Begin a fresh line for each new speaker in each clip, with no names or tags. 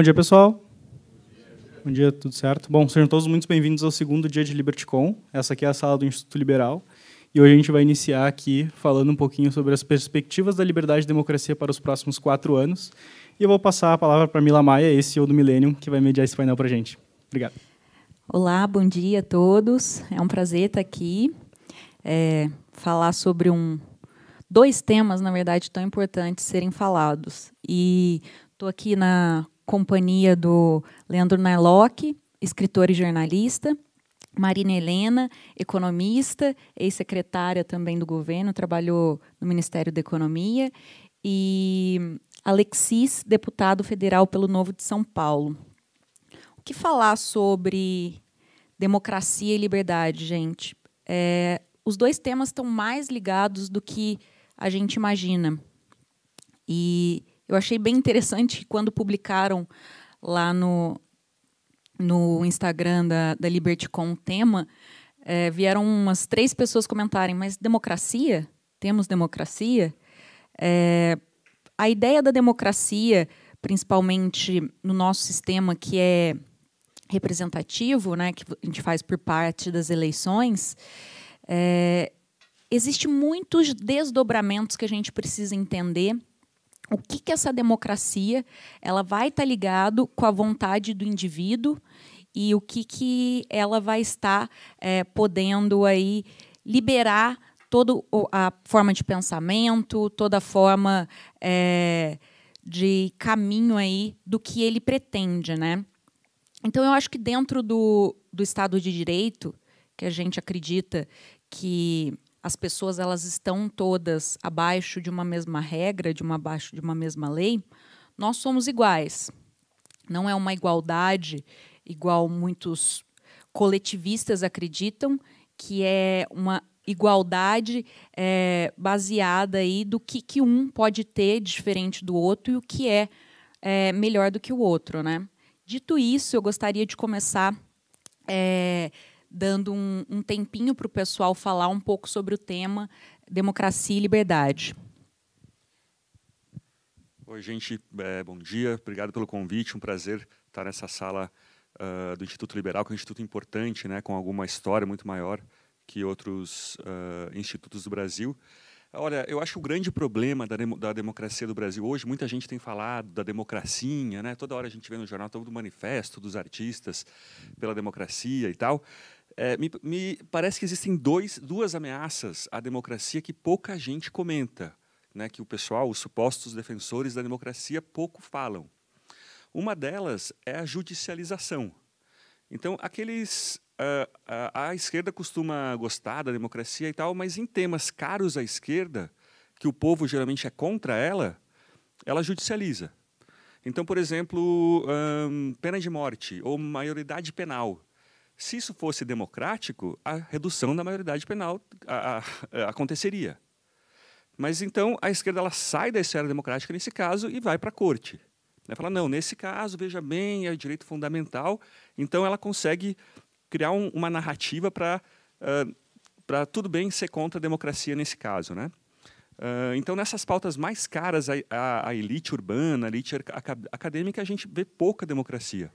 Bom dia,
pessoal. Bom dia, tudo certo? Bom, sejam todos muito bem-vindos ao segundo dia de LibertyCon. Essa aqui é a sala do Instituto Liberal. E hoje a gente vai iniciar aqui falando um pouquinho sobre as perspectivas da liberdade e democracia para os próximos quatro anos. E eu vou passar a palavra para Mila Maia, esse CEO do Millennium, que vai mediar esse painel para a gente. Obrigado.
Olá, bom dia a todos. É um prazer estar aqui, é, falar sobre um, dois temas, na verdade, tão importantes serem falados. E estou aqui na companhia do Leandro Narlock, escritor e jornalista, Marina Helena, economista, ex-secretária também do governo, trabalhou no Ministério da Economia, e Alexis, deputado federal pelo Novo de São Paulo. O que falar sobre democracia e liberdade, gente? É, os dois temas estão mais ligados do que a gente imagina. E eu achei bem interessante quando publicaram lá no, no Instagram da, da com um tema, é, vieram umas três pessoas comentarem, mas democracia? Temos democracia? É, a ideia da democracia, principalmente no nosso sistema que é representativo, né, que a gente faz por parte das eleições, é, existe muitos desdobramentos que a gente precisa entender o que, que essa democracia ela vai estar tá ligado com a vontade do indivíduo e o que, que ela vai estar é, podendo aí liberar toda a forma de pensamento, toda a forma é, de caminho aí do que ele pretende, né? Então eu acho que dentro do, do Estado de Direito que a gente acredita que as pessoas elas estão todas abaixo de uma mesma regra, de uma abaixo de uma mesma lei, nós somos iguais. Não é uma igualdade igual muitos coletivistas acreditam, que é uma igualdade é, baseada aí do que, que um pode ter diferente do outro e o que é, é melhor do que o outro, né? Dito isso, eu gostaria de começar é, dando um, um tempinho para o pessoal falar um pouco sobre o tema democracia e liberdade.
Oi, gente, é, bom dia. Obrigado pelo convite. Um prazer estar nessa sala uh, do Instituto Liberal, que é um instituto importante, né, com alguma história muito maior que outros uh, institutos do Brasil. Olha, eu acho o grande problema da, da, democracia do Brasil hoje, muita gente tem falado da democracinha, né? toda hora a gente vê no jornal todo o manifesto dos artistas pela democracia e tal, é, me, me, parece que existem dois, duas ameaças à democracia que pouca gente comenta, né, que o pessoal, os supostos defensores da democracia, pouco falam. Uma delas é a judicialização. Então, aqueles. Uh, uh, a esquerda costuma gostar da democracia e tal, mas em temas caros à esquerda, que o povo geralmente é contra ela, ela judicializa. Então, por exemplo, um, pena de morte ou maioridade penal se isso fosse democrático, a redução da maioridade penal a, a, a aconteceria. Mas então a esquerda ela sai da esfera democrática nesse caso e vai para a corte. Ela né? fala: não, nesse caso, veja bem, é direito fundamental. Então ela consegue criar um, uma narrativa para uh, para tudo bem ser contra a democracia nesse caso, né? Uh, então, nessas pautas mais caras à, à elite urbana, à elite acadêmica, a gente vê pouca democracia.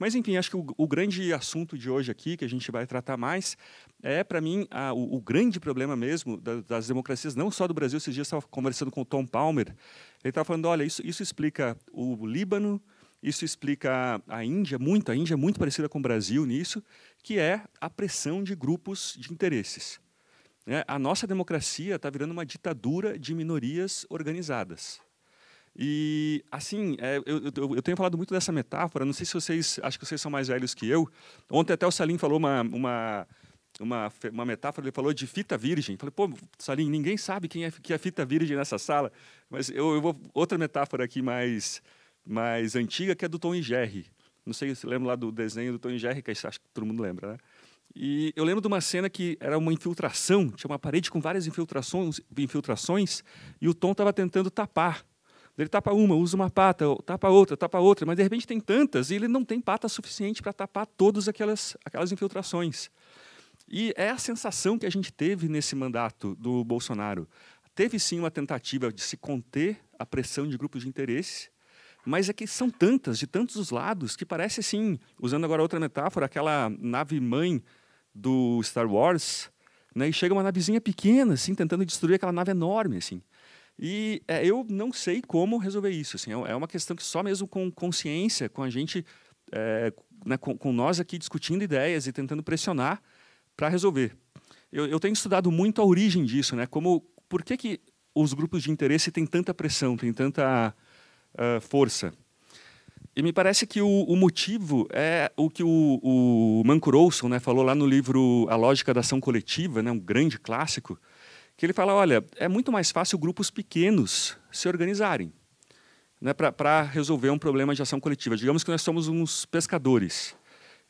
Mas, enfim, acho que o, o, grande assunto de hoje aqui, que a gente vai tratar mais, é, para mim, a, o, o, grande problema mesmo das, das democracias, não só do Brasil. Esses dias estava conversando com o Tom Palmer. Ele estava falando: olha, isso, isso explica o Líbano, isso explica a Índia muito. A Índia é muito parecida com o Brasil nisso, que é a pressão de grupos de interesses. Né? A nossa democracia está virando uma ditadura de minorias organizadas. E, assim, é, eu, eu, eu, tenho falado muito dessa metáfora, não sei se vocês, acho que vocês são mais velhos que eu. Ontem até o Salim falou uma, uma, uma, uma metáfora, ele falou de fita virgem. Falei, pô, Salim, ninguém sabe quem é, que é fita virgem nessa sala. Mas eu, eu vou. Outra metáfora aqui mais, mais antiga, que é do Tom e Jerry. Não sei se lembra lá do desenho do Tom e Jerry, que acho que todo mundo lembra, né? E eu lembro de uma cena que era uma infiltração, tinha uma parede com várias infiltrações, infiltrações e o Tom estava tentando tapar. Ele tapa uma, usa uma pata, tapa outra, tapa outra, mas de repente tem tantas e ele não tem pata suficiente para tapar todas aquelas, aquelas infiltrações. E é a sensação que a gente teve nesse mandato do Bolsonaro. Teve sim uma tentativa de se conter a pressão de grupos de interesse, mas é que são tantas, de tantos os lados, que parece sim, usando agora outra metáfora, aquela nave-mãe do Star Wars, né, e chega uma navezinha pequena, assim, tentando destruir aquela nave enorme, assim. E é, eu não sei como resolver isso. Assim, é, é uma questão que só mesmo com consciência, com a gente, é, né, com, com, nós aqui discutindo ideias e tentando pressionar para resolver. Eu, eu, tenho estudado muito a origem disso, né? Como, por que, que os grupos de interesse têm tanta pressão, têm tanta uh, força? E me parece que o, o motivo é o que o, o Olson né, falou lá no livro A Lógica da Ação Coletiva, né, um grande clássico, que ele fala, olha, é muito mais fácil grupos pequenos se organizarem né, para resolver um problema de ação coletiva. Digamos que nós somos uns pescadores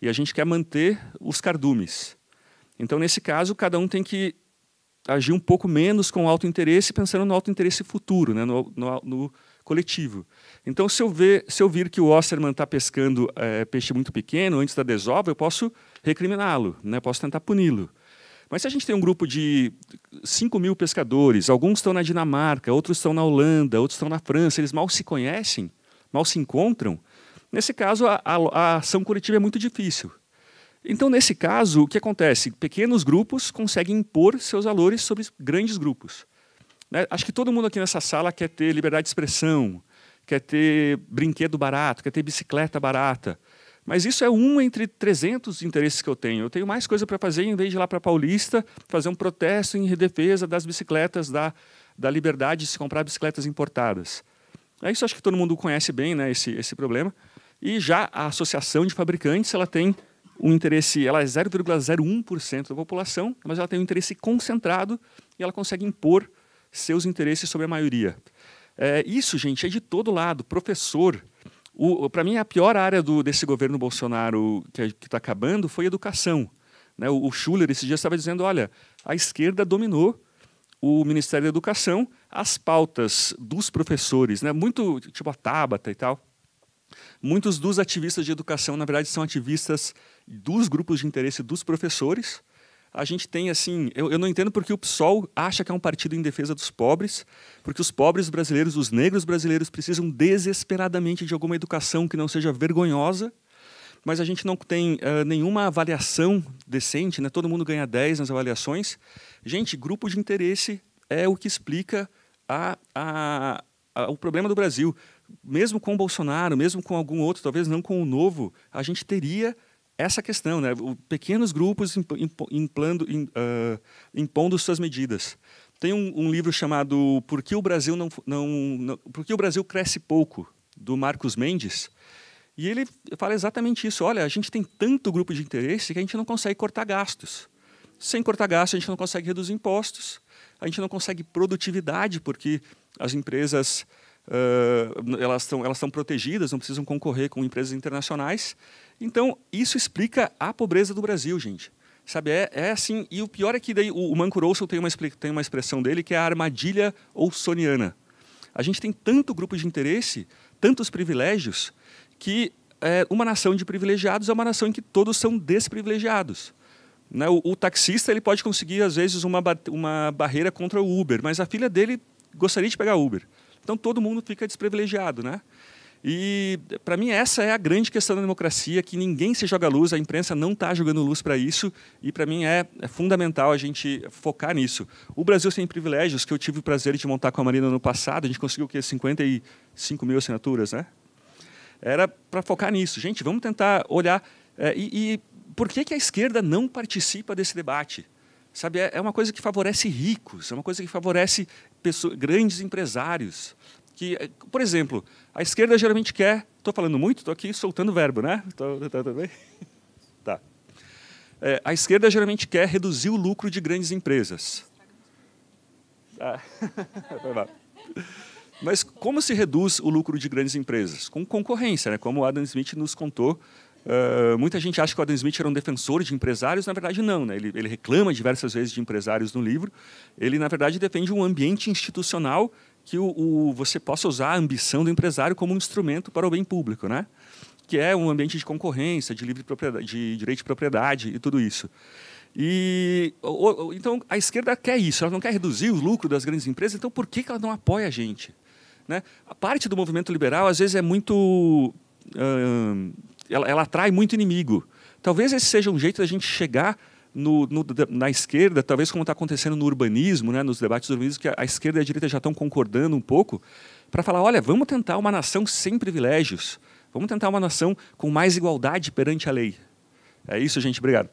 e a gente quer manter os cardumes. Então, nesse caso, cada um tem que agir um pouco menos com alto interesse, pensando no alto interesse futuro, né, no, no, no coletivo. Então, se eu, ver, se eu vir que o Osterman está pescando é, peixe muito pequeno antes da desova, eu posso recriminá-lo, né, posso tentar puni-lo. Mas se a gente tem um grupo de 5 mil pescadores, alguns estão na Dinamarca, outros estão na Holanda, outros estão na França, eles mal se conhecem, mal se encontram, nesse caso a, a, a ação coletiva é muito difícil. Então, nesse caso, o que acontece? Pequenos grupos conseguem impor seus valores sobre grandes grupos. Né? Acho que todo mundo aqui nessa sala quer ter liberdade de expressão, quer ter brinquedo barato, quer ter bicicleta barata. Mas isso é um entre 300 interesses que eu tenho. Eu tenho mais coisa para fazer em vez de ir lá para Paulista fazer um protesto em defesa das bicicletas, da, da liberdade de se comprar bicicletas importadas. É isso acho que todo mundo conhece bem, né, esse, esse problema. E já a associação de fabricantes, ela tem um interesse, ela é 0,01% da população, mas ela tem um interesse concentrado e ela consegue impor seus interesses sobre a maioria. É, isso, gente, é de todo lado. Professor, para mim, a pior área do, desse governo Bolsonaro que está acabando foi educação. Né? O, o Schuller, esse dia, estava dizendo: olha, a esquerda dominou o Ministério da Educação, as pautas dos professores, né? muito tipo a Tabata e tal. Muitos dos ativistas de educação, na verdade, são ativistas dos grupos de interesse dos professores a gente tem assim, eu, eu, não entendo porque o PSOL acha que é um partido em defesa dos pobres, porque os pobres brasileiros, os negros brasileiros precisam desesperadamente de alguma educação que não seja vergonhosa, mas a gente não tem uh, nenhuma avaliação decente, né? Todo mundo ganha 10 nas avaliações. Gente, grupo de interesse é o que explica a, a, a, o problema do Brasil. Mesmo com o Bolsonaro, mesmo com algum outro, talvez não com o novo, a gente teria essa questão, né? pequenos grupos implando, ah, impondo suas medidas. Tem um, um, livro chamado Por que o Brasil não, não, não Por que o Brasil cresce pouco, do Marcos Mendes, e ele fala exatamente isso. Olha, a gente tem tanto grupo de interesse que a gente não consegue cortar gastos. Sem cortar gastos, a gente não consegue reduzir impostos, a gente não consegue produtividade, porque as empresas uh, elas estão elas tão protegidas, não precisam concorrer com empresas internacionais. Então, isso explica a pobreza do Brasil, gente. Sabe, é, é assim, e o pior é que daí, o, Manco Rosso tem uma, tem uma expressão dele que é a armadilha olsoniana. A gente tem tanto grupo de interesse, tantos privilégios, que é, uma nação de privilegiados é uma nação em que todos são desprivilegiados. Né? O, o, taxista ele pode conseguir, às vezes, uma, uma barreira contra o Uber, mas a filha dele gostaria de pegar Uber. Então todo mundo fica desprivilegiado, né? E, para mim, essa é a grande questão da democracia, que ninguém se joga luz, a imprensa não está jogando luz para isso, e, para mim, é, é, fundamental a gente focar nisso. O Brasil Sem Privilégios, que eu tive o prazer de montar com a Marina no passado, a gente conseguiu o quê? 55 mil assinaturas, né? Era para focar nisso. Gente, vamos tentar olhar... É, e, e, por que, que a esquerda não participa desse debate? Sabe, é, é uma coisa que favorece ricos, é uma coisa que favorece pessoas, grandes empresários que, eh, por exemplo, a esquerda geralmente quer. Estou falando muito, estou aqui soltando verbo, né? Tô, tá tudo tá, tá bem? Tá. É, a esquerda geralmente quer reduzir o lucro de grandes empresas. Ah. Mas como se reduz o lucro de grandes empresas? Com concorrência, né? como o Adam Smith nos contou. Uh, muita gente acha que o Adam Smith era um defensor de empresários, na verdade não. Né? Ele, ele reclama diversas vezes de empresários no livro. Ele, na verdade, defende um ambiente institucional que o, o, você possa usar a ambição do empresário como um instrumento para o bem público, né? que é um ambiente de concorrência, de, livre propriedade, de direito de propriedade e tudo isso. E então a esquerda quer isso, ela não quer reduzir o lucro das grandes empresas, então por que, que ela não apoia a gente? Né? A parte do movimento liberal às vezes é muito, ela, ela atrai muito inimigo. Talvez esse seja um jeito da gente chegar no, no, na esquerda, talvez como está acontecendo no urbanismo, né, nos debates urbanistas, que a, a, esquerda e a direita já estão concordando um pouco, para falar: olha, vamos tentar uma nação sem privilégios, vamos tentar uma nação com mais igualdade perante a lei. É isso, gente. Obrigado.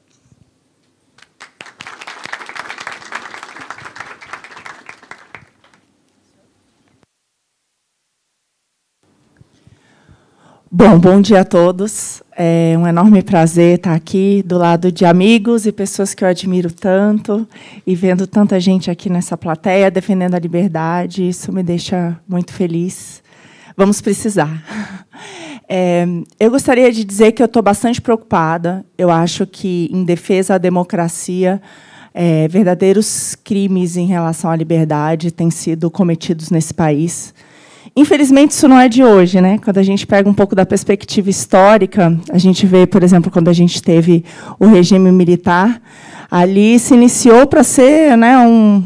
Bom, bom dia a todos. É um enorme prazer estar aqui do lado de amigos e pessoas que eu admiro tanto e vendo tanta gente aqui nessa plateia defendendo a liberdade. Isso me deixa muito feliz. Vamos precisar. É, eu gostaria de dizer que eu estou bastante preocupada. Eu acho que, em defesa da democracia, é, verdadeiros crimes em relação à liberdade têm sido cometidos nesse país. Infelizmente, isso não é de hoje. Né? Quando a gente pega um pouco da perspectiva histórica, a gente vê, por exemplo, quando a gente teve o regime militar, ali se iniciou para ser né, um,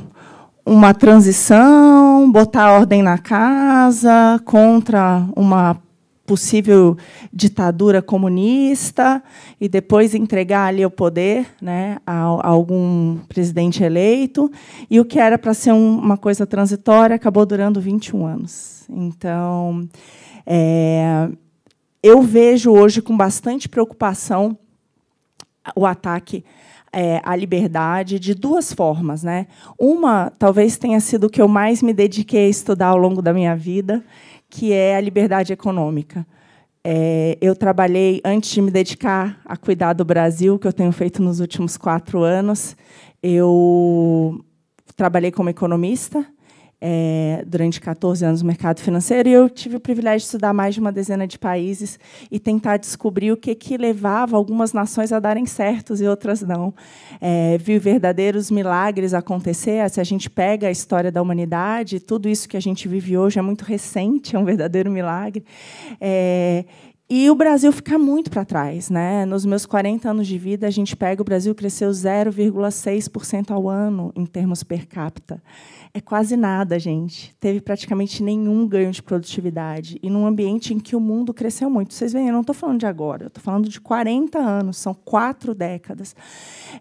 uma transição, botar ordem na casa contra uma possível ditadura comunista e depois entregar ali o poder né, a, a algum presidente eleito. E o que era para ser um, uma coisa transitória acabou durando 21 anos. Então, é, eu vejo hoje com bastante preocupação o ataque é, à liberdade de duas formas. Né? Uma talvez tenha sido o que eu mais me dediquei a estudar ao longo da minha vida, que é a liberdade econômica. É, eu trabalhei, antes de me dedicar a cuidar do Brasil, que eu tenho feito nos últimos quatro anos, eu trabalhei como economista, é, durante 14 anos no mercado financeiro e eu tive o privilégio de estudar mais de uma dezena de países e tentar descobrir o que, que levava algumas nações a darem certos e outras não. É, vi verdadeiros milagres acontecer. Se a gente pega a história da humanidade, tudo isso que a gente vive hoje é muito recente, é um verdadeiro milagre. É, e o Brasil fica muito para trás. Né? Nos meus 40 anos de vida, a gente pega o Brasil cresceu 0,6% ao ano em termos per capita é quase nada, gente. Teve praticamente nenhum ganho de produtividade. E num ambiente em que o mundo cresceu muito. Vocês veem, eu não estou falando de agora, eu estou falando de 40 anos, são quatro décadas.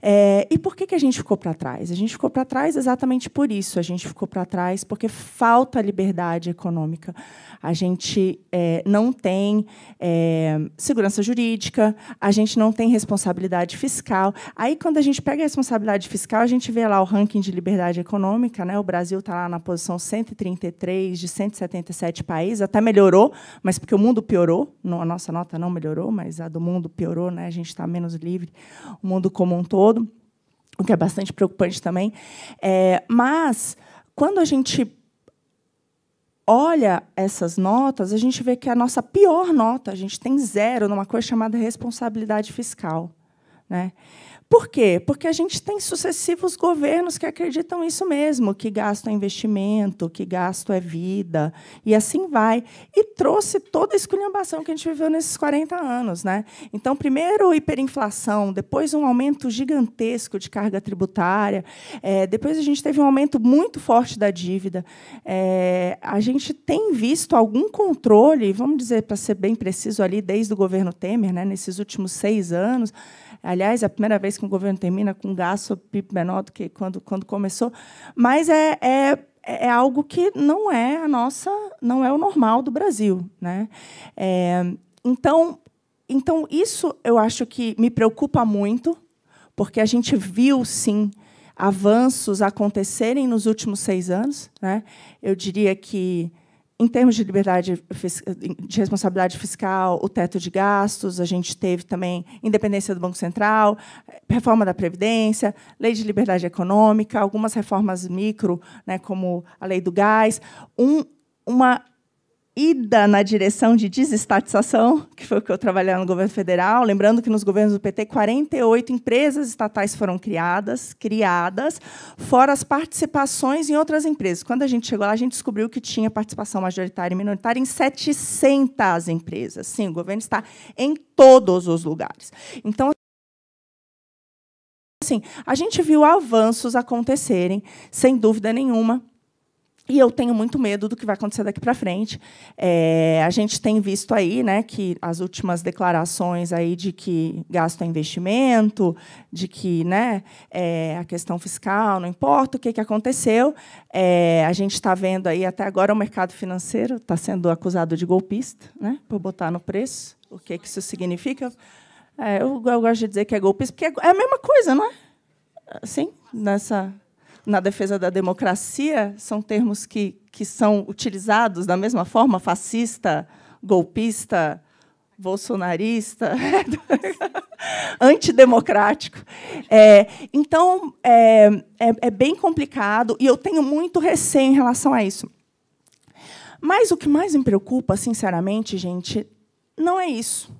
É, e por que, que a gente ficou para trás? A gente ficou para trás exatamente por isso. A gente ficou para trás porque falta liberdade econômica. A gente é, não tem é, segurança jurídica, a gente não tem responsabilidade fiscal. Aí, quando a gente pega a responsabilidade fiscal, a gente vê lá o ranking de liberdade econômica, né? O Brasil Brasil está lá na posição 133 de 177 países, até melhorou, mas porque o mundo piorou, a nossa nota não melhorou, mas a do mundo piorou, né? a gente está menos livre, o mundo como um todo, o que é bastante preocupante também. É, mas, quando a gente olha essas notas, a gente vê que a nossa pior nota, a gente tem zero numa coisa chamada responsabilidade fiscal. Né? Por quê? Porque a gente tem sucessivos governos que acreditam isso mesmo, que gasto é investimento, que gasto é vida, e assim vai. E trouxe toda a esculhambação que a gente viveu nesses 40 anos. Né? Então, primeiro hiperinflação, depois um aumento gigantesco de carga tributária, é, depois a gente teve um aumento muito forte da dívida. É, a gente tem visto algum controle, vamos dizer, para ser bem preciso ali, desde o governo Temer, né, nesses últimos seis anos, Aliás, é a primeira vez que o governo termina com um gasto PIB menor do que quando, quando começou. Mas é, é é algo que não é a nossa, não é o normal do Brasil, né? É, então, então isso eu acho que me preocupa muito, porque a gente viu sim avanços acontecerem nos últimos seis anos, né? Eu diria que em termos de liberdade de responsabilidade fiscal, o teto de gastos, a gente teve também independência do Banco Central, reforma da Previdência, lei de liberdade econômica, algumas reformas micro, né, como a lei do gás, um, uma ida na direção de desestatização, que foi o que eu trabalhei no governo federal. Lembrando que nos governos do PT, 48 empresas estatais foram criadas, criadas, fora as participações em outras empresas. Quando a gente chegou lá, a gente descobriu que tinha participação majoritária e minoritária em 700 empresas. Sim, o governo está em todos os lugares. Então, assim, a gente viu avanços acontecerem, sem dúvida nenhuma, e eu tenho muito medo do que vai acontecer daqui para frente. É, a gente tem visto aí, né, que as últimas declarações aí de que gasto é investimento, de que, né, é, a questão fiscal não importa o que que aconteceu. É, a gente está vendo aí até agora o mercado financeiro está sendo acusado de golpista, né, por botar no preço. O que que isso significa? É, eu, eu gosto de dizer que é golpista porque é a mesma coisa, não é? Sim, nessa na defesa da democracia, são termos que, que são utilizados da mesma forma, fascista, golpista, bolsonarista, antidemocrático. É, então, é, é, é, bem complicado e eu tenho muito receio em relação a isso. Mas o que mais me preocupa, sinceramente, gente, não é isso.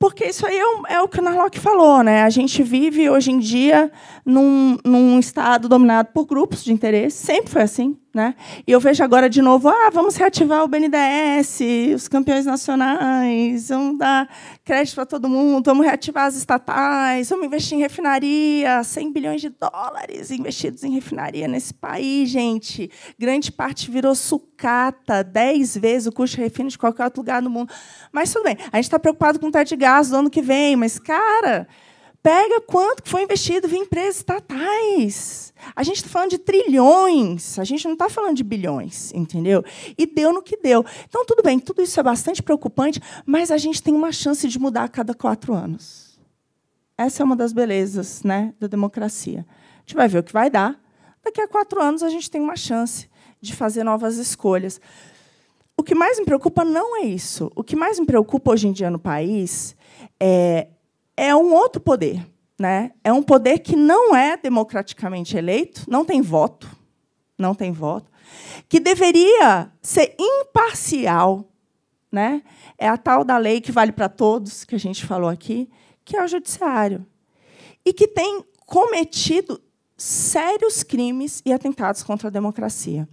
Porque isso aí é o, é o que o Narlock falou, né? A gente vive hoje em dia num, num estado dominado por grupos de interesse, sempre foi assim. Né? E eu vejo agora de novo, ah, vamos reativar o BNDES, os campeões nacionais, vamos dar crédito para todo mundo, vamos reativar as estatais, vamos investir em refinaria, 100 bilhões de dólares investidos em refinaria nesse país, gente. Grande parte virou sucata, 10 vezes o custo de refino de qualquer outro lugar no mundo. Mas tudo bem, a gente está preocupado com o teto de gás do ano que vem, mas, cara, Pega quanto foi investido em empresas estatais. A gente está falando de trilhões, a gente não está falando de bilhões, entendeu? E deu no que deu. Então, tudo bem, tudo isso é bastante preocupante, mas a gente tem uma chance de mudar a cada quatro anos. Essa é uma das belezas né, da democracia. A gente vai ver o que vai dar. Daqui a quatro anos, a gente tem uma chance de fazer novas escolhas. O que mais me preocupa não é isso. O que mais me preocupa hoje em dia no país é é um outro poder. Né? É um poder que não é democraticamente eleito, não tem voto, não tem voto, que deveria ser imparcial. Né? É a tal da lei que vale para todos, que a gente falou aqui, que é o judiciário. E que tem cometido sérios crimes e atentados contra a democracia.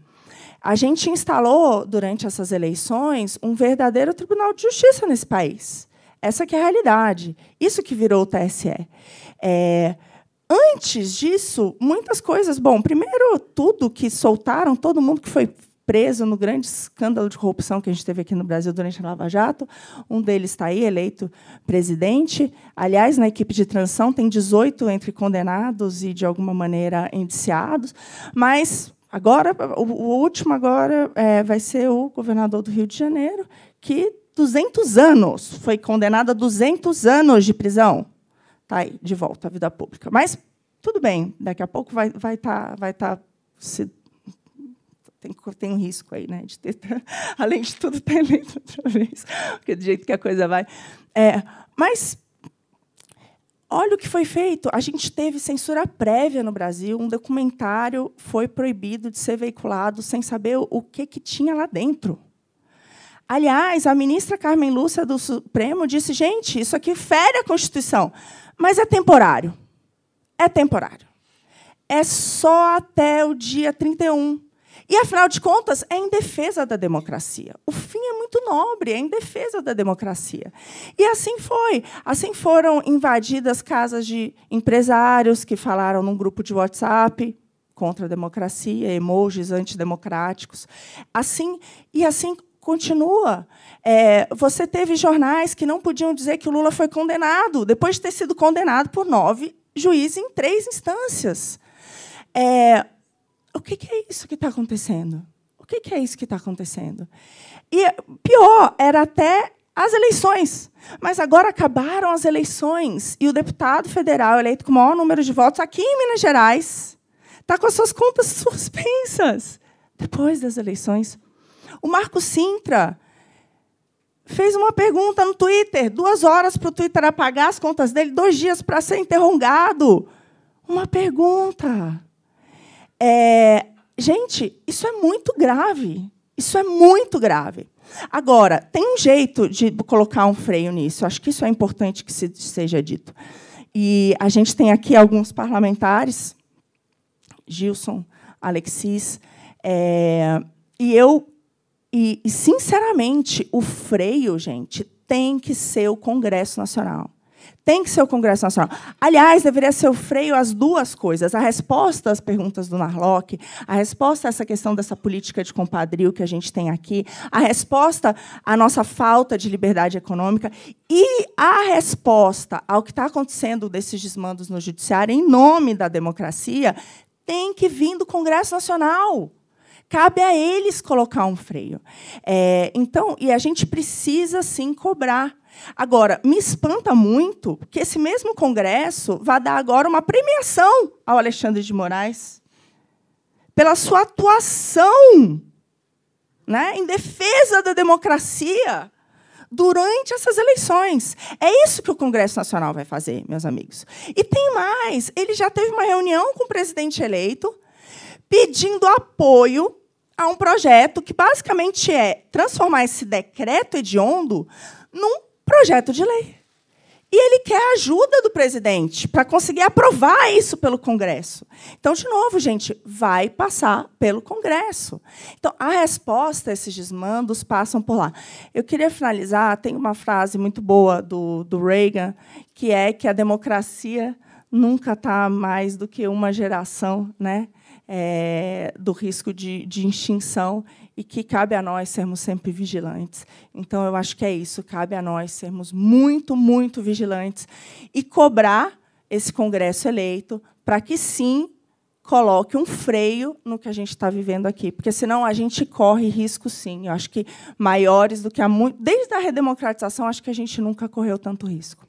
A gente instalou, durante essas eleições, um verdadeiro tribunal de justiça nesse país. Essa que é a realidade. Isso que virou o TSE. É, antes disso, muitas coisas. Bom, primeiro, tudo que soltaram, todo mundo que foi preso no grande escândalo de corrupção que a gente teve aqui no Brasil durante a Lava Jato. Um deles está aí, eleito presidente. Aliás, na equipe de transição tem 18 entre condenados e, de alguma maneira, indiciados. Mas agora, o, último agora é, vai ser o governador do Rio de Janeiro, que 200 anos, foi condenada a 200 anos de prisão. Está aí, de volta à vida pública. Mas tudo bem, daqui a pouco vai estar. Vai tá, vai tá se... tem, tem um risco aí, né? De ter, além de tudo, ter tá lido eleito outra vez, porque do jeito que a coisa vai. É, mas olha o que foi feito. A gente teve censura prévia no Brasil, um documentário foi proibido de ser veiculado sem saber o que, que tinha lá dentro. Aliás, a ministra Carmen Lúcia do Supremo disse: gente, isso aqui fere a Constituição, mas é temporário. É temporário. É só até o dia 31. E, afinal de contas, é em defesa da democracia. O fim é muito nobre, é em defesa da democracia. E assim foi. Assim foram invadidas casas de empresários que falaram num grupo de WhatsApp contra a democracia, emojis antidemocráticos. Assim, e assim continua. É, você teve jornais que não podiam dizer que o Lula foi condenado, depois de ter sido condenado por nove juízes em três instâncias. É, o que, é isso que está acontecendo? O que é isso que está é tá acontecendo? E pior, era até as eleições. Mas agora acabaram as eleições e o deputado federal eleito com o maior número de votos aqui em Minas Gerais está com as suas contas suspensas depois das eleições. O Marco Sintra fez uma pergunta no Twitter, duas horas para o Twitter apagar as contas dele, dois dias para ser interrogado. Uma pergunta. É, gente, isso é muito grave. Isso é muito grave. Agora, tem um jeito de colocar um freio nisso. Acho que isso é importante que se, seja dito. E a gente tem aqui alguns parlamentares, Gilson, Alexis, é, e eu e, e, sinceramente, o freio, gente, tem que ser o Congresso Nacional. Tem que ser o Congresso Nacional. Aliás, deveria ser o freio às duas coisas. A resposta às perguntas do Narlock, a resposta a essa questão dessa política de compadrio que a gente tem aqui, a resposta à nossa falta de liberdade econômica e a resposta ao que está acontecendo desses desmandos no judiciário em nome da democracia tem que vir do Congresso Nacional cabe a eles colocar um freio. É, então, e a gente precisa sim cobrar. Agora, me espanta muito que esse mesmo Congresso vá dar agora uma premiação ao Alexandre de Moraes pela sua atuação né, em defesa da democracia durante essas eleições. É isso que o Congresso Nacional vai fazer, meus amigos. E tem mais: ele já teve uma reunião com o presidente eleito pedindo apoio a um projeto que basicamente é transformar esse decreto hediondo num projeto de lei. E ele quer a ajuda do presidente para conseguir aprovar isso pelo Congresso. Então, de novo, gente, vai passar pelo Congresso. Então, a resposta a esses desmandos passam por lá. Eu queria finalizar, tem uma frase muito boa do, do Reagan, que é que a democracia nunca está mais do que uma geração né, é, do risco de, de extinção e que cabe a nós sermos sempre vigilantes. Então, eu acho que é isso, cabe a nós sermos muito, muito vigilantes e cobrar esse Congresso eleito para que, sim, coloque um freio no que a gente está vivendo aqui, porque senão a gente corre riscos, sim. Eu acho que maiores do que a muito desde a redemocratização, acho que a gente nunca correu tanto risco.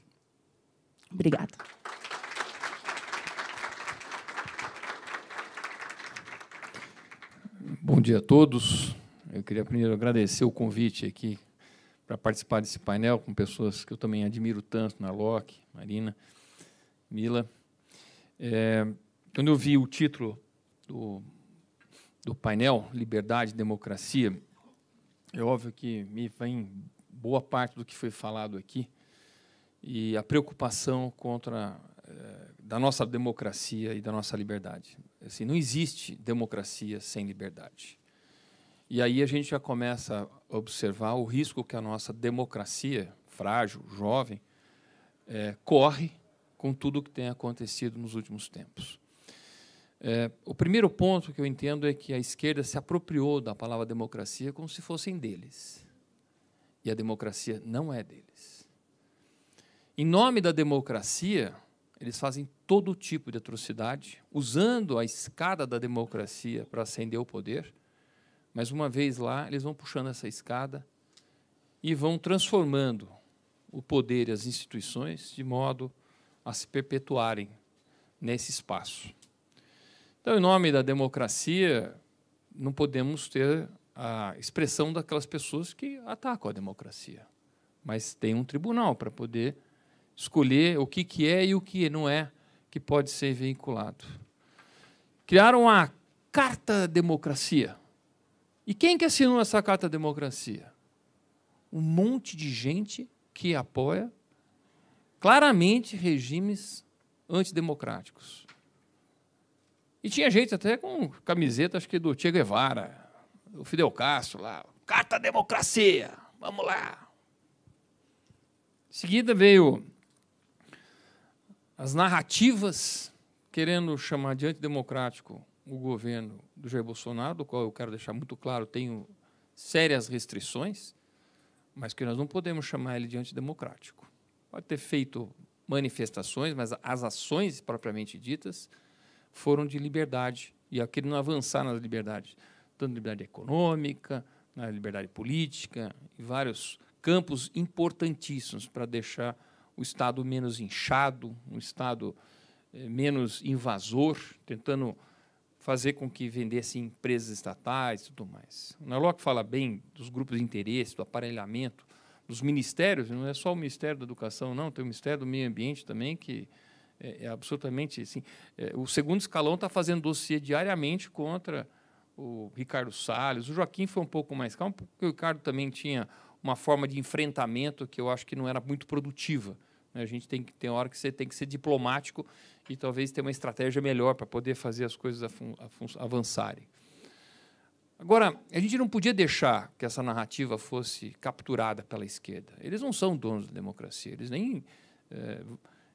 Obrigada.
Bom dia a todos. Eu queria primeiro agradecer o convite aqui para participar desse painel com pessoas que eu também admiro tanto, LOC, Marina, Mila. É, quando eu vi o título do, do painel, Liberdade e Democracia, é óbvio que me vem boa parte do que foi falado aqui e a preocupação contra é, da nossa democracia e da nossa liberdade. Assim, não existe democracia sem liberdade. E aí a gente já começa a observar o risco que a nossa democracia, frágil, jovem, é, corre com tudo o que tem acontecido nos últimos tempos. É, o primeiro ponto que eu entendo é que a esquerda se apropriou da palavra democracia como se fossem deles. E a democracia não é deles. Em nome da democracia, eles fazem todo tipo de atrocidade, usando a escada da democracia para ascender o poder. Mas uma vez lá, eles vão puxando essa escada e vão transformando o poder e as instituições de modo a se perpetuarem nesse espaço. Então, em nome da democracia, não podemos ter a expressão daquelas pessoas que atacam a democracia, mas tem um tribunal para poder escolher o que, que é e o que não é que pode ser veiculado. Criaram a Carta Democracia. E quem que assinou essa Carta Democracia? Um monte de gente que apoia claramente regimes antidemocráticos. E tinha gente até com camiseta, acho que do Che Guevara, do Fidel Castro lá. Carta Democracia, vamos lá. Em seguida veio as narrativas querendo chamar de antidemocrático o governo do Jair Bolsonaro, do qual eu quero deixar muito claro, tenho sérias restrições, mas que nós não podemos chamar ele de antidemocrático. Pode ter feito manifestações, mas as ações propriamente ditas foram de liberdade e aquele não avançar nas liberdades, tanto liberdade econômica, na liberdade política, e vários campos importantíssimos para deixar o Estado menos inchado, um Estado eh, menos invasor, tentando fazer com que vendessem empresas estatais e tudo mais. O Narlock fala bem dos grupos de interesse, do aparelhamento, dos ministérios, não é só o Ministério da Educação, não, tem o Ministério do Meio Ambiente também, que eh, é, absolutamente assim. Eh, o segundo escalão está fazendo dossiê diariamente contra o Ricardo Salles. O Joaquim foi um pouco mais calmo, porque o Ricardo também tinha uma forma de enfrentamento que eu acho que não era muito produtiva. A gente tem que tem hora que você tem que ser diplomático e talvez ter uma estratégia melhor para poder fazer as coisas avançarem. Agora, a gente não podia deixar que essa narrativa fosse capturada pela esquerda. Eles não são donos da democracia, eles nem, é,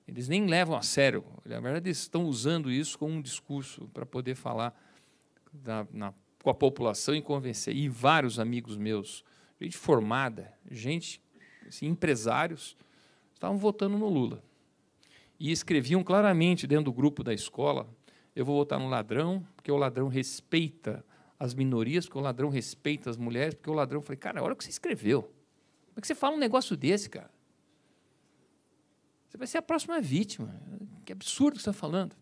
eles nem levam a sério. Na verdade, eles estão usando isso como um discurso para poder falar da, na, com a população e convencer. E vários amigos meus, gente formada, gente, assim, empresários, estavam votando no Lula. E escreviam claramente dentro do grupo da escola: eu vou votar no ladrão, porque o ladrão respeita as minorias, porque o ladrão respeita as mulheres, porque o ladrão. falei, cara, olha o que você escreveu. Como é que você fala um negócio desse, cara? Você vai ser a próxima vítima. Que absurdo que você está falando.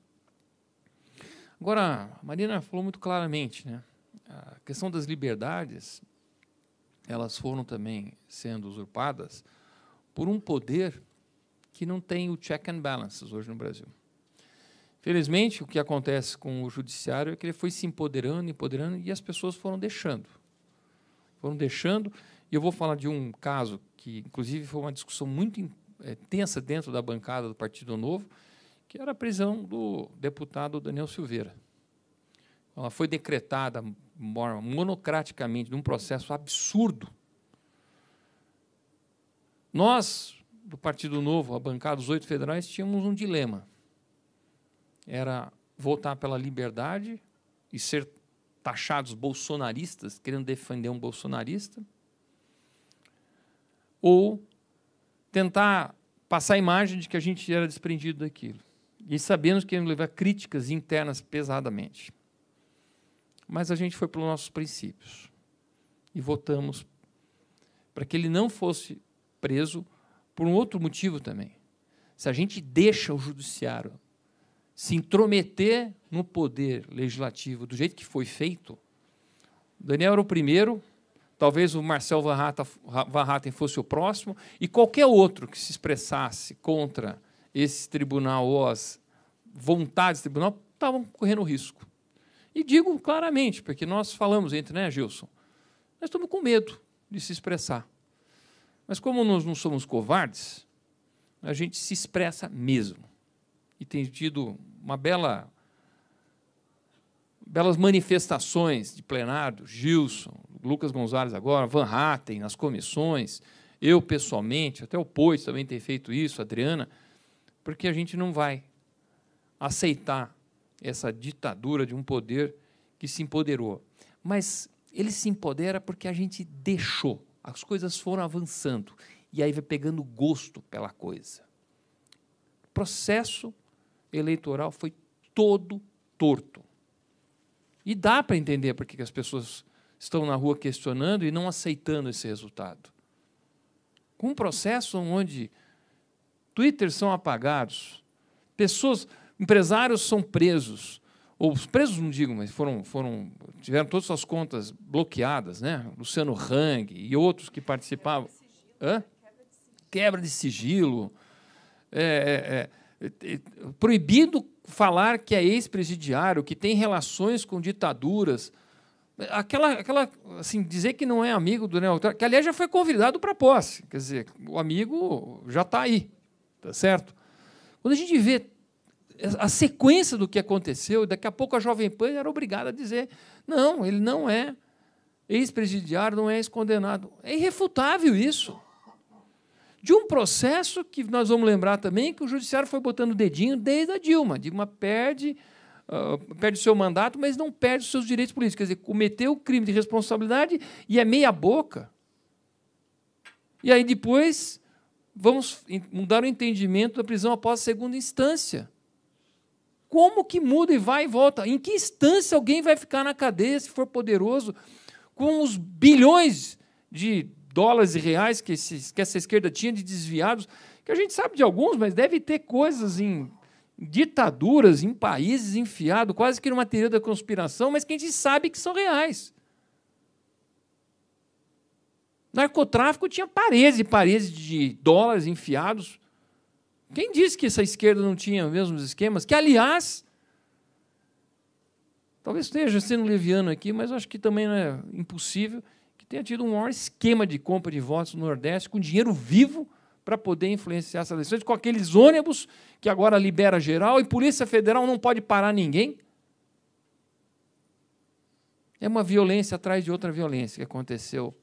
Agora, a Marina falou muito claramente, né? A questão das liberdades, elas foram também sendo usurpadas por um poder que não tem o check and balances hoje no Brasil. Felizmente, o que acontece com o judiciário é que ele foi se empoderando, empoderando, e as pessoas foram deixando. Foram deixando, e eu vou falar de um caso que, inclusive, foi uma discussão muito eh, tensa dentro da bancada do Partido Novo, que era a prisão do deputado Daniel Silveira. Ela foi decretada monocraticamente num processo absurdo. Nós, do Partido Novo, a bancada dos oito federais, tínhamos um dilema. Era votar pela liberdade e ser taxados bolsonaristas, querendo defender um bolsonarista, ou tentar passar a imagem de que a gente era desprendido daquilo. E sabemos que ia levar críticas internas pesadamente. Mas a gente foi pelos nossos princípios e votamos para que ele não fosse preso por um outro motivo também. Se a gente deixa o judiciário se intrometer no poder legislativo do jeito que foi feito, Daniel era o primeiro, talvez o Marcel Van Hatten fosse o próximo, e qualquer outro que se expressasse contra esse tribunal ou as vontades do tribunal estavam correndo risco. E digo claramente, porque nós falamos entre, né, Gilson? Nós estamos com medo de se expressar. Mas como nós não somos covardes, a gente se expressa mesmo. E tem tido uma bela belas manifestações de plenário, Gilson, Lucas Gonzalez agora, Van Hatten nas comissões, eu pessoalmente, até o Pois também tem feito isso, Adriana, porque a gente não vai aceitar essa ditadura de um poder que se empoderou. Mas ele se empodera porque a gente deixou as coisas foram avançando e aí vai pegando gosto pela coisa. O processo eleitoral foi todo torto. E dá para entender por que as pessoas estão na rua questionando e não aceitando esse resultado. Com um processo onde twitters são apagados, pessoas, empresários são presos, os presos, não digo, mas foram, foram tiveram todas suas contas bloqueadas, né? Luciano Hang e outros que participavam. Hã? Quebra de sigilo. É, é, é, proibido falar que é ex-presidiário, que tem relações com ditaduras. Aquela, aquela, assim, dizer que não é amigo do Neo que aliás já foi convidado para a posse. Quer dizer, o amigo já está aí, tá certo? Quando a gente vê a sequência do que aconteceu, daqui a pouco a Jovem Pan era obrigada a dizer: não, ele não é ex-presidiário, não é ex-condenado. É irrefutável isso. De um processo que nós vamos lembrar também que o judiciário foi botando o dedinho desde a Dilma. Dilma perde, uh, perde o seu mandato, mas não perde os seus direitos políticos. Quer dizer, cometeu crime de responsabilidade e é meia boca. E aí depois vamos mudar o entendimento da prisão após a segunda instância. Como que muda e vai e volta? Em que instância alguém vai ficar na cadeia se for poderoso com os bilhões de dólares e reais que, que essa esquerda tinha de desviados? Que a gente sabe de alguns, mas deve ter coisas em ditaduras, em países enfiados, quase que numa teoria da conspiração, mas que a gente sabe que são reais. Narcotráfico tinha paredes e paredes de dólares enfiados quem disse que essa esquerda não tinha os mesmos esquemas? Que, aliás, talvez esteja sendo leviano aqui, mas acho que também não é impossível que tenha tido um maior esquema de compra de votos no Nordeste com dinheiro vivo para poder influenciar essas eleições, com aqueles ônibus que agora libera geral e Polícia Federal não pode parar ninguém. É uma violência atrás de outra violência que aconteceu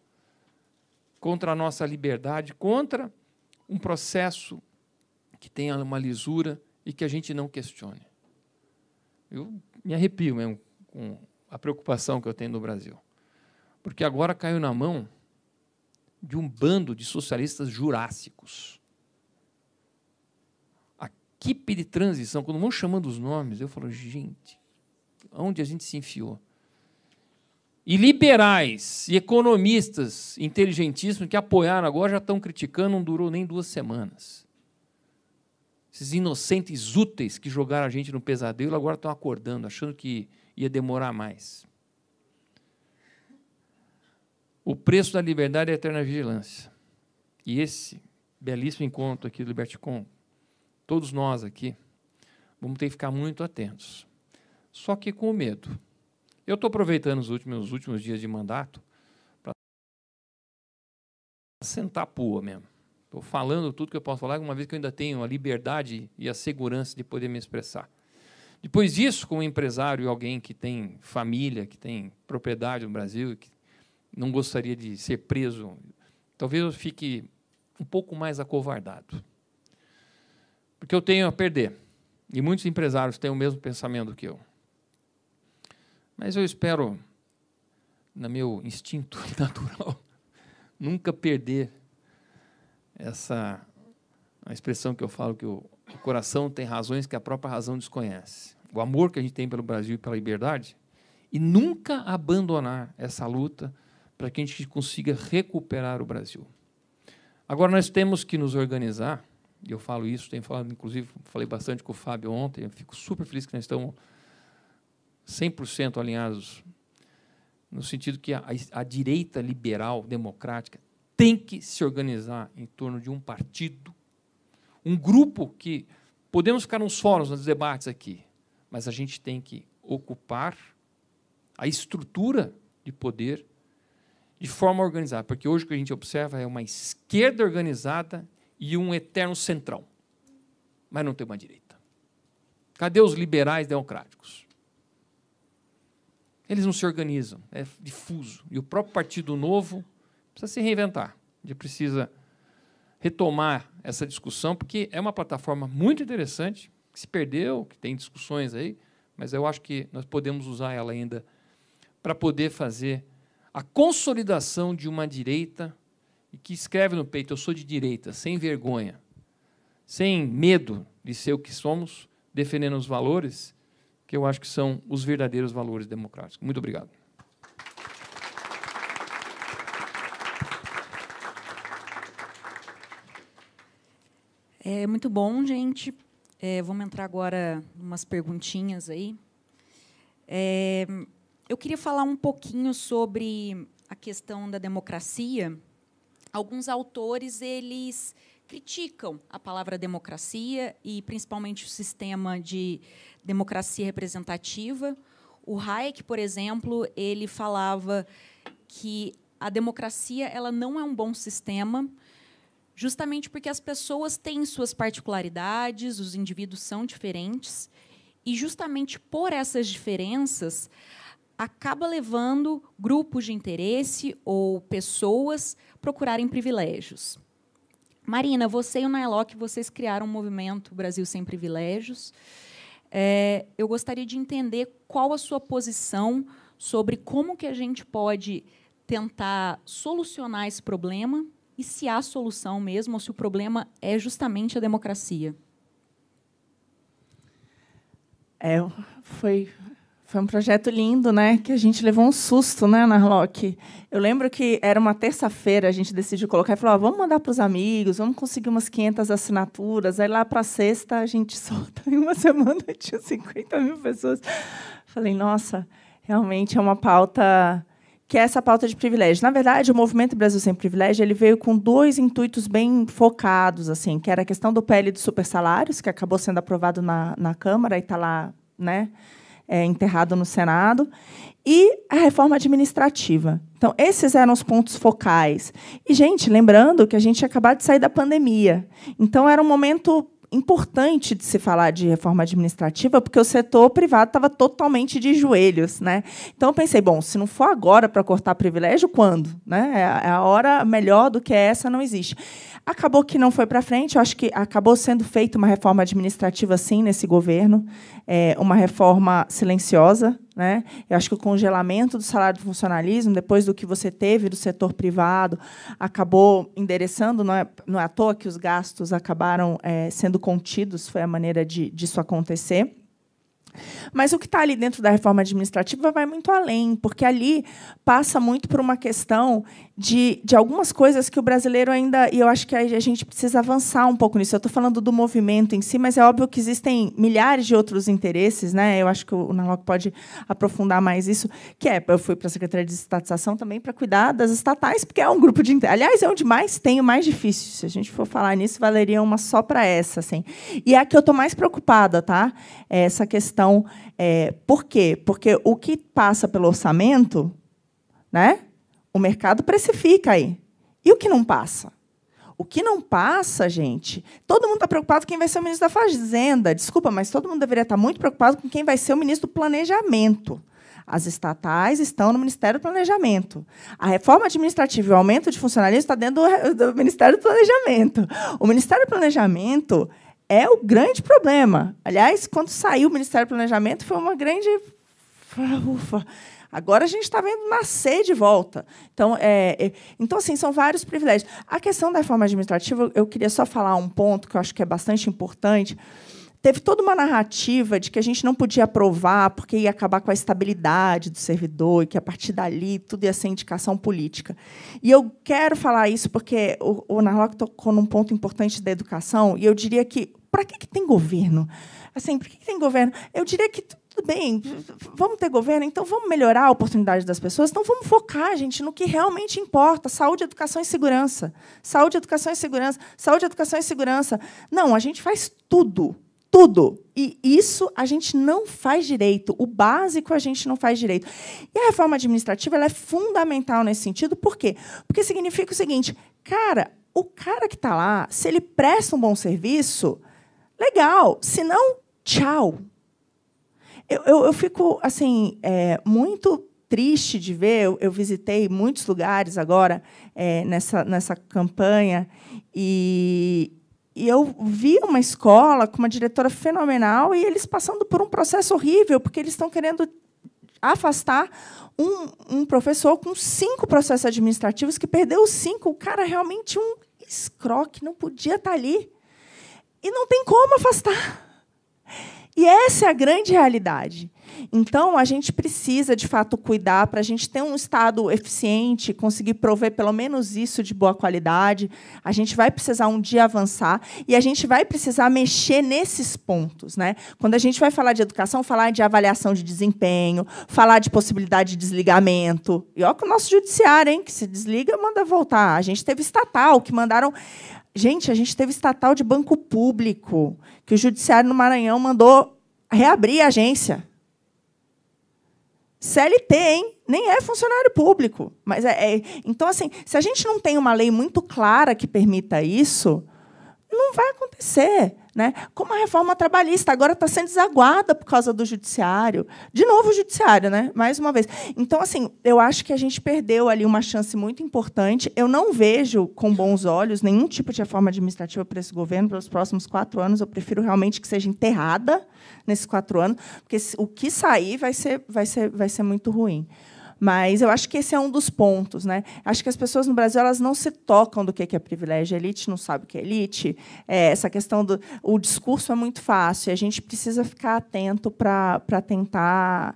contra a nossa liberdade, contra um processo que tenha uma lisura e que a gente não questione. Eu me arrepio mesmo com a preocupação que eu tenho no Brasil. Porque agora caiu na mão de um bando de socialistas jurássicos. A equipe de transição, quando vão chamando os nomes, eu falo, gente, onde a gente se enfiou? E liberais e economistas inteligentíssimos que apoiaram agora já estão criticando, não durou nem duas semanas esses inocentes úteis que jogaram a gente no pesadelo agora estão acordando, achando que ia demorar mais. O preço da liberdade é a eterna vigilância. E esse belíssimo encontro aqui do Liberticom, todos nós aqui, vamos ter que ficar muito atentos. Só que com o medo. Eu estou aproveitando os últimos, os últimos dias de mandato para sentar a pua mesmo. Estou falando tudo que eu posso falar, uma vez que eu ainda tenho a liberdade e a segurança de poder me expressar. Depois disso, como empresário, alguém que tem família, que tem propriedade no Brasil, que não gostaria de ser preso, talvez eu fique um pouco mais acovardado. Porque eu tenho a perder. E muitos empresários têm o mesmo pensamento que eu. Mas eu espero, no meu instinto natural, nunca perder essa a expressão que eu falo que o, o coração tem razões que a própria razão desconhece. O amor que a gente tem pelo Brasil e pela liberdade e nunca abandonar essa luta para que a gente consiga recuperar o Brasil. Agora nós temos que nos organizar, e eu falo isso, tenho falado inclusive, falei bastante com o Fábio ontem, eu fico super feliz que nós estamos 100% alinhados no sentido que a, a, direita liberal democrática tem que se organizar em torno de um partido, um grupo que podemos ficar nos fóruns, nos debates aqui, mas a gente tem que ocupar a estrutura de poder de forma organizada, porque hoje o que a gente observa é uma esquerda organizada e um eterno centrão, mas não tem uma direita. Cadê os liberais democráticos? Eles não se organizam, é difuso. E o próprio Partido Novo precisa se reinventar. A gente precisa retomar essa discussão, porque é uma plataforma muito interessante, que se perdeu, que tem discussões aí, mas eu acho que nós podemos usar ela ainda para poder fazer a consolidação de uma direita e que escreve no peito: eu sou de direita, sem vergonha, sem medo de ser o que somos, defendendo os valores que eu acho que são os verdadeiros valores democráticos. Muito obrigado.
É muito bom, gente. É, vamos entrar agora umas perguntinhas aí. É, eu queria falar um pouquinho sobre a questão da democracia. Alguns autores eles criticam a palavra democracia e principalmente o sistema de democracia representativa. O Hayek, por exemplo, ele falava que a democracia ela não é um bom sistema justamente porque as pessoas têm suas particularidades, os indivíduos são diferentes, e justamente por essas diferenças acaba levando grupos de interesse ou pessoas procurarem privilégios. Marina, você e o Nailoc, vocês criaram um movimento Brasil Sem Privilégios. É, eu gostaria de entender qual a sua posição sobre como que a gente pode tentar solucionar esse problema e se há solução mesmo, ou se o problema é justamente
a democracia. É, foi, foi um projeto lindo, né? Que a gente levou um susto, né, Narlock? Eu lembro que era uma terça-feira, a gente decidiu colocar e falou: ah, vamos mandar para os amigos, vamos conseguir umas 500 assinaturas. Aí lá para sexta a gente solta. Em uma semana tinha 50 mil pessoas. Falei: nossa, realmente é uma pauta que é essa pauta de privilégio. Na verdade, o movimento Brasil Sem Privilégio ele veio com dois intuitos bem focados, assim, que era a questão do PL dos supersalários, que acabou sendo aprovado na, na Câmara e está lá né, é, enterrado no Senado, e a reforma administrativa. Então, esses eram os pontos focais. E, gente, lembrando que a gente ia acabar de sair da pandemia. Então, era um momento importante de se falar de reforma administrativa, porque o setor privado estava totalmente de joelhos, né? Então eu pensei, bom, se não for agora para cortar privilégio, quando, né? É é a hora melhor do que essa não existe. Acabou que não foi para frente, eu acho que acabou sendo feita uma reforma administrativa, sim, nesse governo, é, uma reforma silenciosa. Né? Eu acho que o congelamento do salário do funcionalismo, depois do que você teve do setor privado, acabou endereçando, não é, não é à toa que os gastos acabaram é, sendo contidos, foi a maneira de, disso acontecer. Mas o que está ali dentro da reforma administrativa vai muito além, porque ali passa muito por uma questão de, de algumas coisas que o brasileiro ainda. E eu acho que a gente precisa avançar um pouco nisso. Eu estou falando do movimento em si, mas é óbvio que existem milhares de outros interesses, né? Eu acho que o Naloc pode aprofundar mais isso, que é. Eu fui para a Secretaria de Estatização também para cuidar das estatais, porque é um grupo de. Aliás, é onde mais tem, o mais difícil. Se a gente for falar nisso, valeria uma só para essa, assim. E é a que eu estou mais preocupada, tá? É essa questão. É, por quê? Porque o que passa pelo orçamento, né? O mercado precifica aí. E o que não passa? O que não passa, gente, todo mundo está preocupado com quem vai ser o ministro da Fazenda. Desculpa, mas todo mundo deveria estar tá muito preocupado com quem vai ser o ministro do Planejamento. As estatais estão no Ministério do Planejamento. A reforma administrativa e o aumento de funcionários está dentro do Ministério do Planejamento. O Ministério do Planejamento é o grande problema. Aliás, quando saiu o Ministério do Planejamento, foi uma grande. Ufa! Agora a gente está vendo nascer de volta. Então, é, é, então, assim, são vários privilégios. A questão da reforma administrativa, eu queria só falar um ponto que eu acho que é bastante importante. Teve toda uma narrativa de que a gente não podia aprovar porque ia acabar com a estabilidade do servidor e que a partir dali tudo ia ser indicação política. E eu quero falar isso porque o, o Narlock tocou num ponto importante da educação e eu diria que para que, que tem governo? Assim, para que, que tem governo? Eu diria que tudo bem, vamos ter governo, então vamos melhorar a oportunidade das pessoas, então vamos focar, gente, no que realmente importa: saúde, educação e segurança. Saúde, educação e segurança. Saúde, educação e segurança. Não, a gente faz tudo, tudo. E isso a gente não faz direito. O básico a gente não faz direito. E a reforma administrativa é fundamental nesse sentido, por quê? Porque significa o seguinte, cara, o cara que está lá, se ele presta um bom serviço, legal. Se não, tchau. Eu, eu, eu fico assim é, muito triste de ver. Eu, eu visitei muitos lugares agora é, nessa, nessa campanha e, e eu vi uma escola com uma diretora fenomenal e eles passando por um processo horrível, porque eles estão querendo afastar um, um, professor com cinco processos administrativos que perdeu os cinco. O cara é realmente um escroque, não podia estar tá ali. E não tem como afastar. E essa é a grande realidade. Então, a gente precisa, de fato, cuidar para a gente ter um Estado eficiente, conseguir prover pelo menos isso de boa qualidade. A gente vai precisar um dia avançar e a gente vai precisar mexer nesses pontos. Né? Quando a gente vai falar de educação, falar de avaliação de desempenho, falar de possibilidade de desligamento. E olha que o nosso judiciário, hein, que se desliga, manda voltar. A gente teve estatal, que mandaram Gente, a gente teve estatal de banco público, que o Judiciário no Maranhão mandou reabrir a agência. CLT, hein? Nem é funcionário público. Mas é, é, Então, assim, se a gente não tem uma lei muito clara que permita isso, não vai acontecer. Né? Como a reforma trabalhista agora está sendo desaguada por causa do judiciário. De novo o judiciário, né? mais uma vez. Então, assim, eu acho que a gente perdeu ali uma chance muito importante. Eu não vejo com bons olhos nenhum tipo de reforma administrativa para esse governo para os próximos quatro anos. Eu prefiro realmente que seja enterrada nesses quatro anos, porque o que sair vai ser, vai ser, vai ser muito ruim. Mas eu acho que esse é um dos pontos, né? Acho que as pessoas no Brasil elas não se tocam do que é privilégio. A elite não sabe o que é elite. É, essa questão do o discurso é muito fácil. E a gente precisa ficar atento para tentar.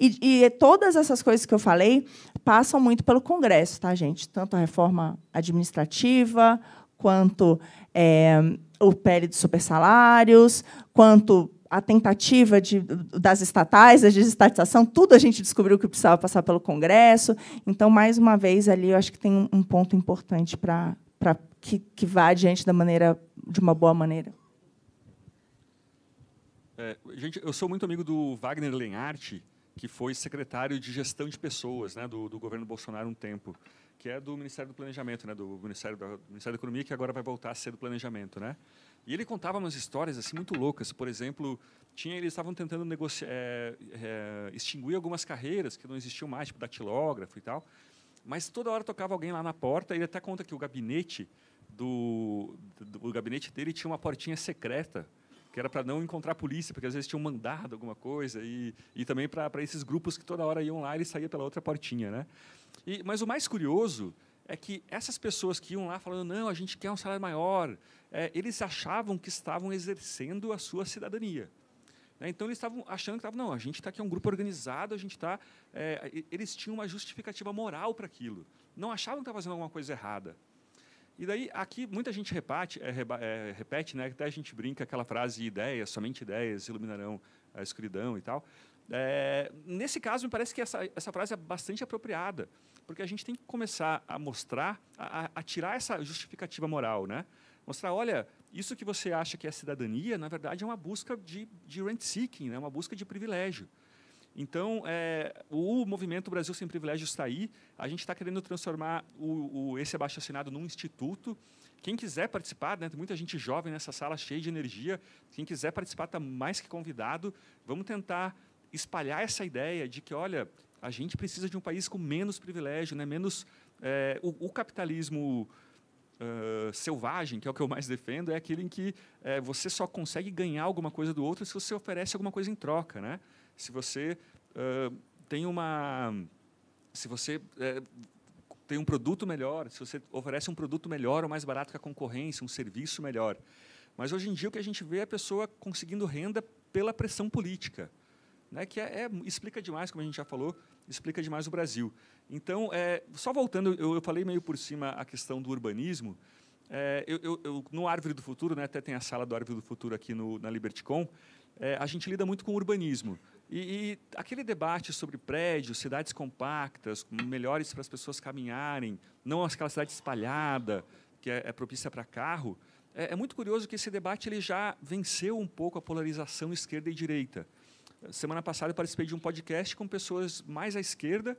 E, e todas essas coisas que eu falei passam muito pelo Congresso, tá, gente? Tanto a reforma administrativa quanto é, o PL dos supersalários, quanto a tentativa de, das estatais, a desestatização, tudo a gente descobriu que precisava passar pelo Congresso. Então, mais uma vez, ali eu acho que tem um ponto importante para que, que vá adiante da maneira, de uma boa maneira.
É, gente, eu sou muito amigo do Wagner Lenarte, que foi secretário de gestão de pessoas né, do, do governo Bolsonaro um tempo, que é do Ministério do Planejamento, né, do, Ministério da, do Ministério da Economia, que agora vai voltar a ser do Planejamento. Né? E ele contava umas histórias assim muito loucas. Por exemplo, tinha eles estavam tentando negociar, é, é, extinguir algumas carreiras que não existiam mais, tipo datilógrafo e tal. Mas toda hora tocava alguém lá na porta. Ele até conta que o gabinete do, do, do gabinete dele tinha uma portinha secreta que era para não encontrar a polícia, porque às vezes tinham mandado alguma coisa e, e também para esses grupos que toda hora iam lá e saía pela outra portinha, né? E, mas o mais curioso é que essas pessoas que iam lá falando, não, a gente quer um salário maior, é, eles achavam que estavam exercendo a sua cidadania. Né? Então, eles estavam achando que, estavam, não, a gente está aqui, é um grupo organizado, a gente está... É, eles tinham uma justificativa moral para aquilo. Não achavam que estavam fazendo alguma coisa errada. E daí, aqui, muita gente repete, é, é, repete né? até a gente brinca aquela frase, ideias, somente ideias iluminarão a escuridão e tal. É, nesse caso, me parece que essa, essa frase é bastante apropriada. Porque a gente tem que começar a mostrar, a, a tirar essa justificativa moral, né? Mostrar, olha, isso que você acha que é cidadania, na verdade, é uma busca de, de rent-seeking, né? uma busca de privilégio. Então, é, o movimento Brasil Sem Privilégios está aí. A gente está querendo transformar o, o, esse abaixo-assinado num instituto. Quem quiser participar, né, tem muita gente jovem nessa sala, cheia de energia. Quem quiser participar está mais que convidado. Vamos tentar espalhar essa ideia de que, olha, a gente precisa de um país com menos privilégio, né? menos é, o, o, capitalismo uh, selvagem, que é o que eu mais defendo, é aquele em que é, você só consegue ganhar alguma coisa do outro se você oferece alguma coisa em troca, né? Se você uh, tem uma, se você tem um produto melhor, se você oferece um produto melhor ou mais barato que a concorrência, um serviço melhor. Mas hoje em dia o que a gente vê é a pessoa conseguindo renda pela pressão política. Né, que é, é, explica demais, como a gente já falou, explica demais o Brasil. Então, é, só voltando, eu, eu, falei meio por cima a questão do urbanismo. É, eu, eu, no Árvore do Futuro, né, até tem a sala do Árvore do Futuro aqui no, na LibertyCon, é, a gente lida muito com urbanismo. E, e, aquele debate sobre prédios, cidades compactas, melhores para as pessoas caminharem, não aquela cidade espalhada, que é, é propícia para carro, é, é, muito curioso que esse debate ele já venceu um pouco a polarização esquerda e direita. Semana passada eu participei de um podcast com pessoas mais à esquerda,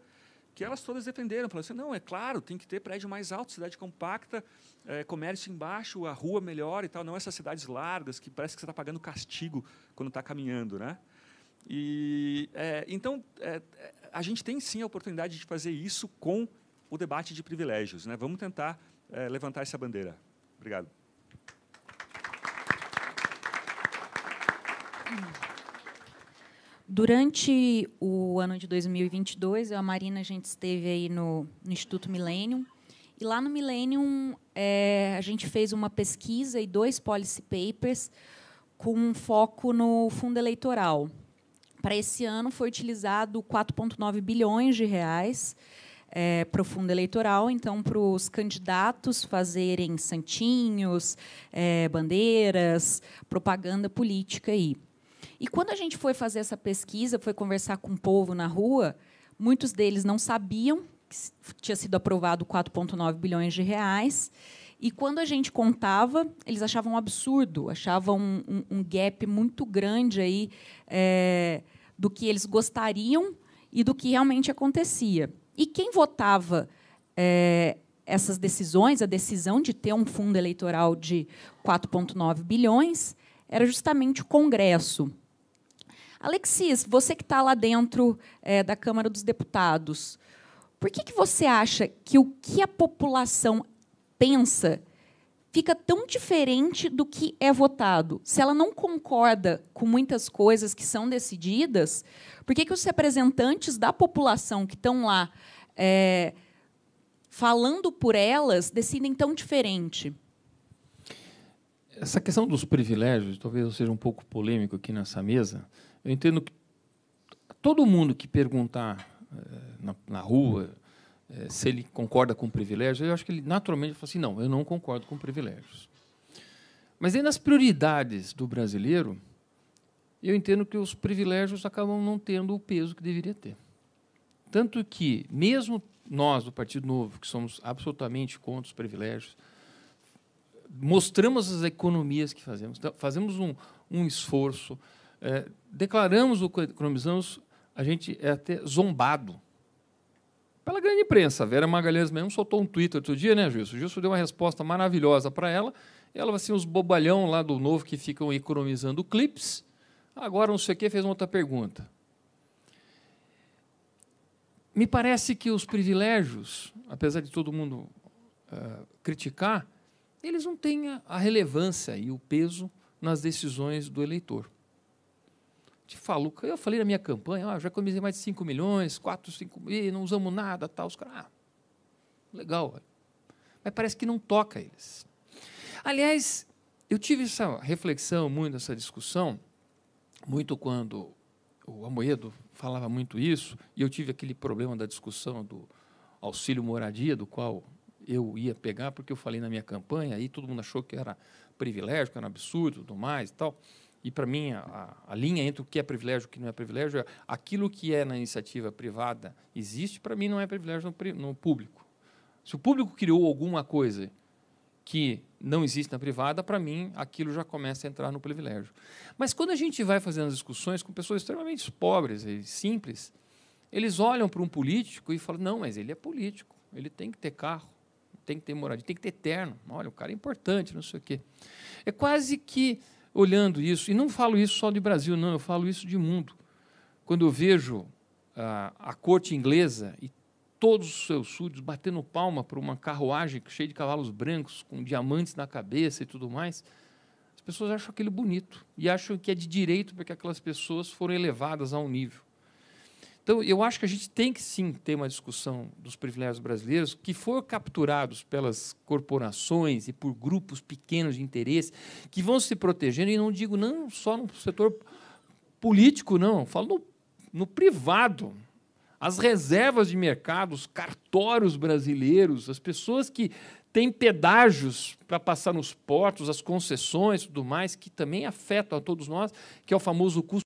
que elas todas defenderam, falaram assim, não, é claro, tem que ter prédio mais alto, cidade compacta, é, comércio embaixo, a rua melhor e tal, não essas cidades largas que parece que você está pagando castigo quando está caminhando, né? E, é, então, é, a gente tem sim a oportunidade de fazer isso com o debate de privilégios. Né? Vamos tentar é, levantar essa bandeira. Obrigado.
Durante o ano de 2022, eu a Marina a gente esteve aí no, no Instituto Millennium e lá no Millennium é, a gente fez uma pesquisa e dois policy papers com um foco no fundo eleitoral. Para esse ano foi utilizado 4,9 bilhões de reais é, para o fundo eleitoral, então para os candidatos fazerem santinhos, é, bandeiras, propaganda política aí. E quando a gente foi fazer essa pesquisa, foi conversar com o povo na rua, muitos deles não sabiam que tinha sido aprovado 4,9 bilhões de reais. E quando a gente contava, eles achavam um absurdo, achavam um, um, gap muito grande aí é, do que eles gostariam e do que realmente acontecia. E quem votava é, essas decisões, a decisão de ter um fundo eleitoral de 4,9 bilhões, era justamente o Congresso. Alexis, você que está lá dentro é, da Câmara dos Deputados, por que, que você acha que o que a população pensa fica tão diferente do que é votado? Se ela não concorda com muitas coisas que são decididas, por que, que os representantes da população que estão lá é, falando por elas decidem tão diferente?
Essa questão dos privilégios, talvez eu seja um pouco polêmico aqui nessa mesa, eu entendo que todo mundo que perguntar eh, na, na rua eh, se ele concorda com privilégios, eu acho que ele naturalmente fala assim: não, eu não concordo com privilégios. Mas aí, nas prioridades do brasileiro, eu entendo que os privilégios acabam não tendo o peso que deveria ter. Tanto que, mesmo nós do Partido Novo, que somos absolutamente contra os privilégios, mostramos as economias que fazemos, então, fazemos um, um esforço, é, declaramos ou economizamos, a gente é até zombado pela grande imprensa. A Vera Magalhães mesmo soltou um Twitter outro dia, né, Gilson? O Gilson deu uma resposta maravilhosa para ela. ela ela, assim, os bobalhão lá do novo que ficam economizando clips. Agora, não sei o que, fez uma outra pergunta. Me parece que os privilégios, apesar de todo mundo uh, criticar, eles não têm a relevância e o peso nas decisões do eleitor te falo, eu falei na minha campanha, ah, já economizei mais de 5 milhões, 4, 5 milhões, não usamos nada, tal. Os caras, ah, legal. Mas parece que não toca eles. Aliás, eu tive essa reflexão, muito essa discussão, muito quando o Amoedo falava muito isso, e eu tive aquele problema da discussão do auxílio moradia, do qual eu ia pegar, porque eu falei na minha campanha, e todo mundo achou que era privilégio, que era um absurdo, tudo mais e tal. E para mim, a, a, linha entre o que é privilégio e o que não é privilégio é aquilo que é na iniciativa privada existe, para mim não é privilégio no, no público. Se o público criou alguma coisa que não existe na privada, para mim aquilo já começa a entrar no privilégio. Mas quando a gente vai fazendo discussões com pessoas extremamente pobres e simples, eles olham para um político e falam: não, mas ele é político, ele tem que ter carro, tem que ter moradia, tem que ter terno. Olha, o cara é importante, não sei o quê. É quase que olhando isso, e não falo isso só de Brasil, não, eu falo isso de mundo. Quando eu vejo a, a corte inglesa e todos os seus súditos batendo palma para uma carruagem cheia de cavalos brancos, com diamantes na cabeça e tudo mais, as pessoas acham aquilo bonito e acham que é de direito porque aquelas pessoas foram elevadas a um nível. Então, eu acho que a gente tem que sim ter uma discussão dos privilégios brasileiros que foram capturados pelas corporações e por grupos pequenos de interesse que vão se protegendo, e não digo não só no setor político, não, falo no, no privado. As reservas de mercado, os cartórios brasileiros, as pessoas que têm pedágios para passar nos portos, as concessões e tudo mais, que também afetam a todos nós, que é o famoso custo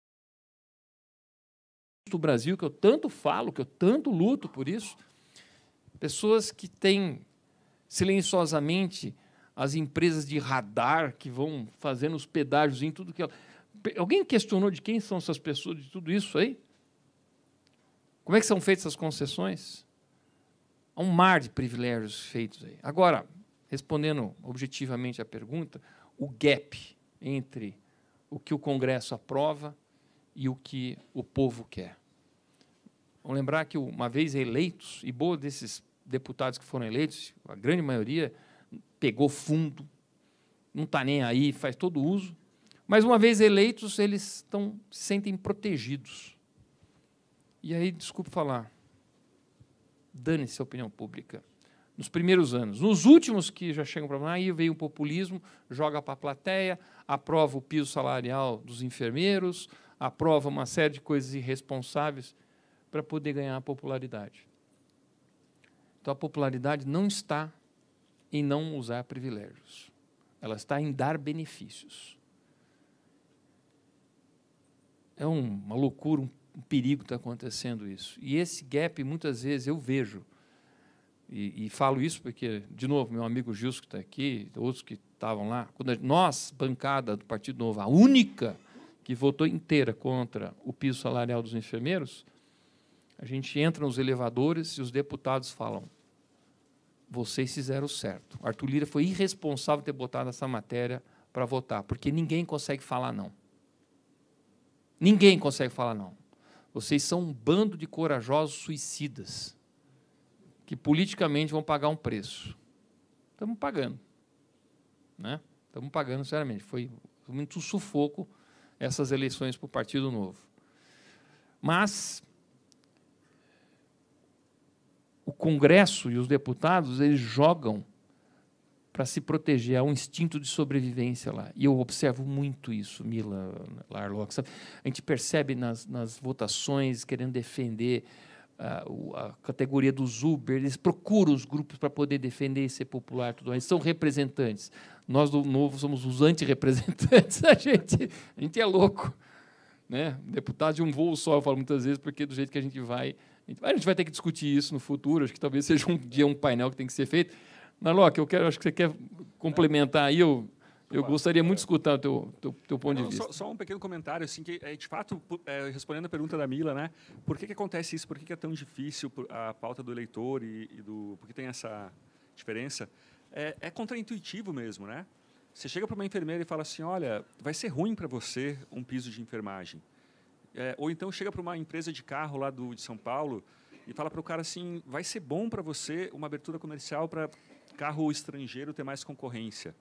do Brasil, que eu tanto falo, que eu tanto luto por isso. Pessoas que têm silenciosamente as empresas de radar que vão fazendo os pedágios em tudo que ela... Alguém questionou de quem são essas pessoas, de tudo isso aí? Como é que são feitas essas concessões? Há um mar de privilégios feitos aí. Agora, respondendo objetivamente à pergunta, o gap entre o que o Congresso aprova e o que o povo quer. Vamos lembrar que, uma vez eleitos, e boa desses deputados que foram eleitos, a grande maioria pegou fundo, não está nem aí, faz todo uso, mas, uma vez eleitos, eles estão, se sentem protegidos. E aí, desculpe falar, dane-se a opinião pública nos primeiros anos. Nos últimos que já chegam para aí veio o populismo, joga para a plateia, aprova o piso salarial dos enfermeiros, aprova uma série de coisas irresponsáveis para poder ganhar popularidade. Então a popularidade não está em não usar privilégios. Ela está em dar benefícios. É uma loucura, um perigo está acontecendo isso. E esse gap, muitas vezes, eu vejo e, e, falo isso porque, de novo, meu amigo Gilson que está aqui, outros que estavam lá, quando nós, bancada do Partido Novo, a única que votou inteira contra o piso salarial dos enfermeiros, a gente entra nos elevadores e os deputados falam: vocês fizeram certo. Arthur Lira foi irresponsável ter botado essa matéria para votar, porque ninguém consegue falar não. Ninguém consegue falar não. Vocês são um bando de corajosos suicidas que politicamente vão pagar um preço. Estamos pagando. Né? Estamos pagando, sinceramente. Foi muito sufoco essas eleições para o Partido Novo. Mas o Congresso e os deputados eles jogam para se proteger, há um instinto de sobrevivência lá. E eu observo muito isso, Mila Larlock. Sabe? A gente percebe nas, nas votações, querendo defender a, a categoria dos Uber, eles procuram os grupos para poder defender e ser popular, tudo mais. São representantes. Nós do Novo somos os anti-representantes. A gente, a gente é louco. Né? Deputado de um voo só, eu falo muitas vezes, porque do jeito que a gente vai. A gente vai ter que discutir isso no futuro, acho que talvez seja um dia um painel que tem que ser feito. Narlock, eu quero, acho que você quer complementar aí, eu eu gostaria muito de é. escutar o teu, teu, teu ponto não, de vista. Só,
só, um pequeno comentário, assim, que de fato, é, respondendo a pergunta da Mila, né? Por que, que acontece isso? Por que, que, é tão difícil a pauta do eleitor e, e do... Por que tem essa diferença? É, é contraintuitivo mesmo, né? Você chega para uma enfermeira e fala assim, olha, vai ser ruim para você um piso de enfermagem. É, ou então chega para uma empresa de carro lá do, de São Paulo e fala para o cara assim, vai ser bom para você uma abertura comercial para carro estrangeiro ter mais concorrência.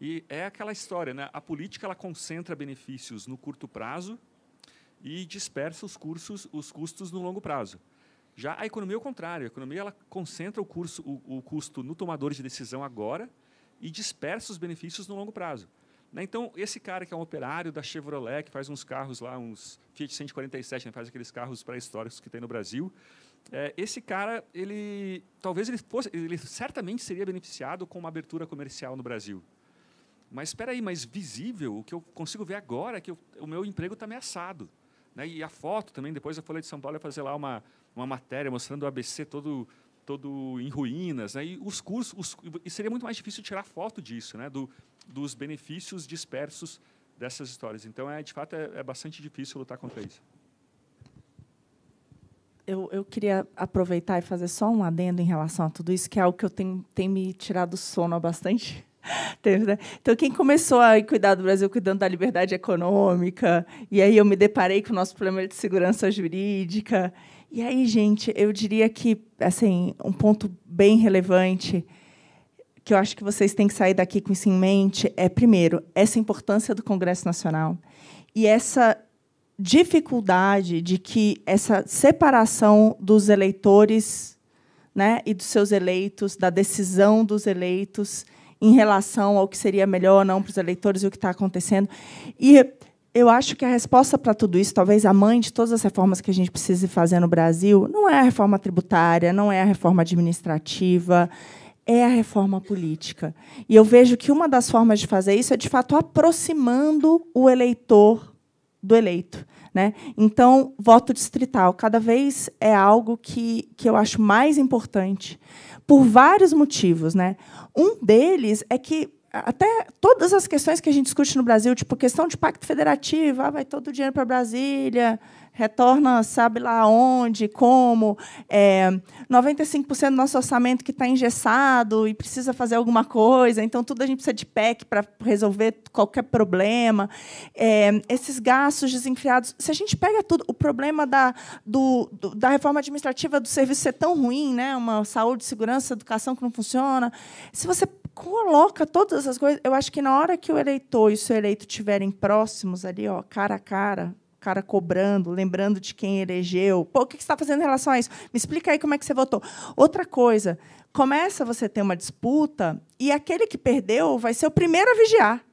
E é aquela história, né? A política ela concentra benefícios no curto prazo e dispersa os cursos, os custos no longo prazo. Já a economia é o contrário. A economia ela concentra o, curso, o, o custo no tomador de decisão agora e dispersa os benefícios no longo prazo. Né? Então, esse cara que é um operário da Chevrolet, que faz uns carros lá, uns Fiat 147, né? faz aqueles carros pré-históricos que tem no Brasil, é, esse cara, ele talvez ele fosse, ele certamente seria beneficiado com uma abertura comercial no Brasil. Mas espera aí, mas visível, o que eu consigo ver agora é que eu, o meu emprego está ameaçado. Né? E a foto também, depois a Folha de São Paulo ia fazer lá uma, uma matéria mostrando o ABC todo todo em ruínas, né? E os cursos, os, e seria muito mais difícil tirar foto disso, né? Do, dos benefícios dispersos dessas histórias. Então, é de fato é, é bastante difícil lutar contra isso.
Eu, eu, queria aproveitar e fazer só um adendo em relação a tudo isso, que é algo que eu tenho, tem me tirado sono há bastante Né? Então, quem começou a cuidar do Brasil cuidando da liberdade econômica, e aí eu me deparei com o nosso problema de segurança jurídica. E aí, gente, eu diria que assim, um ponto bem relevante que eu acho que vocês têm que sair daqui com isso em mente é, primeiro, essa importância do Congresso Nacional e essa dificuldade de que essa separação dos eleitores né, e dos seus eleitos, da decisão dos eleitos, em relação ao que seria melhor ou não para os eleitores e o que está acontecendo. E eu acho que a resposta para tudo isso, talvez a mãe de todas as reformas que a gente precise fazer no Brasil, não é a reforma tributária, não é a reforma administrativa, é a reforma política. E eu vejo que uma das formas de fazer isso é, de fato, aproximando o eleitor do eleito. Né? Então, voto distrital cada vez é algo que, que eu acho mais importante, por vários motivos, né? Um deles é que até todas as questões que a gente discute no Brasil, tipo questão de pacto federativo, ah, vai todo o dinheiro para Brasília, retorna sabe lá onde, como, é, 95% do nosso orçamento que está engessado e precisa fazer alguma coisa, então tudo a gente precisa de PEC para resolver qualquer problema, é, esses gastos desenfriados. se a gente pega tudo, o problema da, do, do, da reforma administrativa do serviço ser tão ruim, né, uma saúde, segurança, educação que não funciona, se você coloca todas essas coisas. Eu acho que na hora que o eleitor e o seu eleito estiverem próximos ali, ó, cara a cara, cara cobrando, lembrando de quem elegeu. Pô, o que você está fazendo em relação a isso? Me explica aí como é que você votou. Outra coisa, começa você ter uma disputa e aquele que perdeu vai ser o primeiro a vigiar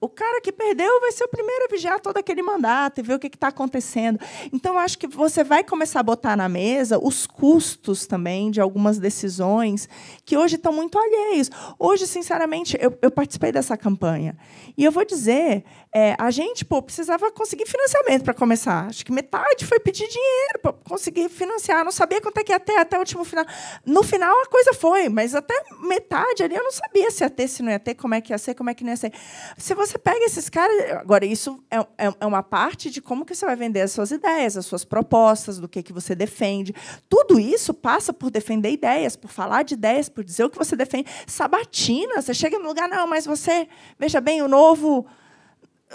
o cara que perdeu vai ser o primeiro a vigiar todo aquele mandato e ver o que está acontecendo. Então, acho que você vai começar a botar na mesa os custos também de algumas decisões que hoje estão muito alheios. Hoje, sinceramente, eu, eu participei dessa campanha. E eu vou dizer, é, a gente pô, precisava conseguir financiamento para começar. Acho que metade foi pedir dinheiro para conseguir financiar. Não sabia quanto é que ia ter até o último final. No final, a coisa foi, mas até metade ali eu não sabia se ia ter, se não ia ter, como é que ia ser, como é que não ia ser. Se você pega esses caras... Agora, isso é, é, é uma parte de como que você vai vender as suas ideias, as suas propostas, do que, que você defende. Tudo isso passa por defender ideias, por falar de ideias, por dizer o que você defende. Sabatina, você chega num lugar, não, mas você... Veja bem, o novo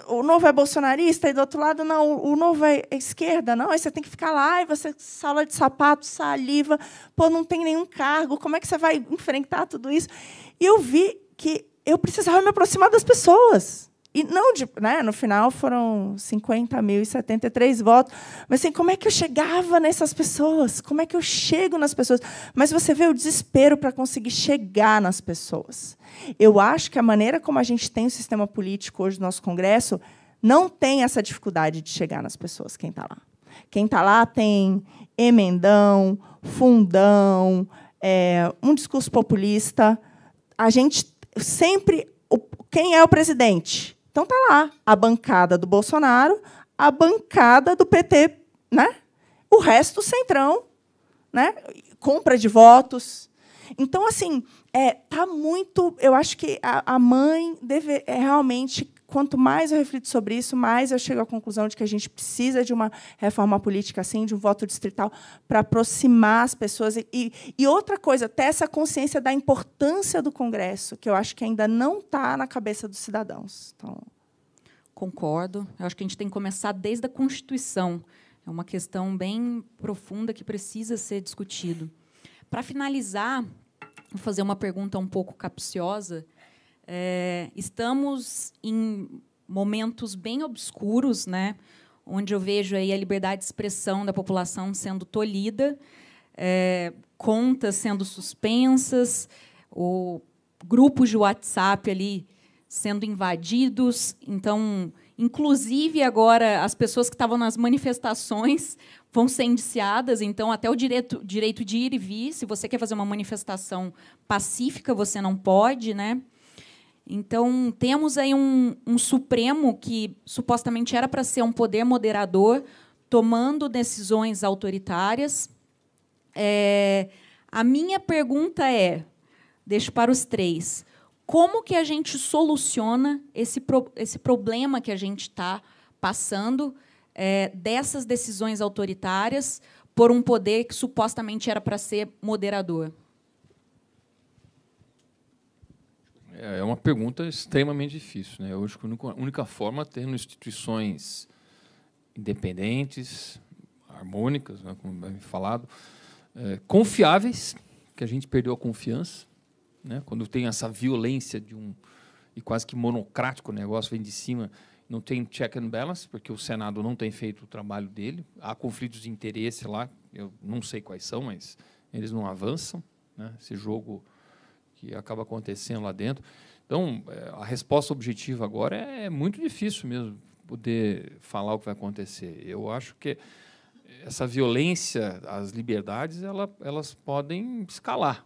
o novo é bolsonarista, e do outro lado, não, o novo é esquerda, não. Aí você tem que ficar lá e você sala de sapato, saliva, pô, não tem nenhum cargo, como é que você vai enfrentar tudo isso? E eu vi que eu precisava me aproximar das pessoas. E não de, né, no final foram 50.073 votos. Mas assim, como é que eu chegava nessas pessoas? Como é que eu chego nas pessoas? Mas você vê o desespero para conseguir chegar nas pessoas. Eu acho que a maneira como a gente tem o sistema político hoje no nosso Congresso não tem essa dificuldade de chegar nas pessoas, quem está lá. Quem está lá tem emendão, fundão, é, um discurso populista. A gente sempre. quem é o presidente? Então tá lá a bancada do Bolsonaro, a bancada do PT, né? O resto centrão, né? Compra de votos. Então assim, é, tá muito. Eu acho que a, a mãe deve é, realmente quanto mais eu reflito sobre isso, mais eu chego à conclusão de que a gente precisa de uma reforma política, assim, de um voto distrital, para aproximar as pessoas. E, e outra coisa, ter essa consciência da importância do Congresso, que eu acho que ainda não está na cabeça dos cidadãos. Então...
Concordo. Eu acho que a gente tem que começar desde a Constituição. É uma questão bem profunda que precisa ser discutido. Para finalizar, vou fazer uma pergunta um pouco capciosa é, estamos em momentos bem obscuros, né? onde eu vejo aí a liberdade de expressão da população sendo tolhida, é, contas sendo suspensas, o grupos de WhatsApp ali sendo invadidos. Então, inclusive agora as pessoas que estavam nas manifestações vão ser indiciadas. Então, até o direito, direito de ir e vir, se você quer fazer uma manifestação pacífica, você não pode, né? Então, temos aí um, um Supremo que supostamente era para ser um poder moderador, tomando decisões autoritárias. É, a minha pergunta é, deixo para os três, como que a gente soluciona esse, pro, esse problema que a gente está passando é, dessas decisões autoritárias por um poder que supostamente era para ser moderador?
É, é uma pergunta extremamente difícil. Né? Eu acho que a única forma é termos instituições independentes, harmônicas, né, como bem falado, é, confiáveis, que a gente perdeu a confiança. Né? Quando tem essa violência de um e quase que monocrático o negócio vem de cima, não tem check and balance, porque o Senado não tem feito o trabalho dele. Há conflitos de interesse lá, eu não sei quais são, mas eles não avançam. Né? Esse jogo que acaba acontecendo lá dentro. Então, é, a resposta objetiva agora é, é muito difícil mesmo poder falar o que vai acontecer. Eu acho que essa violência às liberdades ela, elas podem escalar.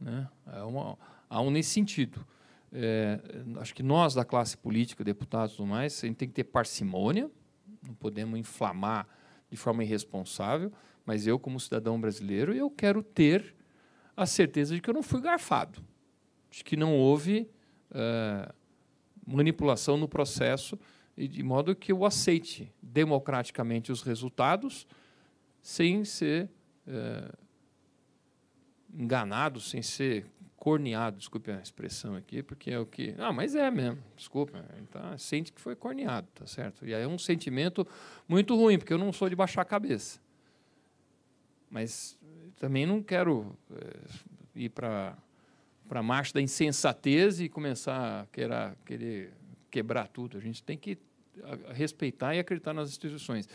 Né? É uma, há um nesse sentido. É, acho que nós, da classe política, deputados e tudo mais, a gente tem que ter parcimônia, não podemos inflamar de forma irresponsável, mas eu, como cidadão brasileiro, eu quero ter a certeza de que eu não fui garfado de que não houve é, manipulação no processo e de modo que eu aceite democraticamente os resultados sem ser é, enganado, sem ser corneado, desculpe a expressão aqui, porque é o que. Ah, mas é mesmo, desculpa. Então, sente que foi corneado, tá certo? E aí é um sentimento muito ruim, porque eu não sou de baixar a cabeça. Mas também não quero é, ir para para a marcha da insensatez e começar a querer, querer quebrar tudo. A gente tem que respeitar e acreditar nas instituições.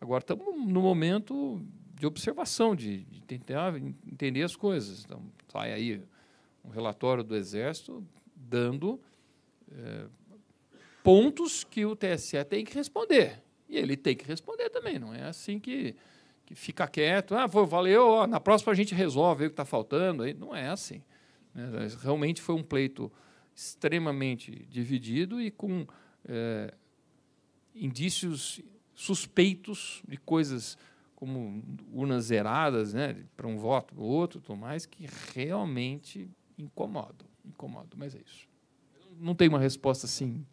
Agora, estamos no momento de observação, de, de tentar entender as coisas. Então, sai aí um relatório do Exército dando é, pontos que o TSE tem que responder. E ele tem que responder também, não é assim que, que fica quieto. Ah, valeu, ó, na próxima a gente resolve o que está faltando. Não é assim. Né? Realmente foi um pleito extremamente dividido e com é, indícios suspeitos de coisas como urnas zeradas, né, para um voto ou outro, tudo mais, que realmente incomodam, incomodam. Mas é isso. não tem uma resposta assim,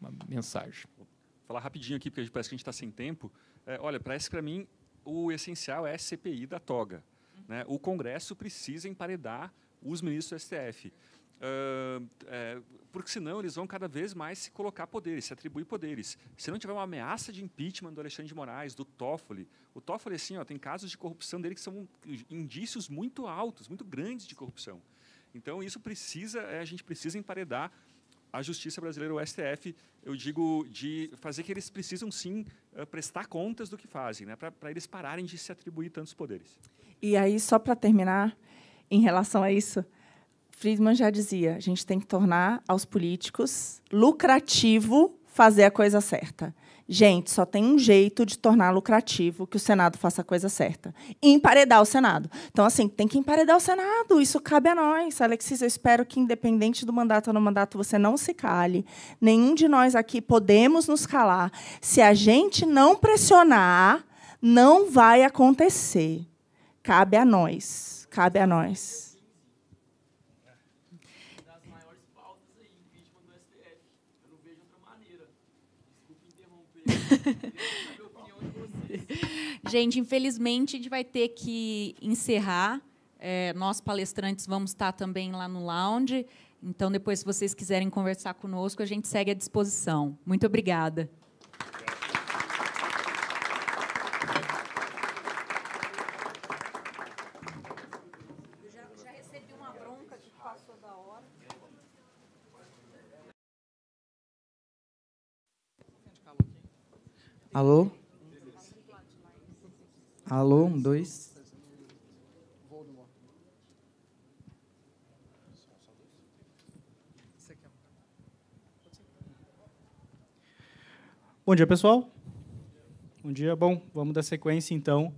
uma mensagem. Vou
falar rapidinho aqui porque parece que a gente está sem tempo. É, olha, parece para mim o essencial é a CPI da toga. Né? O Congresso precisa emparedar os ministros do STF. Uh, ah, é, porque senão eles vão cada vez mais se colocar poderes, se atribuir poderes. Se não tiver uma ameaça de impeachment do Alexandre de Moraes, do Toffoli, o Toffoli assim, ó, tem casos de corrupção dele que são indícios muito altos, muito grandes de corrupção. Então isso precisa, é, a gente precisa emparedar a justiça brasileira, o STF, eu digo de fazer que eles precisam sim ah, prestar contas do que fazem, né, para eles pararem de se atribuir tantos poderes.
E aí só para terminar, em relação a isso? Friedman já dizia: a gente tem que tornar aos políticos lucrativo fazer a coisa certa. Gente, só tem um jeito de tornar lucrativo que o Senado faça a coisa certa. Emparedar o Senado. Então, assim, tem que emparedar o Senado. Isso cabe a nós. Alexis, eu espero que, independente do mandato ou não mandato, você não se cale. Nenhum de nós aqui podemos nos calar. Se a gente não pressionar, não vai acontecer. Cabe a nós cabe a nós.
gente, infelizmente a gente vai ter que encerrar. É, nós, palestrantes, vamos estar também lá no lounge. Então, depois, se vocês quiserem conversar conosco, a gente segue à disposição. Muito obrigada.
Alô? Alô, um, dois.
Bom dia, pessoal. Bom dia. Bom, vamos dar sequência, então,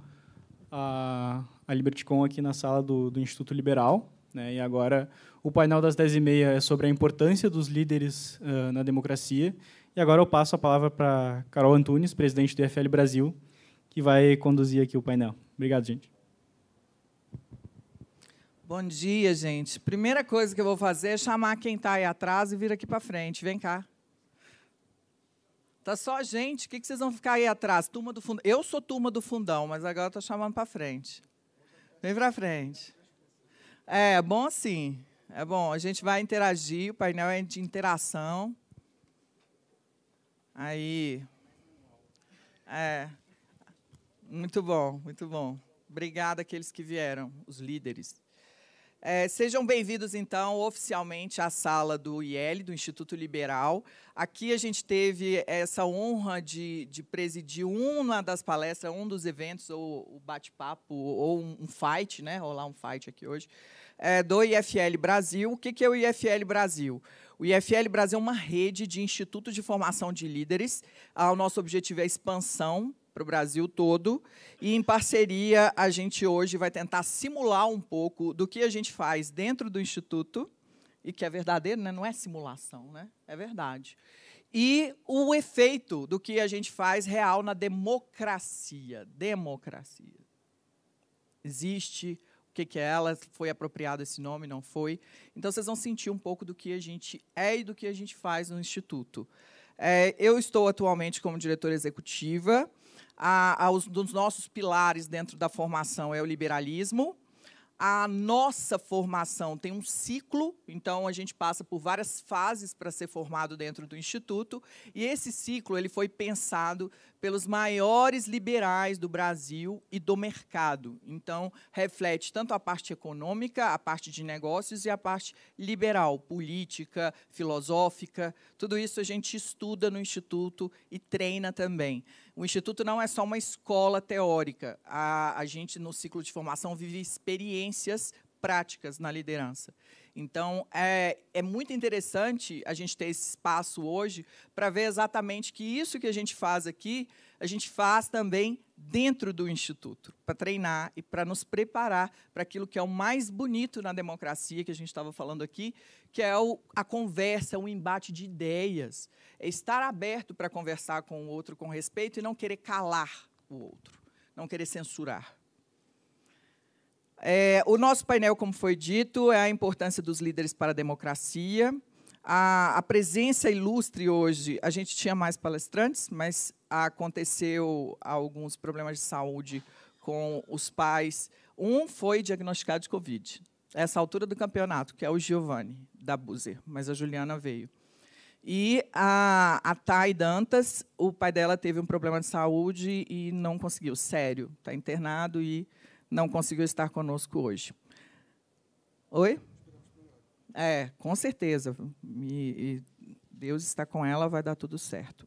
a, a LibertyCon aqui na sala do, do Instituto Liberal. Né? E agora o painel das 10h30 é sobre a importância dos líderes uh, na democracia e agora eu passo a palavra para Carol Antunes, presidente do IFL Brasil, que vai conduzir aqui o painel. Obrigado, gente.
Bom dia, gente. Primeira coisa que eu vou fazer é chamar quem está aí atrás e vir aqui para frente. Vem cá. Tá só gente? O que, que vocês vão ficar aí atrás? Turma do fundo. Eu sou turma do fundão, mas agora estou chamando para frente. Vem para frente. É bom assim. É bom. A gente vai interagir. O painel é de interação. Aí. É. Muito bom, muito bom. Obrigada àqueles que vieram, os líderes. É, sejam bem-vindos, então, oficialmente à sala do IEL, do Instituto Liberal. Aqui a gente teve essa honra de, de presidir uma das palestras, um dos eventos, ou o bate-papo, ou um fight, né? rolar um fight aqui hoje, é, do IFL Brasil. O que é o IFL Brasil? O IFL Brasil é uma rede de institutos de formação de líderes. Ah, o nosso objetivo é a expansão para o Brasil todo. E, em parceria, a gente hoje vai tentar simular um pouco do que a gente faz dentro do Instituto, e que é verdadeiro, né? não é simulação, né? é verdade. E o efeito do que a gente faz real na democracia. Democracia. Existe o que, que é ela, foi apropriado esse nome, não foi. Então, vocês vão sentir um pouco do que a gente é e do que a gente faz no Instituto. É, eu estou atualmente como diretora executiva. A, a, dos nossos pilares dentro da formação é o liberalismo. A nossa formação tem um ciclo, então a gente passa por várias fases para ser formado dentro do instituto, e esse ciclo ele foi pensado pelos maiores liberais do Brasil e do mercado. Então, reflete tanto a parte econômica, a parte de negócios e a parte liberal, política, filosófica. Tudo isso a gente estuda no Instituto e treina também. O Instituto não é só uma escola teórica. A, a gente, no ciclo de formação, vive experiências práticas na liderança. Então, é, é muito interessante a gente ter esse espaço hoje para ver exatamente que isso que a gente faz aqui, a gente faz também dentro do Instituto, para treinar e para nos preparar para aquilo que é o mais bonito na democracia, que a gente estava falando aqui, que é o, a conversa, o embate de ideias. É estar aberto para conversar com o outro com respeito e não querer calar o outro, não querer censurar. É, o nosso painel, como foi dito, é a importância dos líderes para a democracia. A, a, presença ilustre hoje, a gente tinha mais palestrantes, mas aconteceu alguns problemas de saúde com os pais. Um foi diagnosticado de Covid, essa altura do campeonato, que é o Giovanni, da Buzer, mas a Juliana veio. E a, a Thay Dantas, o pai dela teve um problema de saúde e não conseguiu, sério, está internado e não conseguiu estar conosco hoje. Oi? É, com certeza. E, e Deus está com ela, vai dar tudo certo.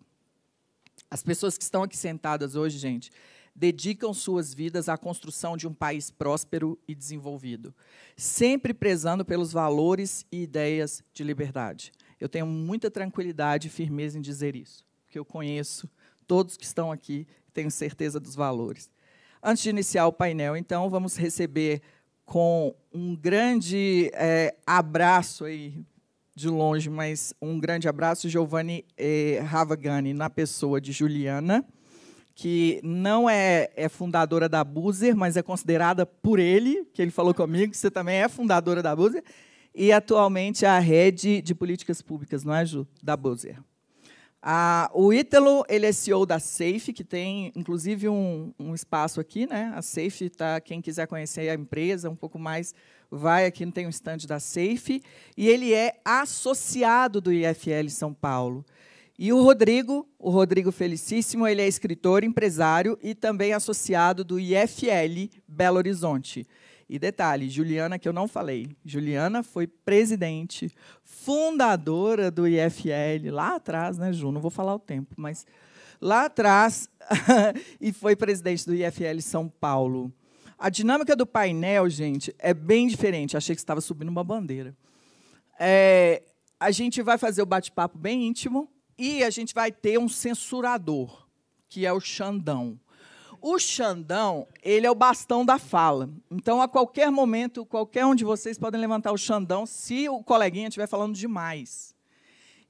As pessoas que estão aqui sentadas hoje, gente, dedicam suas vidas à construção de um país próspero e desenvolvido, sempre prezando pelos valores e ideias de liberdade. Eu tenho muita tranquilidade e firmeza em dizer isso, porque eu conheço todos que estão aqui, tenho certeza dos valores. Antes de iniciar o painel, então, vamos receber com um grande é, abraço aí de longe, mas um grande abraço, Giovanni eh, Ravagani, na pessoa de Juliana, que não é, é fundadora da Buzer, mas é considerada por ele, que ele falou comigo, que você também é fundadora da Buzer, e atualmente é a rede de políticas públicas, não é, Ju? Da Buzer. Ah, o Ítalo, ele é CEO da Safe, que tem, inclusive, um, um espaço aqui. Né? A Safe, tá, quem quiser conhecer a empresa um pouco mais, vai aqui, tem um stand da Safe. E ele é associado do IFL São Paulo. E o Rodrigo, o Rodrigo Felicíssimo, ele é escritor, empresário e também associado do IFL Belo Horizonte. E detalhe, Juliana, que eu não falei, Juliana foi presidente, fundadora do IFL lá atrás, né, Ju? Não vou falar o tempo, mas lá atrás, e foi presidente do IFL São Paulo. A dinâmica do painel, gente, é bem diferente. Achei que estava subindo uma bandeira. É, a gente vai fazer o bate-papo bem íntimo e a gente vai ter um censurador, que é o Xandão. O Xandão, ele é o bastão da fala. Então, a qualquer momento, qualquer um de vocês podem levantar o Xandão se o coleguinha estiver falando demais.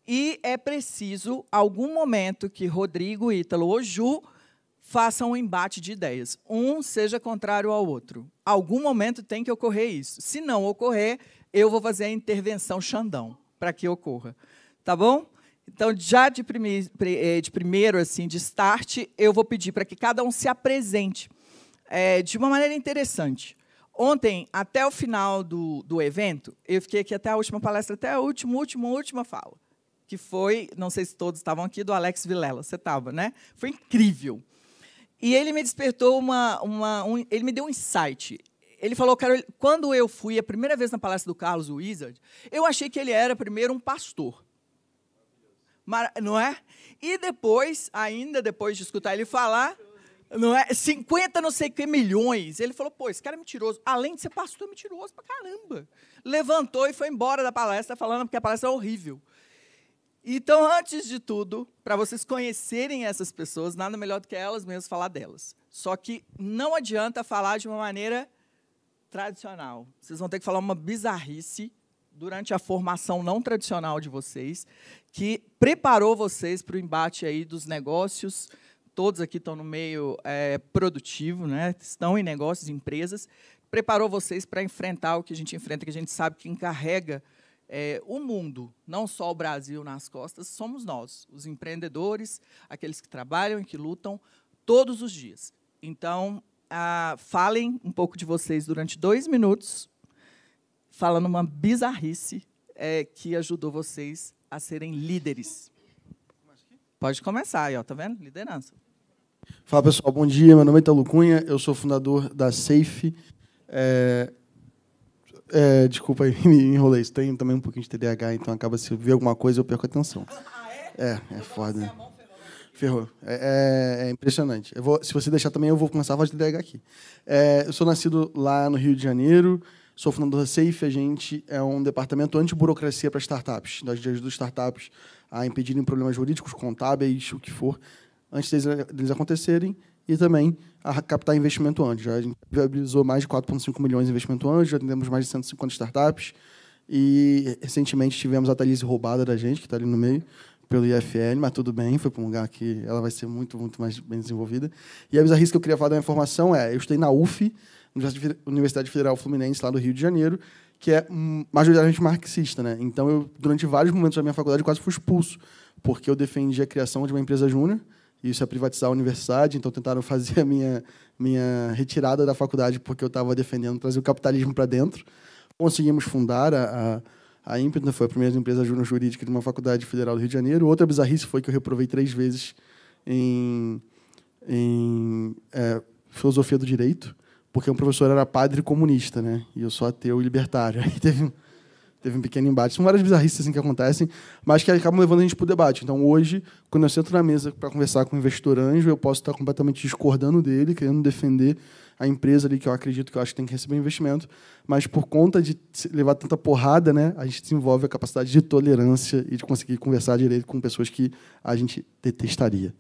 E é preciso algum momento que Rodrigo, Ítalo ou Ju façam um embate de ideias. Um seja contrário ao outro. Algum momento tem que ocorrer isso. Se não ocorrer, eu vou fazer a intervenção Xandão para que ocorra. Tá bom? Então, já de, prime, eh, de primeiro, assim, de start, eu vou pedir para que cada um se apresente é, de uma maneira interessante. Ontem, até o final do, do evento, eu fiquei aqui até a última palestra, até a última, última, última fala, que foi, não sei se todos estavam aqui, do Alex Vilela. Você estava, né? Foi incrível. E ele me despertou uma, uma um, ele me deu um insight. Ele falou, Carol, quando eu fui a primeira vez na palestra do Carlos Wizard, eu achei que ele era primeiro um pastor não é? E depois, ainda depois de escutar ele falar, não é? 50 não sei que milhões. Ele falou, pô, esse cara é mentiroso. Além de ser pastor, é mentiroso pra caramba. Levantou e foi embora da palestra falando que a palestra é horrível. Então, antes de tudo, para vocês conhecerem essas pessoas, nada melhor do que elas mesmas falar delas. Só que não adianta falar de uma maneira tradicional. Vocês vão ter que falar uma bizarrice durante a formação não tradicional de vocês, que preparou vocês para o embate aí dos negócios. Todos aqui estão no meio é, produtivo, né? estão em negócios, empresas. Preparou vocês para enfrentar o que a gente enfrenta, que a gente sabe que encarrega é, o mundo, não só o Brasil nas costas, somos nós, os empreendedores, aqueles que trabalham e que lutam todos os dias. Então, ah, falem um pouco de vocês durante dois minutos, falando uma bizarrice é, que ajudou vocês a serem líderes. Pode começar aí, ó, tá vendo? Liderança.
Fala pessoal, bom dia. Meu nome é Italo Cunha, eu sou fundador da Safe. É... É, desculpa aí, me enrolei. Isso tem também um pouquinho de TDAH, então acaba se eu ver alguma coisa eu perco a atenção. Ah, é? É, é foda. Assim né? Ferrou. É, é, é impressionante. Vou, se você deixar também, eu vou começar a voz de TDAH aqui. É, eu sou nascido lá no Rio de Janeiro. Sou fundador da SAFE, a gente é um departamento anti-burocracia para startups. Nós ajudamos startups a impedirem problemas jurídicos, contábeis, o que for, antes deles, deles acontecerem e também a captar investimento antes. A gente viabilizou mais de 4,5 milhões de investimento antes, já atendemos mais de 150 startups e recentemente tivemos a Thalise roubada da gente, que está ali no meio, pelo IFL, mas tudo bem, foi para um lugar que ela vai ser muito, muito mais bem desenvolvida. E a bizarrice que eu queria falar da minha formação é, eu estudei na UF, Universidade Federal Fluminense, lá do Rio de Janeiro, que é majoritariamente marxista, né? Então, eu, durante vários momentos da minha faculdade, quase fui expulso, porque eu defendi a criação de uma empresa júnior, isso é privatizar a universidade, então tentaram fazer a minha, minha retirada da faculdade porque eu estava defendendo trazer o capitalismo para dentro. Conseguimos fundar a, a, a Ímpeto, foi a primeira empresa júnior jurídica de uma faculdade federal do Rio de Janeiro. Outra bizarrice foi que eu reprovei três vezes em, em é, filosofia do direito porque o professor era padre comunista, né? E eu sou ateu e libertário. Aí teve, teve um pequeno embate. São várias bizarrices assim, que acontecem, mas que acabam levando a gente para o debate. Então, hoje, quando eu sento na mesa para conversar com o investidor anjo, eu posso estar completamente discordando dele, querendo defender a empresa ali que eu acredito que eu acho que tem que receber investimento, mas por conta de levar tanta porrada, né, a gente desenvolve a capacidade de tolerância e de conseguir conversar direito com pessoas que a gente detestaria.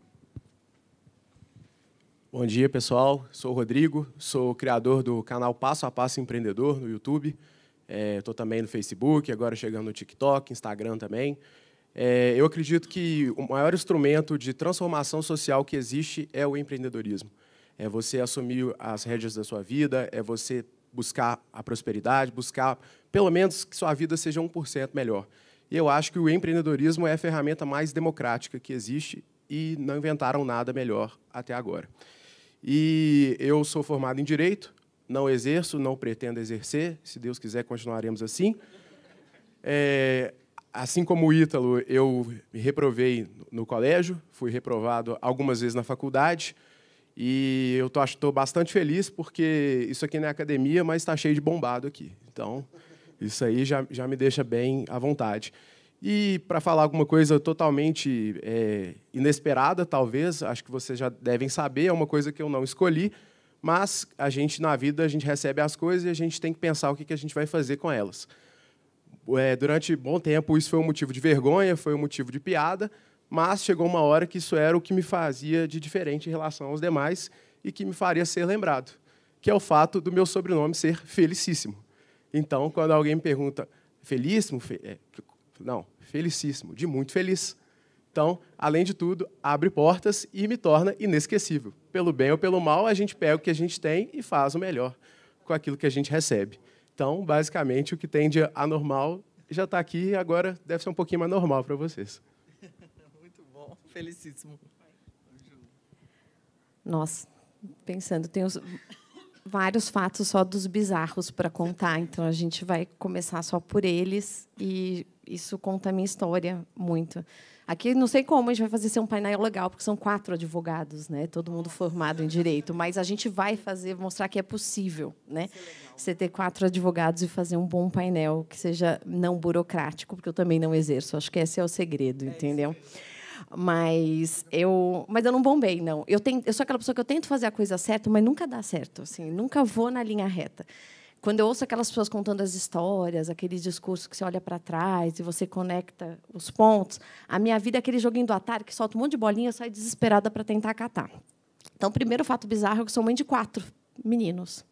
Bom dia, pessoal. Sou o Rodrigo, sou criador do canal Passo a Passo Empreendedor no YouTube. Estou é, também no Facebook, agora chegando no TikTok, Instagram também. É, eu acredito que o maior instrumento de transformação social que existe é o empreendedorismo. É você assumir as rédeas da sua vida, é você buscar a prosperidade, buscar pelo menos que sua vida seja 1% melhor. E eu acho que o empreendedorismo é a ferramenta mais democrática que existe e não inventaram nada melhor até agora. E eu sou formado em direito, não exerço, não pretendo exercer. Se Deus quiser, continuaremos assim. É, assim como o Ítalo, eu me reprovei no colégio, fui reprovado algumas vezes na faculdade. E eu estou bastante feliz porque isso aqui não é academia, mas está cheio de bombado aqui. Então, isso aí já, já me deixa bem à vontade. E para falar alguma coisa totalmente é, inesperada, talvez, acho que vocês já devem saber, é uma coisa que eu não escolhi, mas a gente na vida a gente recebe as coisas e a gente tem que pensar o que, a gente vai fazer com elas. É, durante bom tempo isso foi um motivo de vergonha, foi um motivo de piada, mas chegou uma hora que isso era o que me fazia de diferente em relação aos demais e que me faria ser lembrado, que é o fato do meu sobrenome ser Felicíssimo. Então, quando alguém me pergunta Felíssimo, é, não, felicíssimo, de muito feliz. Então, além de tudo, abre portas e me torna inesquecível. Pelo bem ou pelo mal, a gente pega o que a gente tem e faz o melhor com aquilo que a gente recebe. Então, basicamente, o que tem de anormal já está aqui e agora deve ser um pouquinho mais normal para vocês.
Muito bom, felicíssimo.
Nossa, pensando, tem os, vários fatos só dos bizarros para contar, então a gente vai começar só por eles e isso conta a minha história muito. Aqui, não sei como, a gente vai fazer ser um painel legal, porque são quatro advogados, né? todo mundo formado em direito, mas a gente vai fazer, mostrar que é possível né? É você ter quatro advogados e fazer um bom painel que seja não burocrático, porque eu também não exerço. Acho que esse é o segredo, é entendeu? mas eu mas eu não bombei não eu tenho eu sou aquela pessoa que eu tento fazer a coisa certa mas nunca dá certo assim nunca vou na linha reta quando eu ouço aquelas pessoas contando as histórias, aqueles discursos que você olha para trás e você conecta os pontos, a minha vida é aquele joguinho do Atari que solta um monte de bolinha e sai desesperada para tentar catar. Então, primeiro fato bizarro é que sou mãe de quatro meninos.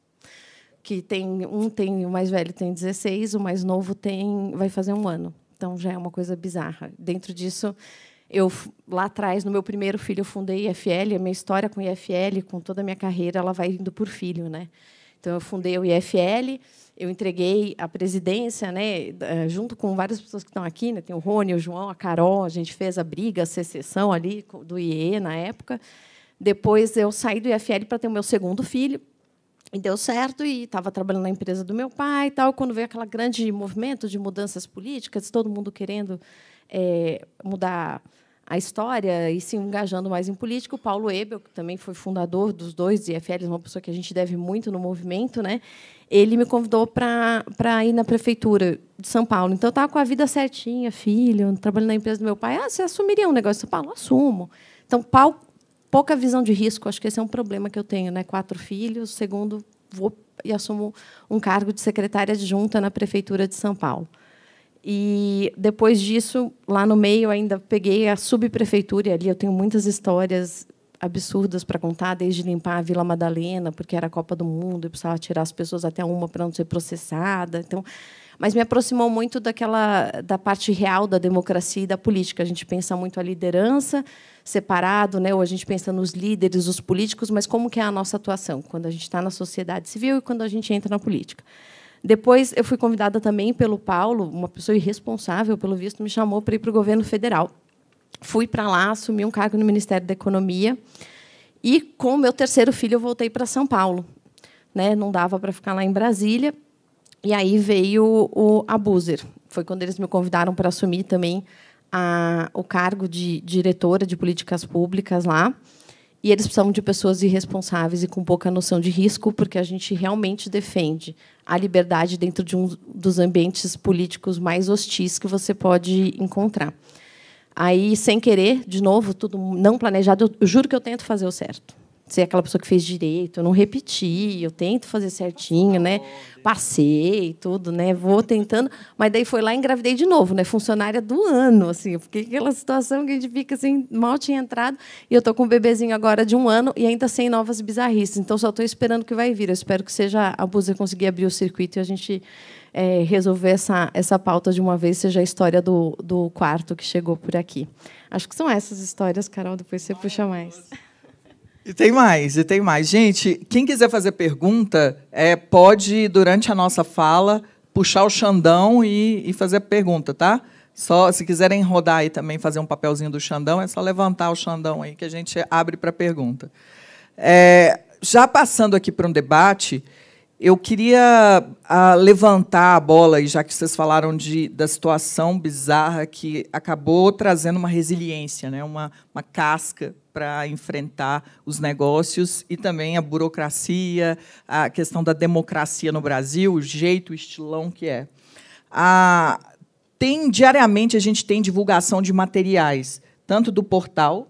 Que tem um tem o mais velho tem 16, o mais novo tem vai fazer um ano. Então já é uma coisa bizarra. Dentro disso, eu lá atrás no meu primeiro filho eu fundei IFL, a minha história com IFL, com toda a minha carreira, ela vai indo por filho, né? Então, eu fundei o IFL, eu entreguei a presidência, né, eh, junto com várias pessoas que estão aqui, né, tem o Rony, o João, a Carol, a gente fez a briga, a secessão ali do IE na época. Depois eu saí do IFL para ter o meu segundo filho, e deu certo, e estava trabalhando na empresa do meu pai e tal. Quando veio aquele grande movimento de mudanças políticas, todo mundo querendo é, mudar a história e se engajando mais em política. O Paulo Ebel, que também foi fundador dos dois IFLs, uma pessoa que a gente deve muito no movimento, né? ele me convidou para ir na prefeitura de São Paulo. Então, eu estava com a vida certinha, filho, trabalhando na empresa do meu pai. Ah, você assumiria um negócio de São Paulo? Assumo. Então, pau, pouca visão de risco. Acho que esse é um problema que eu tenho. Né? Quatro filhos, segundo, vou e assumo um cargo de secretária adjunta na prefeitura de São Paulo. E depois disso, lá no meio, ainda peguei a subprefeitura, e ali eu tenho muitas histórias absurdas para contar, desde limpar a Vila Madalena, porque era a Copa do Mundo, e precisava tirar as pessoas até uma para não ser processada. Então, mas me aproximou muito daquela da parte real da democracia e da política. A gente pensa muito a liderança separado, né? Ou a gente pensa nos líderes, os políticos, mas como que é a nossa atuação quando a gente está na sociedade civil e quando a gente entra na política? Depois eu fui convidada também pelo Paulo, uma pessoa irresponsável, pelo visto, me chamou para ir para o governo federal. Fui para lá, assumi um cargo no Ministério da Economia. E com o meu terceiro filho eu voltei para São Paulo, né? Não dava para ficar lá em Brasília. E aí veio o Abuser. Foi quando eles me convidaram para assumir também a, o cargo de diretora de políticas públicas lá. E eles precisam de pessoas irresponsáveis e com pouca noção de risco, porque a gente realmente defende a liberdade dentro de um dos ambientes políticos mais hostis que você pode encontrar. Aí, sem querer, de novo, tudo não planejado, eu juro que eu tento fazer o certo ser aquela pessoa que fez direito, eu não repeti, eu tento fazer certinho, né? Passei tudo, né? Vou tentando, mas daí foi lá e engravidei de novo, né? Funcionária do ano, assim, porque aquela situação que a gente fica assim, mal tinha entrado, e eu tô com um bebezinho agora de um ano e ainda sem novas bizarrices. Então só estou esperando o que vai vir. Eu espero que seja a Busa conseguir abrir o circuito e a gente é, resolver essa, essa pauta de uma vez, seja a história do, do quarto que chegou por aqui. Acho que são essas histórias, Carol, depois você puxa mais.
E tem mais, e tem mais. Gente, quem quiser fazer pergunta, é, pode, durante a nossa fala, puxar o Xandão e, e fazer a pergunta, tá? Só se quiserem rodar e também fazer um papelzinho do Xandão, é só levantar o Xandão aí que a gente abre para pergunta. É, já passando aqui para um debate, eu queria a, ah, levantar a bola, e já que vocês falaram de, da situação bizarra que acabou trazendo uma resiliência, né, uma, uma casca para enfrentar os negócios e também a burocracia, a questão da democracia no Brasil, o jeito, o estilão que é. tem diariamente a gente tem divulgação de materiais, tanto do portal,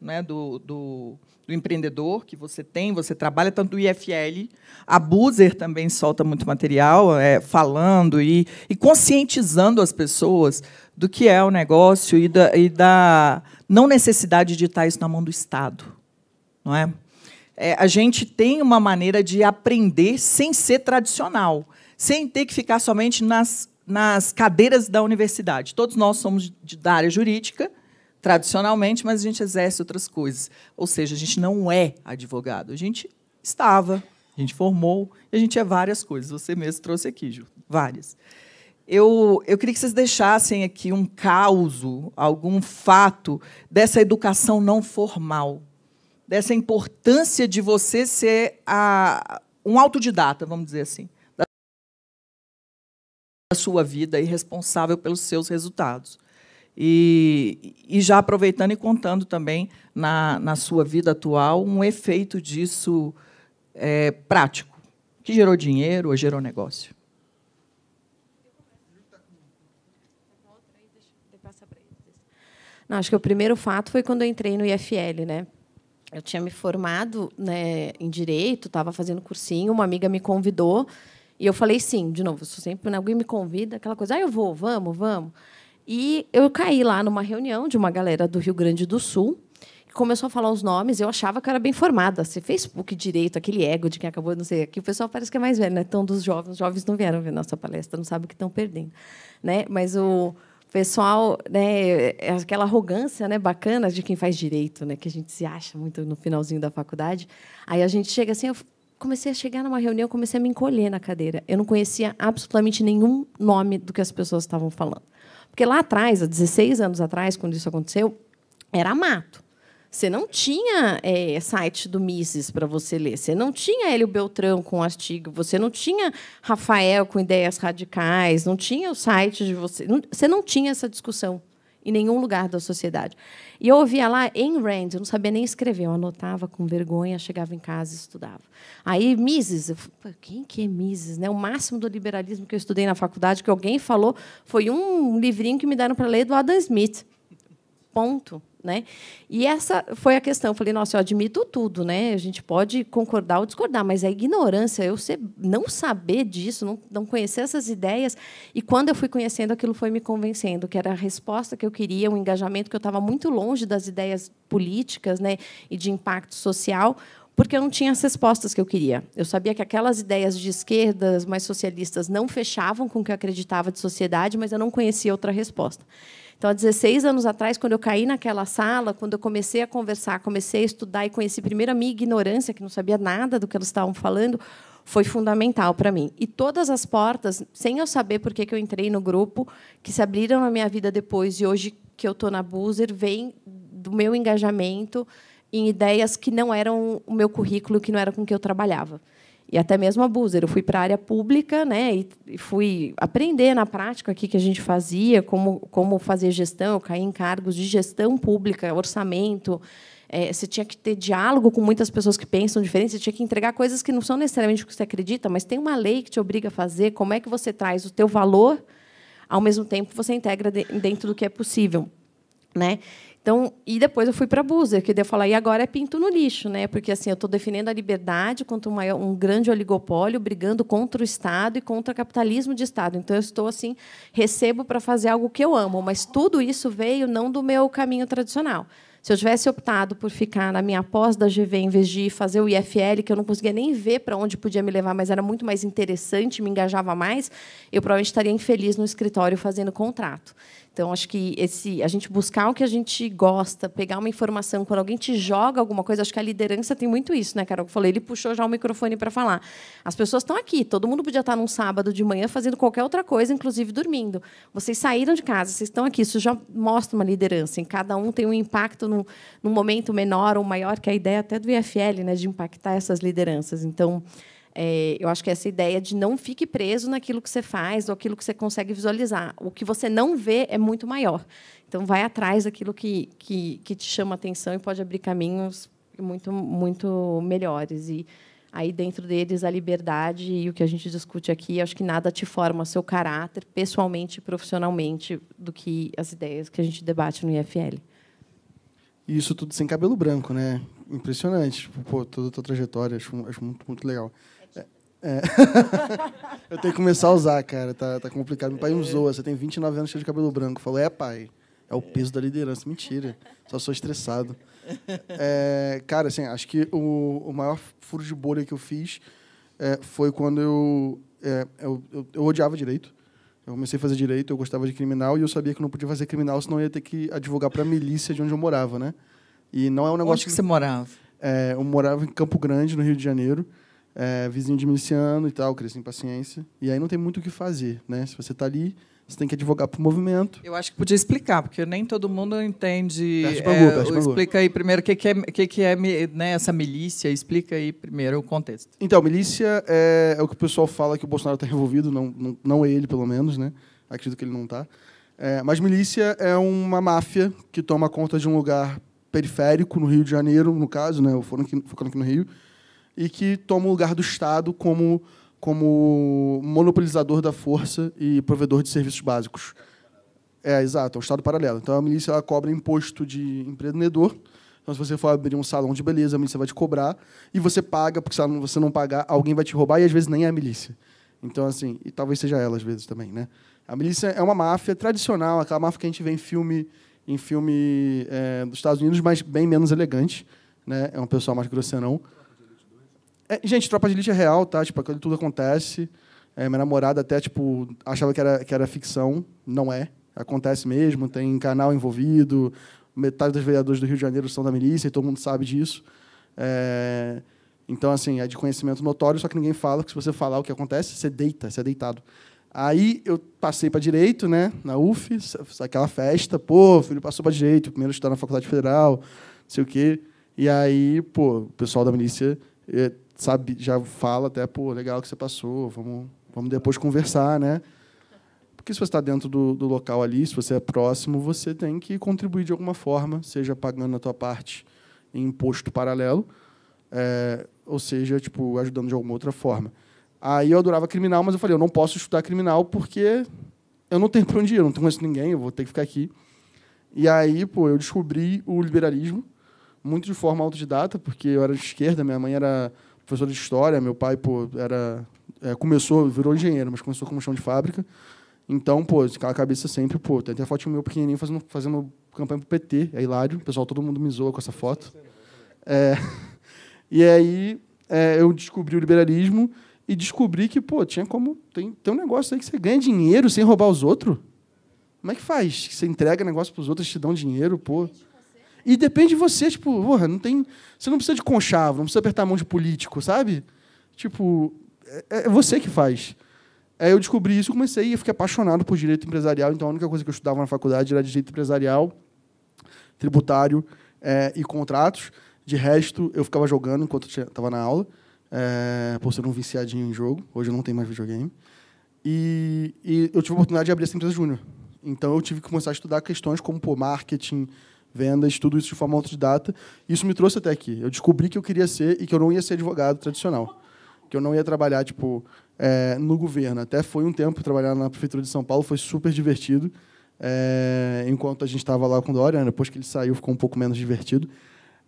né, do, do do empreendedor que você tem, você trabalha tanto do IFL, a Buzer também solta muito material, é, falando e, e, conscientizando as pessoas do que é o negócio e da, e da não necessidade de estar isso na mão do Estado, não é? é? A gente tem uma maneira de aprender sem ser tradicional, sem ter que ficar somente nas nas cadeiras da universidade. Todos nós somos de, da área jurídica tradicionalmente, mas a gente exerce outras coisas. Ou seja, a gente não é advogado, a gente estava, a gente formou, a gente é várias coisas. Você mesmo trouxe aqui, Ju, várias. Eu, eu queria que vocês deixassem aqui um caos, algum fato dessa educação não formal, dessa importância de você ser a, um autodidata, vamos dizer assim, da sua vida e responsável pelos seus resultados. E, e já aproveitando e contando também, na, na sua vida atual, um efeito disso é, prático, que gerou dinheiro ou gerou negócio.
Não, acho que o primeiro fato foi quando eu entrei no IFL, né? Eu tinha me formado né, em direito, estava fazendo cursinho, uma amiga me convidou e eu falei sim, de novo, sou sempre quando né, alguém me convida, aquela coisa, ah, eu vou, vamos, vamos. E eu caí lá numa reunião de uma galera do Rio Grande do Sul, que começou a falar os nomes, eu achava que era bem formada. Você fez que direito, aquele ego de quem acabou, não sei, aqui o pessoal parece que é mais velho, né? Então, dos jovens, os jovens não vieram ver nossa palestra, não sabem o que estão perdendo, né? Mas o pessoal, né, é aquela arrogância, né, bacana de quem faz direito, né, que a gente se acha muito no finalzinho da faculdade. Aí a gente chega assim, eu comecei a chegar numa reunião, comecei a me encolher na cadeira. Eu não conhecia absolutamente nenhum nome do que as pessoas estavam falando. Porque lá atrás, há 16 anos atrás, quando isso aconteceu, era mato. Você não tinha é, site do Mises para você ler. Você não tinha Hélio Beltrão com artigo. Você não tinha Rafael com ideias radicais. Não tinha o site de você. Não, você não tinha essa discussão em nenhum lugar da sociedade. E eu ouvia lá em Rand, eu não sabia nem escrever, eu anotava com vergonha, chegava em casa e estudava. Aí Mises, eu falei, quem que é Mises? Né? O máximo do liberalismo que eu estudei na faculdade, que alguém falou, foi um livrinho que me deram para ler do Adam Smith. Ponto. Né? E essa foi a questão. Eu falei, nossa, eu admito tudo, né? A gente pode concordar ou discordar, mas a ignorância, eu ser, não saber disso, não, não conhecer essas ideias. E quando eu fui conhecendo, aquilo foi me convencendo, que era a resposta que eu queria, um engajamento que eu estava muito longe das ideias políticas né? e de impacto social porque eu não tinha as respostas que eu queria. Eu sabia que aquelas ideias de esquerdas mais socialistas não fechavam com o que eu acreditava de sociedade, mas eu não conhecia outra resposta. Então, há 16 anos atrás, quando eu caí naquela sala, quando eu comecei a conversar, comecei a estudar e conheci primeiro a minha ignorância, que não sabia nada do que eles estavam falando, foi fundamental para mim. E todas as portas, sem eu saber por que eu entrei no grupo, que se abriram na minha vida depois e hoje que eu estou na Buzer, vem do meu engajamento em ideias que não eram o meu currículo, que não era com que eu trabalhava e até mesmo abuser. Eu fui para a área pública né, e fui aprender na prática o que a gente fazia, como, como fazer gestão, eu caí em cargos de gestão pública, orçamento. É, você tinha que ter diálogo com muitas pessoas que pensam diferente, você tinha que entregar coisas que não são necessariamente o que você acredita, mas tem uma lei que te obriga a fazer, como é que você traz o teu valor, ao mesmo tempo você integra dentro do que é possível. Né? Então, e depois eu fui para Buser, que eu falar, e agora é pinto no lixo, né? Porque assim, eu estou defendendo a liberdade contra um, maior, um grande oligopólio, brigando contra o Estado e contra o capitalismo de Estado. Então, eu estou assim, recebo para fazer algo que eu amo, mas tudo isso veio não do meu caminho tradicional. Se eu tivesse optado por ficar na minha pós da GV em vez de fazer o IFL, que eu não conseguia nem ver para onde podia me levar, mas era muito mais interessante, me engajava mais, eu provavelmente estaria infeliz no escritório fazendo contrato. Então, acho que esse, a gente buscar o que a gente gosta, pegar uma informação, quando alguém te joga alguma coisa, acho que a liderança tem muito isso, né, Carol? Eu falei, ele puxou já o microfone para falar. As pessoas estão aqui, todo mundo podia estar tá num sábado de manhã fazendo qualquer outra coisa, inclusive dormindo. Vocês saíram de casa, vocês estão aqui, isso já mostra uma liderança. Em cada um tem um impacto num, num momento menor ou maior, que é a ideia até do IFL, né, de impactar essas lideranças. Então, é, eu acho que essa ideia de não fique preso naquilo que você faz ou aquilo que você consegue visualizar. O que você não vê é muito maior. Então, vai atrás daquilo que, que, que te chama atenção e pode abrir caminhos muito, muito melhores. E aí, dentro deles, a liberdade e o que a gente discute aqui, acho que nada te forma seu caráter, pessoalmente e profissionalmente, do que as ideias que a gente debate no IFL.
E isso tudo sem cabelo branco, né? Impressionante. Tipo, pô, toda a tua trajetória, acho, acho muito, muito legal. É. eu tenho que começar a usar, cara. Tá, tá complicado. Meu pai é. me zoa. Você tem 29 anos cheio de cabelo branco. Falou, é, pai. É o peso da liderança. Mentira. Só sou estressado. É, cara, assim, acho que o, o maior furo de bolha que eu fiz é, foi quando eu, é, eu, eu, eu, odiava direito. Eu comecei a fazer direito, eu gostava de criminal e eu sabia que não podia fazer criminal, senão ia ter que advogar para a milícia de onde eu morava, né? E não é um negócio. Onde que você morava? É, eu morava em Campo Grande, no Rio de Janeiro é, vizinho de miliciano e tal, cresci em paciência. E aí não tem muito o que fazer, né? Se você está ali, você tem que advogar para o movimento.
Eu acho que podia explicar, porque nem todo mundo entende. Bangu, é, explica aí primeiro o que, que é, que que é né, essa milícia, explica aí primeiro o contexto.
Então, milícia é, é o que o pessoal fala que o Bolsonaro está envolvido, não, não, não ele, pelo menos, né? Acredito que ele não está. É, mas milícia é uma máfia que toma conta de um lugar periférico, no Rio de Janeiro, no caso, né? Focando aqui, focando aqui no Rio e que toma o lugar do Estado como, como monopolizador da força e provedor de serviços básicos. É, exato, é um Estado paralelo. Então, a milícia ela cobra imposto de empreendedor. Então, se você for abrir um salão de beleza, a milícia vai te cobrar e você paga, porque se você não pagar, alguém vai te roubar e às vezes nem é a milícia. Então, assim, e talvez seja ela às vezes também, né? A milícia é uma máfia tradicional, aquela máfia que a gente vê em filme, em filme é, dos Estados Unidos, mas bem menos elegante, né? É um pessoal mais grosseirão. É, gente, Tropa de Elite é real, tá? Tipo, aquilo é tudo acontece. É, minha namorada até, tipo, achava que era, que era ficção. Não é. Acontece mesmo, tem canal envolvido, metade dos vereadores do Rio de Janeiro são da milícia e todo mundo sabe disso. É... Então, assim, é de conhecimento notório, só que ninguém fala, que se você falar o que acontece, você deita, você é deitado. Aí eu passei para direito, né, na UF, aquela festa, pô, filho passou para direito, primeiro estudar na Faculdade Federal, não sei o quê. E aí, pô, o pessoal da milícia é, sabe, já fala até, pô, legal que você passou, vamos, vamos depois conversar, né? Porque se você está dentro do, do local ali, se você é próximo, você tem que contribuir de alguma forma, seja pagando a tua parte em imposto paralelo, é, ou seja, tipo, ajudando de alguma outra forma. Aí eu adorava criminal, mas eu falei, eu não posso estudar criminal porque eu não tenho para onde ir, eu não conheço ninguém, eu vou ter que ficar aqui. E aí, pô, eu descobri o liberalismo, muito de forma autodidata, porque eu era de esquerda, minha mãe era Professor de história. Meu pai pô, era é, começou, virou engenheiro, mas começou como chão de fábrica. Então, pô, ficava a cabeça sempre, pô, tem até a foto meu pequenininho fazendo, fazendo campanha pro PT, é hilário. O pessoal, todo mundo me zoa com essa foto. É, e aí é, eu descobri o liberalismo e descobri que, pô, tinha como. Tem, tem um negócio aí que você ganha dinheiro sem roubar os outros. Como é que faz? Você entrega negócio para os outros, te dão dinheiro, pô. E depende de você, tipo, porra, não tem. Você não precisa de conchavo, não precisa apertar a mão de político, sabe? Tipo, é, é você que faz. Aí eu descobri isso, comecei e fiquei apaixonado por direito empresarial. Então a única coisa que eu estudava na faculdade era direito empresarial, tributário é, e contratos. De resto, eu ficava jogando enquanto estava na aula, é, por ser um viciadinho em jogo. Hoje eu não tenho mais videogame. E, e eu tive a oportunidade de abrir essa empresa júnior. Então eu tive que começar a estudar questões como pô, marketing, vendas, tudo isso de forma autodidata. Isso me trouxe até aqui. Eu descobri que eu queria ser e que eu não ia ser advogado tradicional. Que eu não ia trabalhar, tipo, é, no governo. Até foi um tempo trabalhar na Prefeitura de São Paulo, foi super divertido. É, enquanto a gente estava lá com o Dorian, né, depois que ele saiu ficou um pouco menos divertido.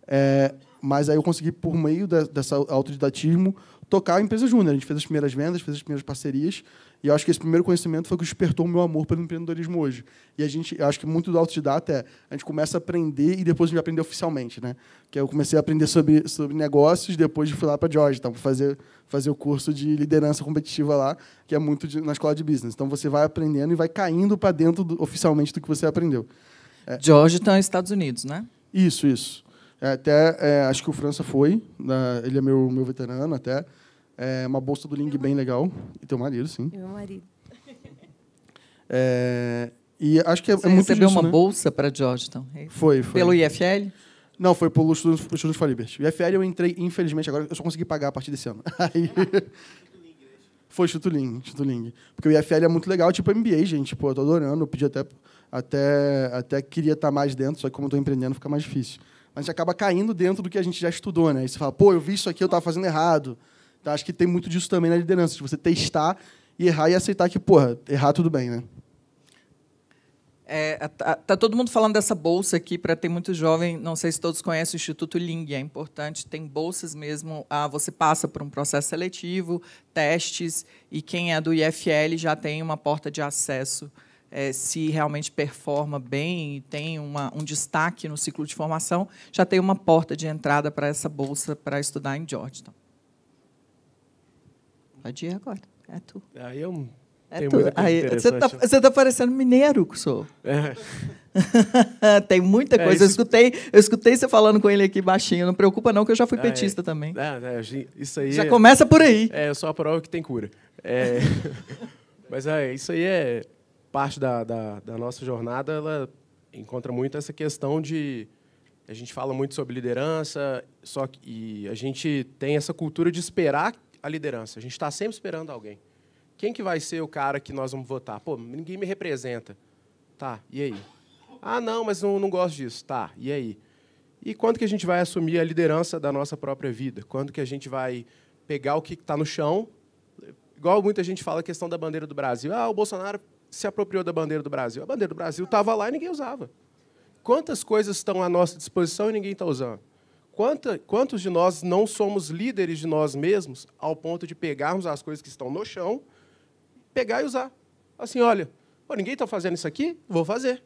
É, mas aí eu consegui, por meio de, dessa autodidatismo, tocar a empresa júnior. A gente fez as primeiras vendas, fez as primeiras parcerias, e eu acho que esse primeiro conhecimento foi o que despertou o meu amor pelo empreendedorismo hoje. E a gente, acho que muito do autodidata é a gente começa a aprender e depois a gente aprende oficialmente, né? Que eu comecei a aprender sobre, sobre negócios, depois fui lá para George, então fazer fazer o curso de liderança competitiva lá, que é muito de, na escola de business. Então você vai aprendendo e vai caindo para dentro do, oficialmente do que você aprendeu. É. George está nos Estados Unidos, né? Isso, isso. É, até é, acho que o França foi, né? ele é meu meu veterano até. É uma bolsa do Ling bem legal. E teu marido, sim. E meu marido. É, e acho que é, é Você é muito recebeu disso, uma né? bolsa para Georgetown? Então? É foi, foi. Pelo IFL? Não, foi pelo Students, Students for Liberty. O IFL eu entrei, infelizmente, agora eu só consegui pagar a partir desse ano. Aí... Foi Chutuling, Chutuling. Porque o IFL é muito legal, tipo MBA, gente. Pô, eu tô adorando, eu pedi até, até, até queria estar tá mais dentro, só que como eu tô empreendendo, fica mais difícil. Mas a gente acaba caindo dentro do que a gente já estudou, né? E você fala, pô, eu vi isso aqui, eu estava fazendo errado. Então, acho que tem muito disso também na liderança, de você testar e errar e aceitar que, porra, errar tudo bem, né?
É, tá, tá, todo mundo falando dessa bolsa aqui para ter muito jovem. Não sei se todos conhecem o Instituto Ling, é importante. Tem bolsas mesmo. Ah, você passa por um processo seletivo, testes, e quem é do IFL já tem uma porta de acesso é, se realmente performa bem e tem uma, um destaque no ciclo de formação, já tem uma porta de entrada para essa bolsa para estudar em Georgetown. Pode ir agora.
É tu. Aí eu é tu. Aí, você está você
tá parecendo mineiro, que sou. É. tem muita é, coisa. É, isso... eu, escutei, eu escutei você falando com ele aqui baixinho. Não preocupa, não, que eu já fui ah, petista é, também.
Ah, é, isso aí. Já é- começa por aí. É, eu sou a prova que tem cura. mas é, isso aí é parte da, da, da, nossa jornada. Ela encontra muito essa questão de. A gente fala muito sobre liderança, só que a gente tem essa cultura de esperar a liderança. A gente está sempre esperando alguém. Quem que vai ser o cara que nós vamos votar? Pô, ninguém me representa. Tá, e aí? Ah, não, mas não, não gosto disso. Tá, e aí? E quando que a gente vai assumir a liderança da nossa própria vida? Quando que a gente vai pegar o que está no chão? Igual muita gente fala a questão da bandeira do Brasil. Ah, o Bolsonaro se apropriou da bandeira do Brasil. A bandeira do Brasil estava lá e ninguém usava. Quantas coisas estão à nossa disposição e ninguém está usando? Quanta, quantos de nós não somos líderes de nós mesmos ao ponto de pegarmos as coisas que estão no chão, pegar e usar? Assim, olha, pô, ninguém está fazendo isso aqui, vou fazer.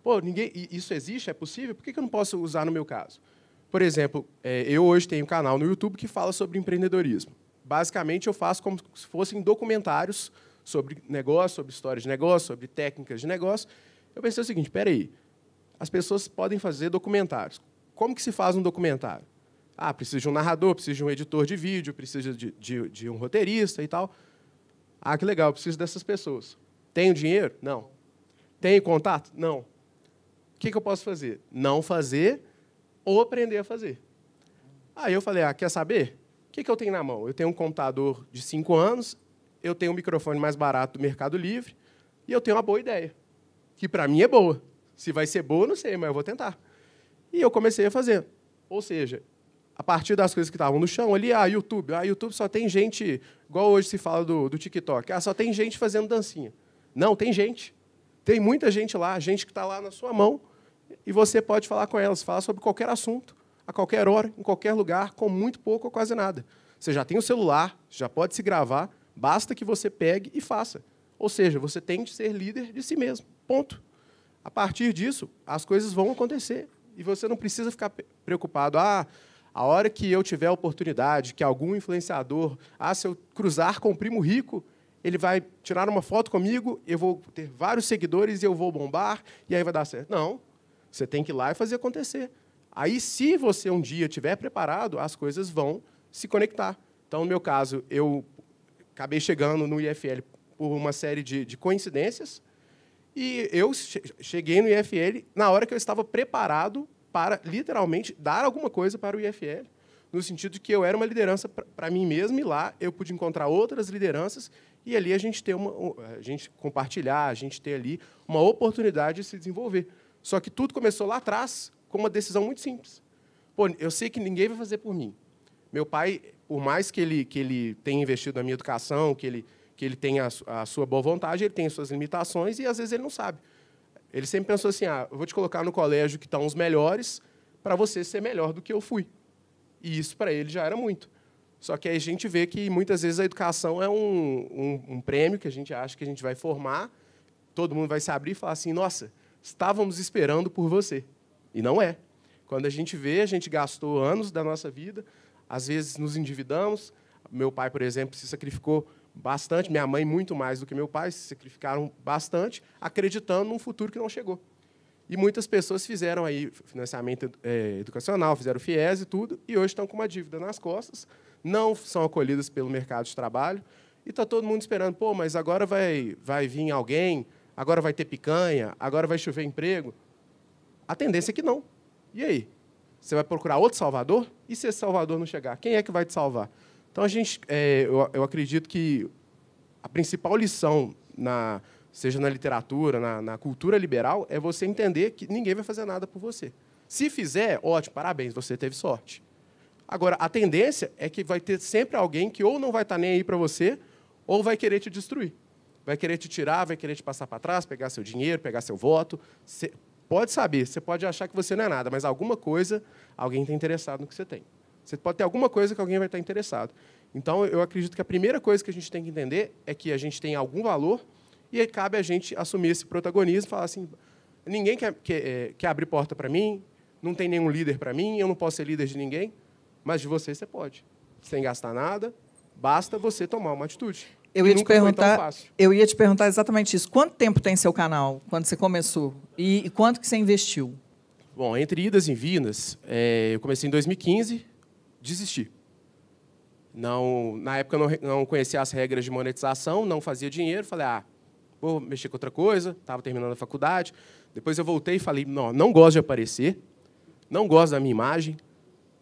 Pô, ninguém, isso existe, é possível, por que, que eu não posso usar no meu caso? Por exemplo, é, eu hoje tenho um canal no YouTube que fala sobre empreendedorismo. Basicamente, eu faço como se fossem documentários sobre negócio, sobre histórias de negócio, sobre técnicas de negócio. Eu pensei o seguinte: espera aí, as pessoas podem fazer documentários. Como que se faz um documentário? Ah, precisa de um narrador, precisa de um editor de vídeo, precisa de, de, de um roteirista e tal. Ah, que legal, preciso dessas pessoas. Tenho dinheiro? Não. Tenho contato? Não. O que, que eu posso fazer? Não fazer ou aprender a fazer. Aí eu falei, ah, quer saber? O que, que eu tenho na mão? Eu tenho um computador de cinco anos, eu tenho um microfone mais barato do Mercado Livre e eu tenho uma boa ideia, que para mim é boa. Se vai ser boa, não sei, mas eu vou tentar. E eu comecei a fazer. Ou seja, a partir das coisas que estavam no chão ali, ah, YouTube, ah, YouTube só tem gente, igual hoje se fala do, do TikTok, ah, só tem gente fazendo dancinha. Não, tem gente. Tem muita gente lá, gente que está lá na sua mão, e você pode falar com elas, falar sobre qualquer assunto, a qualquer hora, em qualquer lugar, com muito pouco ou quase nada. Você já tem o celular, já pode se gravar, basta que você pegue e faça. Ou seja, você tem de ser líder de si mesmo. Ponto. A partir disso, as coisas vão acontecer e você não precisa ficar preocupado. Ah, a hora que eu tiver a oportunidade, que algum influenciador, ah, se eu cruzar com o primo rico, ele vai tirar uma foto comigo, eu vou ter vários seguidores e eu vou bombar, e aí vai dar certo. Não. Você tem que ir lá e fazer acontecer. Aí, se você um dia estiver preparado, as coisas vão se conectar. Então, no meu caso, eu acabei chegando no IFL por uma série de, de coincidências, e eu cheguei no IFL na hora que eu estava preparado para, literalmente, dar alguma coisa para o IFL, no sentido de que eu era uma liderança para mim mesmo, e lá eu pude encontrar outras lideranças, e ali a gente ter uma, a gente compartilhar, a gente ter ali uma oportunidade de se desenvolver. Só que tudo começou lá atrás com uma decisão muito simples. Pô, eu sei que ninguém vai fazer por mim. Meu pai, por mais que ele que ele tenha investido na minha educação, que ele que ele tem a, a, sua boa vontade, ele tem suas limitações e às vezes ele não sabe. Ele sempre pensou assim: ah, eu vou te colocar no colégio que estão tá os melhores para você ser melhor do que eu fui. E isso para ele já era muito. Só que aí a gente vê que muitas vezes a educação é um, um, um prêmio que a gente acha que a gente vai formar, todo mundo vai se abrir e falar assim: nossa, estávamos esperando por você. E não é. Quando a gente vê, a gente gastou anos da nossa vida, às vezes nos endividamos. Meu pai, por exemplo, se sacrificou bastante, minha mãe muito mais do que meu pai, se sacrificaram bastante, acreditando num futuro que não chegou. E muitas pessoas fizeram aí financiamento é, educacional, fizeram FIES e tudo, e hoje estão com uma dívida nas costas, não são acolhidas pelo mercado de trabalho, e está todo mundo esperando, pô, mas agora vai, vai vir alguém, agora vai ter picanha, agora vai chover emprego. A tendência é que não. E aí? Você vai procurar outro salvador? E se esse salvador não chegar? Quem é que vai te salvar? Então, a gente, é, eu, eu, acredito que a principal lição, na, seja na literatura, na, na cultura liberal, é você entender que ninguém vai fazer nada por você. Se fizer, ótimo, parabéns, você teve sorte. Agora, a tendência é que vai ter sempre alguém que ou não vai estar tá nem aí para você, ou vai querer te destruir. Vai querer te tirar, vai querer te passar para trás, pegar seu dinheiro, pegar seu voto. Você pode saber, você pode achar que você não é nada, mas alguma coisa, alguém está interessado no que você tem. Você pode ter alguma coisa que alguém vai estar interessado. Então, eu acredito que a primeira coisa que a gente tem que entender é que a gente tem algum valor e cabe a gente assumir esse protagonismo, falar assim, ninguém quer, quer, eh, quer abrir porta para mim, não tem nenhum líder para mim, eu não posso ser líder de ninguém, mas de você você pode. Sem gastar nada, basta você tomar uma atitude. Eu ia, te perguntar,
eu ia te perguntar exatamente isso. Quanto tempo tem seu canal, quando você começou? E, e quanto que você investiu?
Bom, entre idas e vindas, é, eu comecei em 2015, desisti. Não, na época não, não conhecia as regras de monetização, não fazia dinheiro, falei, ah, vou mexer com outra coisa, estava terminando a faculdade. Depois eu voltei e falei, não, não gosto de aparecer, não gosto da minha imagem,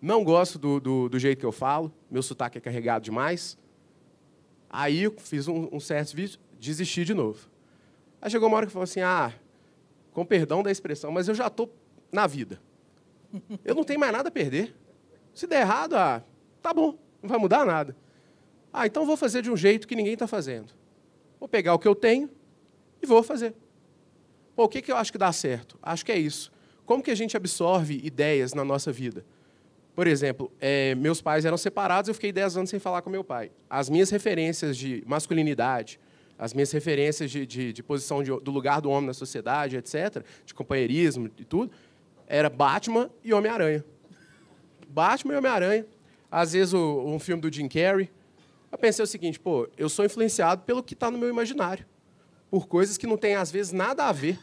não gosto do, do, do jeito que eu falo, meu sotaque é carregado demais. Aí eu fiz um, um certo vídeo, desisti de novo. Aí chegou uma hora que eu falei assim, ah, com perdão da expressão, mas eu já estou na vida. Eu não tenho mais nada a perder. Se der errado, ah, tá bom, não vai mudar nada. Ah, então vou fazer de um jeito que ninguém está fazendo. Vou pegar o que eu tenho e vou fazer. Pô, o que, que eu acho que dá certo? Acho que é isso. Como que a gente absorve ideias na nossa vida? Por exemplo, é, meus pais eram separados, eu fiquei 10 anos sem falar com meu pai. As minhas referências de masculinidade, as minhas referências de, de, de posição de, do lugar do homem na sociedade, etc., de companheirismo e tudo, era Batman e Homem-Aranha. Batman e Homem-Aranha, às vezes o, um filme do Jim Carrey. Eu pensei o seguinte, pô, eu sou influenciado pelo que está no meu imaginário, por coisas que não têm, às vezes, nada a ver,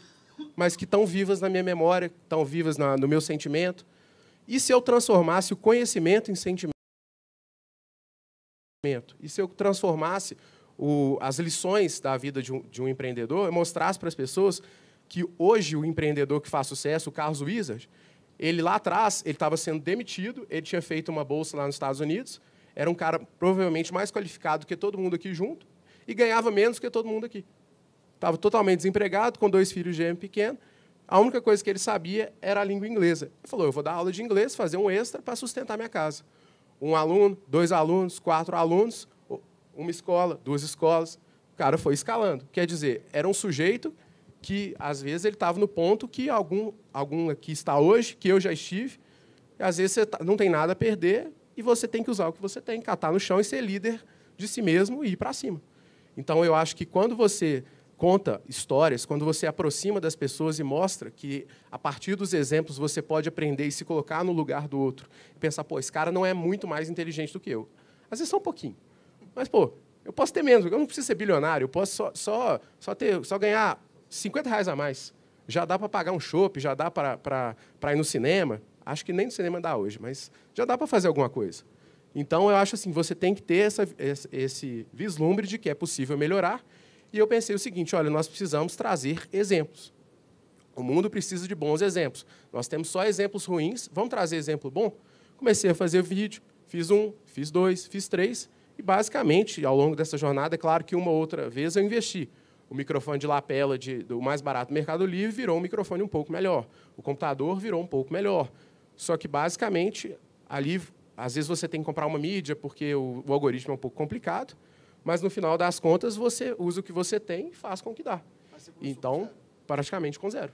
mas que estão vivas na minha memória, estão vivas na, no meu sentimento. E se eu transformasse o conhecimento em sentimento? E se eu transformasse o, as lições da vida de um, de um empreendedor, eu mostrasse para as pessoas que hoje o empreendedor que faz sucesso, o Carlos Wizard, ele lá atrás, ele estava sendo demitido, ele tinha feito uma bolsa lá nos Estados Unidos, era um cara provavelmente mais qualificado que todo mundo aqui junto e ganhava menos que todo mundo aqui. Estava totalmente desempregado, com dois filhos gêmeos pequeno. A única coisa que ele sabia era a língua inglesa. Ele falou: "Eu vou dar aula de inglês, fazer um extra para sustentar minha casa. Um aluno, dois alunos, quatro alunos, uma escola, duas escolas. O cara foi escalando. Quer dizer, era um sujeito que às vezes ele estava no ponto que algum, algum aqui está hoje, que eu já estive, e às vezes você tá, não tem nada a perder e você tem que usar o que você tem, catar no chão e ser líder de si mesmo e ir para cima. Então eu acho que quando você conta histórias, quando você aproxima das pessoas e mostra que a partir dos exemplos você pode aprender e se colocar no lugar do outro, e pensar, pô, esse cara não é muito mais inteligente do que eu. Às vezes só um pouquinho. Mas pô, eu posso ter menos, eu não preciso ser bilionário, eu posso só só, só ter só ganhar 50 reais a mais. Já dá para pagar um shopping, já dá para ir no cinema. Acho que nem no cinema dá hoje, mas já dá para fazer alguma coisa. Então, eu acho assim, você tem que ter essa, esse vislumbre de que é possível melhorar. E eu pensei o seguinte, olha, nós precisamos trazer exemplos. O mundo precisa de bons exemplos. Nós temos só exemplos ruins, vamos trazer exemplo bom? Comecei a fazer vídeo, fiz um, fiz dois, fiz três, e basicamente, ao longo dessa jornada, é claro que uma outra vez eu investi o microfone de lapela de, do mais barato do Mercado Livre virou um microfone um pouco melhor. O computador virou um pouco melhor. Só que, basicamente, ali, às vezes você tem que comprar uma mídia porque o, o algoritmo é um pouco complicado, mas, no final das contas, você usa o que você tem e faz com que dá. Então, praticamente com zero.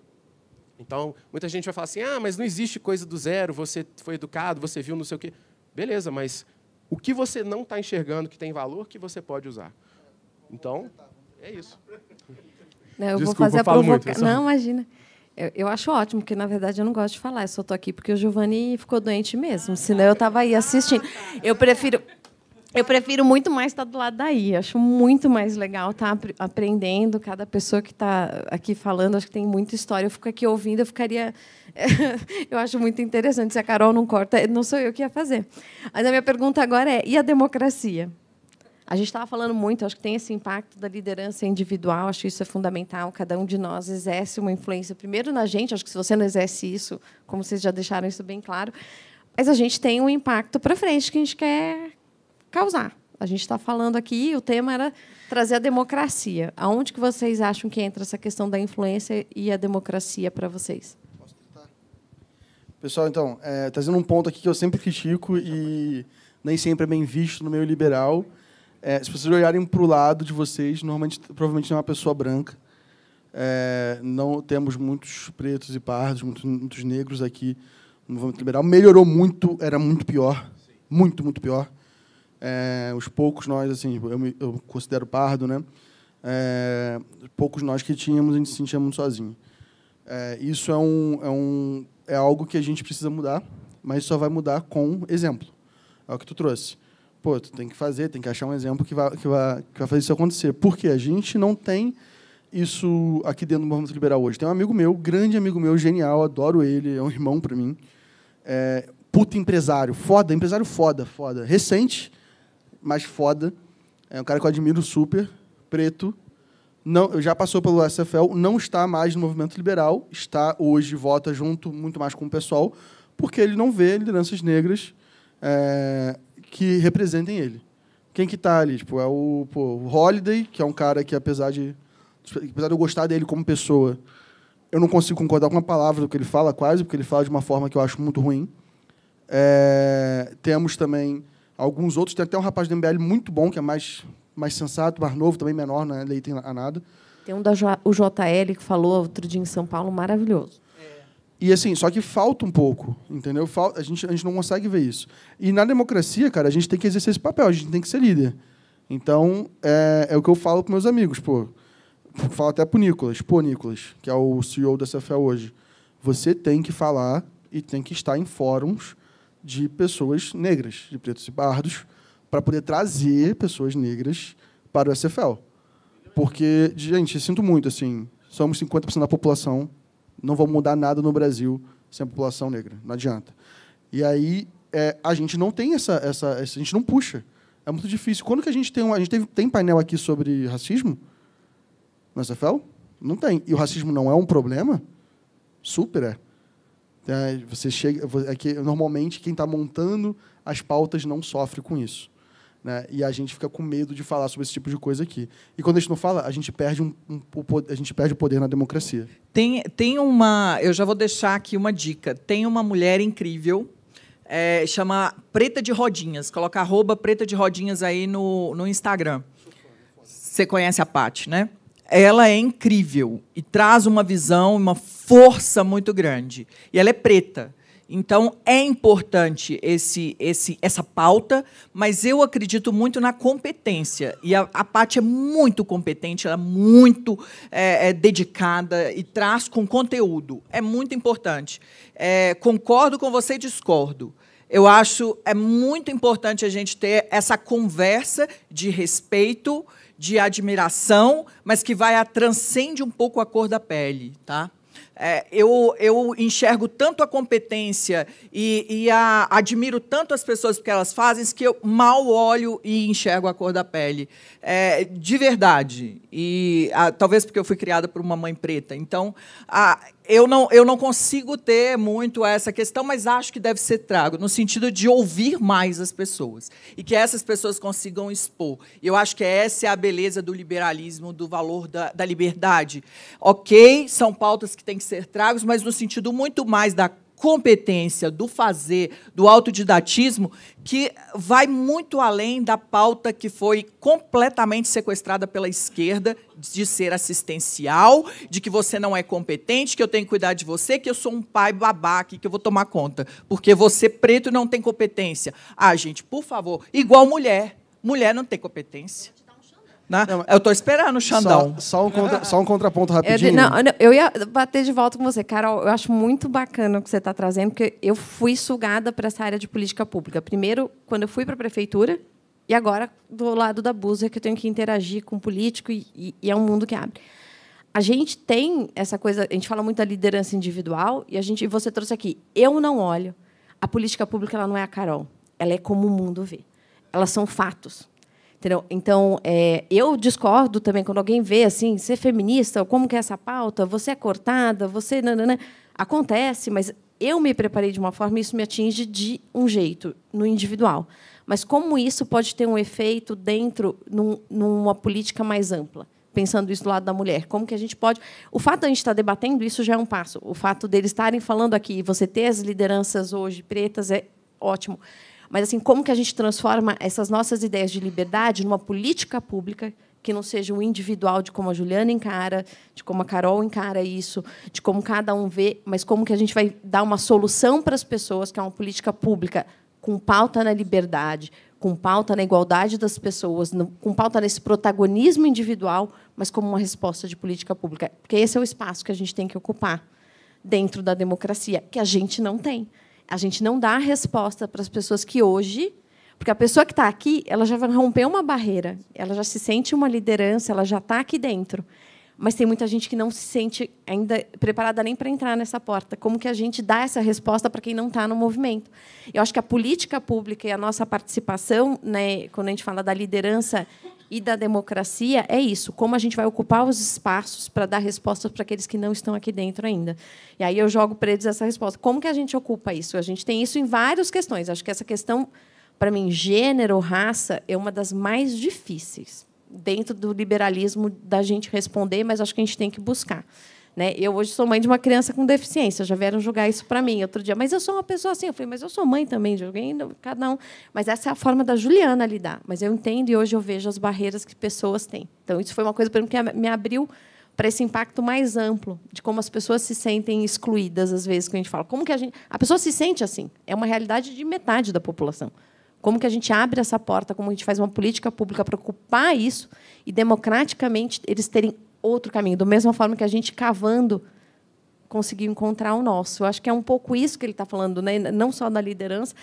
Então, muita gente vai falar assim, ah, mas não existe coisa do zero, você foi educado, você viu não sei o quê. Beleza, mas o que você não está enxergando que tem valor, que você pode usar. É, então, é isso. Não, né, eu Desculpa, vou fazer a
provocação. Não, imagina. Eu, eu, acho ótimo, porque na verdade eu não gosto de falar, eu só estou aqui porque o Giovanni ficou doente mesmo, senão eu estava aí assistindo. Eu prefiro eu prefiro muito mais estar tá do lado daí. Acho muito mais legal tá estar aprendendo. Cada pessoa que está aqui falando, acho que tem muita história. Eu fico aqui ouvindo, eu ficaria. eu acho muito interessante. Se a Carol não corta, não sou eu que ia fazer. Mas a minha pergunta agora é: e a democracia? A gente estava falando muito, acho que tem esse impacto da liderança individual, acho que isso é fundamental. Cada um de nós exerce uma influência, primeiro na gente, acho que se você não exerce isso, como vocês já deixaram isso bem claro, mas a gente tem um impacto para frente que a gente quer causar. A gente está falando aqui, o tema era trazer a democracia. Aonde que vocês acham que entra essa questão da influência e a democracia para vocês? Posso tentar?
Pessoal, então, é, trazendo um ponto aqui que eu sempre critico e nem sempre é bem visto no meio liberal, é, se vocês olharem para o lado de vocês, normalmente, provavelmente tem é uma pessoa branca. É, não temos muitos pretos e pardos, muitos, muitos negros aqui no movimento liberal. Melhorou muito, era muito pior. Sim. Muito, muito pior. É, os poucos nós, assim, tipo, eu, me, eu considero pardo, né? É, poucos nós que tínhamos, a gente se sentia muito sozinho. É, isso é, um, é, um, é algo que a gente precisa mudar, mas só vai mudar com exemplo. É o que tu trouxe pô, tu tem que fazer, tem que achar um exemplo que vai, que vai, que vai fazer isso acontecer. Porque a gente não tem isso aqui dentro do movimento liberal hoje. Tem um amigo meu, grande amigo meu, genial, adoro ele, é um irmão para mim. É, puta empresário, foda, empresário foda, foda. Recente, mas foda. É um cara que eu admiro super, preto. Não, já passou pelo SFL, não está mais no movimento liberal, está hoje, vota junto muito mais com o pessoal, porque ele não vê lideranças negras é, que representem ele. Quem que tá ali? Tipo, é o, pô, o Holiday, que é um cara que, apesar de, apesar de eu gostar dele como pessoa, eu não consigo concordar com uma palavra do que ele fala, quase, porque ele fala de uma forma que eu acho muito ruim. É, temos também alguns outros. Tem até um rapaz do MBL muito bom, que é mais, mais sensato, mais
novo, também menor, não é tem a nada. Tem um da o JL que falou outro dia em São Paulo, maravilhoso.
E assim, só que falta um pouco, entendeu? Falta, a, gente, a gente não consegue ver isso. E na democracia, cara, a gente tem que exercer esse papel, a gente tem que ser líder. Então, é, é o que eu falo para meus amigos, pô. Falo até pro Nicolas, pô, Nicolas, que é o CEO da CFE hoje. Você tem que falar e tem que estar em fóruns de pessoas negras, de pretos e pardos, para poder trazer pessoas negras para o SFL. Porque, gente, sinto muito, assim, somos 50% da população não vou mudar nada no Brasil sem a população negra. Não adianta. E aí é, a gente não tem essa, essa, essa, a gente não puxa. É muito difícil. Quando que a gente tem um, a gente teve, tem painel aqui sobre racismo na CFL? Não tem. E o racismo não é um problema? Super é. é você chega, é que normalmente quem está montando as pautas não sofre com isso. Né? E a gente fica com medo de falar sobre esse tipo de coisa aqui. E quando a gente não fala, a gente perde, um, um, um, a gente perde o poder na democracia.
Tem, tem uma. Eu já vou deixar aqui uma dica. Tem uma mulher incrível. É, chama Preta de Rodinhas. Coloca arroba Preta de Rodinhas aí no, no Instagram. Você conhece a Paty, né? Ela é incrível e traz uma visão, uma força muito grande. E ela é preta. Então é importante esse, esse, essa pauta, mas eu acredito muito na competência. E a, a Paty é muito competente, ela é muito é, é, dedicada e traz com conteúdo. É muito importante. É, concordo com você e discordo. Eu acho é muito importante a gente ter essa conversa de respeito, de admiração, mas que vai a transcende um pouco a cor da pele, tá? É, eu, eu enxergo tanto a competência e, e a, admiro tanto as pessoas que elas fazem que eu mal olho e enxergo a cor da pele. É, de verdade. E a, talvez porque eu fui criada por uma mãe preta. Então, a, eu não, eu não consigo ter muito essa questão, mas acho que deve ser trago, no sentido de ouvir mais as pessoas e que essas pessoas consigam expor. Eu acho que essa é a beleza do liberalismo, do valor da, da liberdade. Ok, são pautas que têm que ser tragos, mas no sentido muito mais da competência, do fazer, do autodidatismo, que vai muito além da pauta que foi completamente sequestrada pela esquerda de ser assistencial, de que você não é competente, que eu tenho que cuidar de você, que eu sou um pai babaca, que eu vou tomar conta, porque você preto não tem competência. Ah, gente, por favor, igual mulher, mulher não tem competência. Né? Não, eu estou esperando o Xandão. Só, só, um contra, só um contraponto é, rapidinho. Eu, não,
eu ia bater de volta com você. Carol, eu acho muito bacana o que você está trazendo, porque eu fui sugada para essa área de política pública. Primeiro, quando eu fui para a prefeitura, e agora do lado da Busa, que eu tenho que interagir com o político, e, e, e é um mundo que abre a gente tem essa coisa, a gente fala muito da liderança individual e a gente você trouxe aqui, eu não olho. A política pública ela não é a Carol, ela é como o mundo vê. Elas são fatos. Entendeu? Então, é, eu discordo também quando alguém vê assim, ser feminista, como que é essa pauta, você é cortada, você. Nanana. Acontece, mas eu me preparei de uma forma e isso me atinge de um jeito, no individual. Mas como isso pode ter um efeito dentro, num, numa política mais ampla? Pensando isso do lado da mulher, como que a gente pode. O fato de a gente estar debatendo isso já é um passo. O fato deles estarem falando aqui, você ter as lideranças hoje pretas é ótimo. Mas assim, como que a gente transforma essas nossas ideias de liberdade numa política pública que não seja o individual de como a Juliana encara, de como a Carol encara isso, de como cada um vê, mas como que a gente vai dar uma solução para as pessoas, que é uma política pública com pauta na liberdade, com pauta na igualdade das pessoas, com pauta nesse protagonismo individual, mas como uma resposta de política pública. Porque esse é o espaço que a gente tem que ocupar dentro da democracia, que a gente não tem a gente não dá a resposta para as pessoas que hoje porque a pessoa que está aqui, ela já rompeu uma barreira, ela já se sente uma liderança, ela já está aqui dentro. Mas tem muita gente que não se sente ainda preparada nem para entrar nessa porta. Como que a gente dá essa resposta para quem não está no movimento? Eu acho que a política pública e a nossa participação, né, quando a gente fala da liderança e da democracia é isso, como a gente vai ocupar os espaços para dar respostas para aqueles que não estão aqui dentro ainda. E aí eu jogo para eles essa resposta. Como que a gente ocupa isso? A gente tem isso em várias questões. Acho que essa questão, para mim, gênero, raça, é uma das mais difíceis dentro do liberalismo da gente responder, mas acho que a gente tem que buscar. Né? Eu hoje sou mãe de uma criança com deficiência, já vieram julgar isso para mim outro dia. Mas eu sou uma pessoa assim, eu falei, mas eu sou mãe também de alguém, cada um. Mas essa é a forma da Juliana lidar. Mas eu entendo e hoje eu vejo as barreiras que pessoas têm. Então, isso foi uma coisa exemplo, que me abriu para esse impacto mais amplo de como as pessoas se sentem excluídas às vezes que a gente fala. Como que a gente, a pessoa se sente assim? É uma realidade de metade da população. Como que a gente abre essa porta? Como a gente faz uma política pública para ocupar isso e democraticamente eles terem outro caminho, da mesma forma que a gente cavando conseguiu encontrar o nosso. Eu acho que é um pouco isso que ele está falando, né? não só da liderança.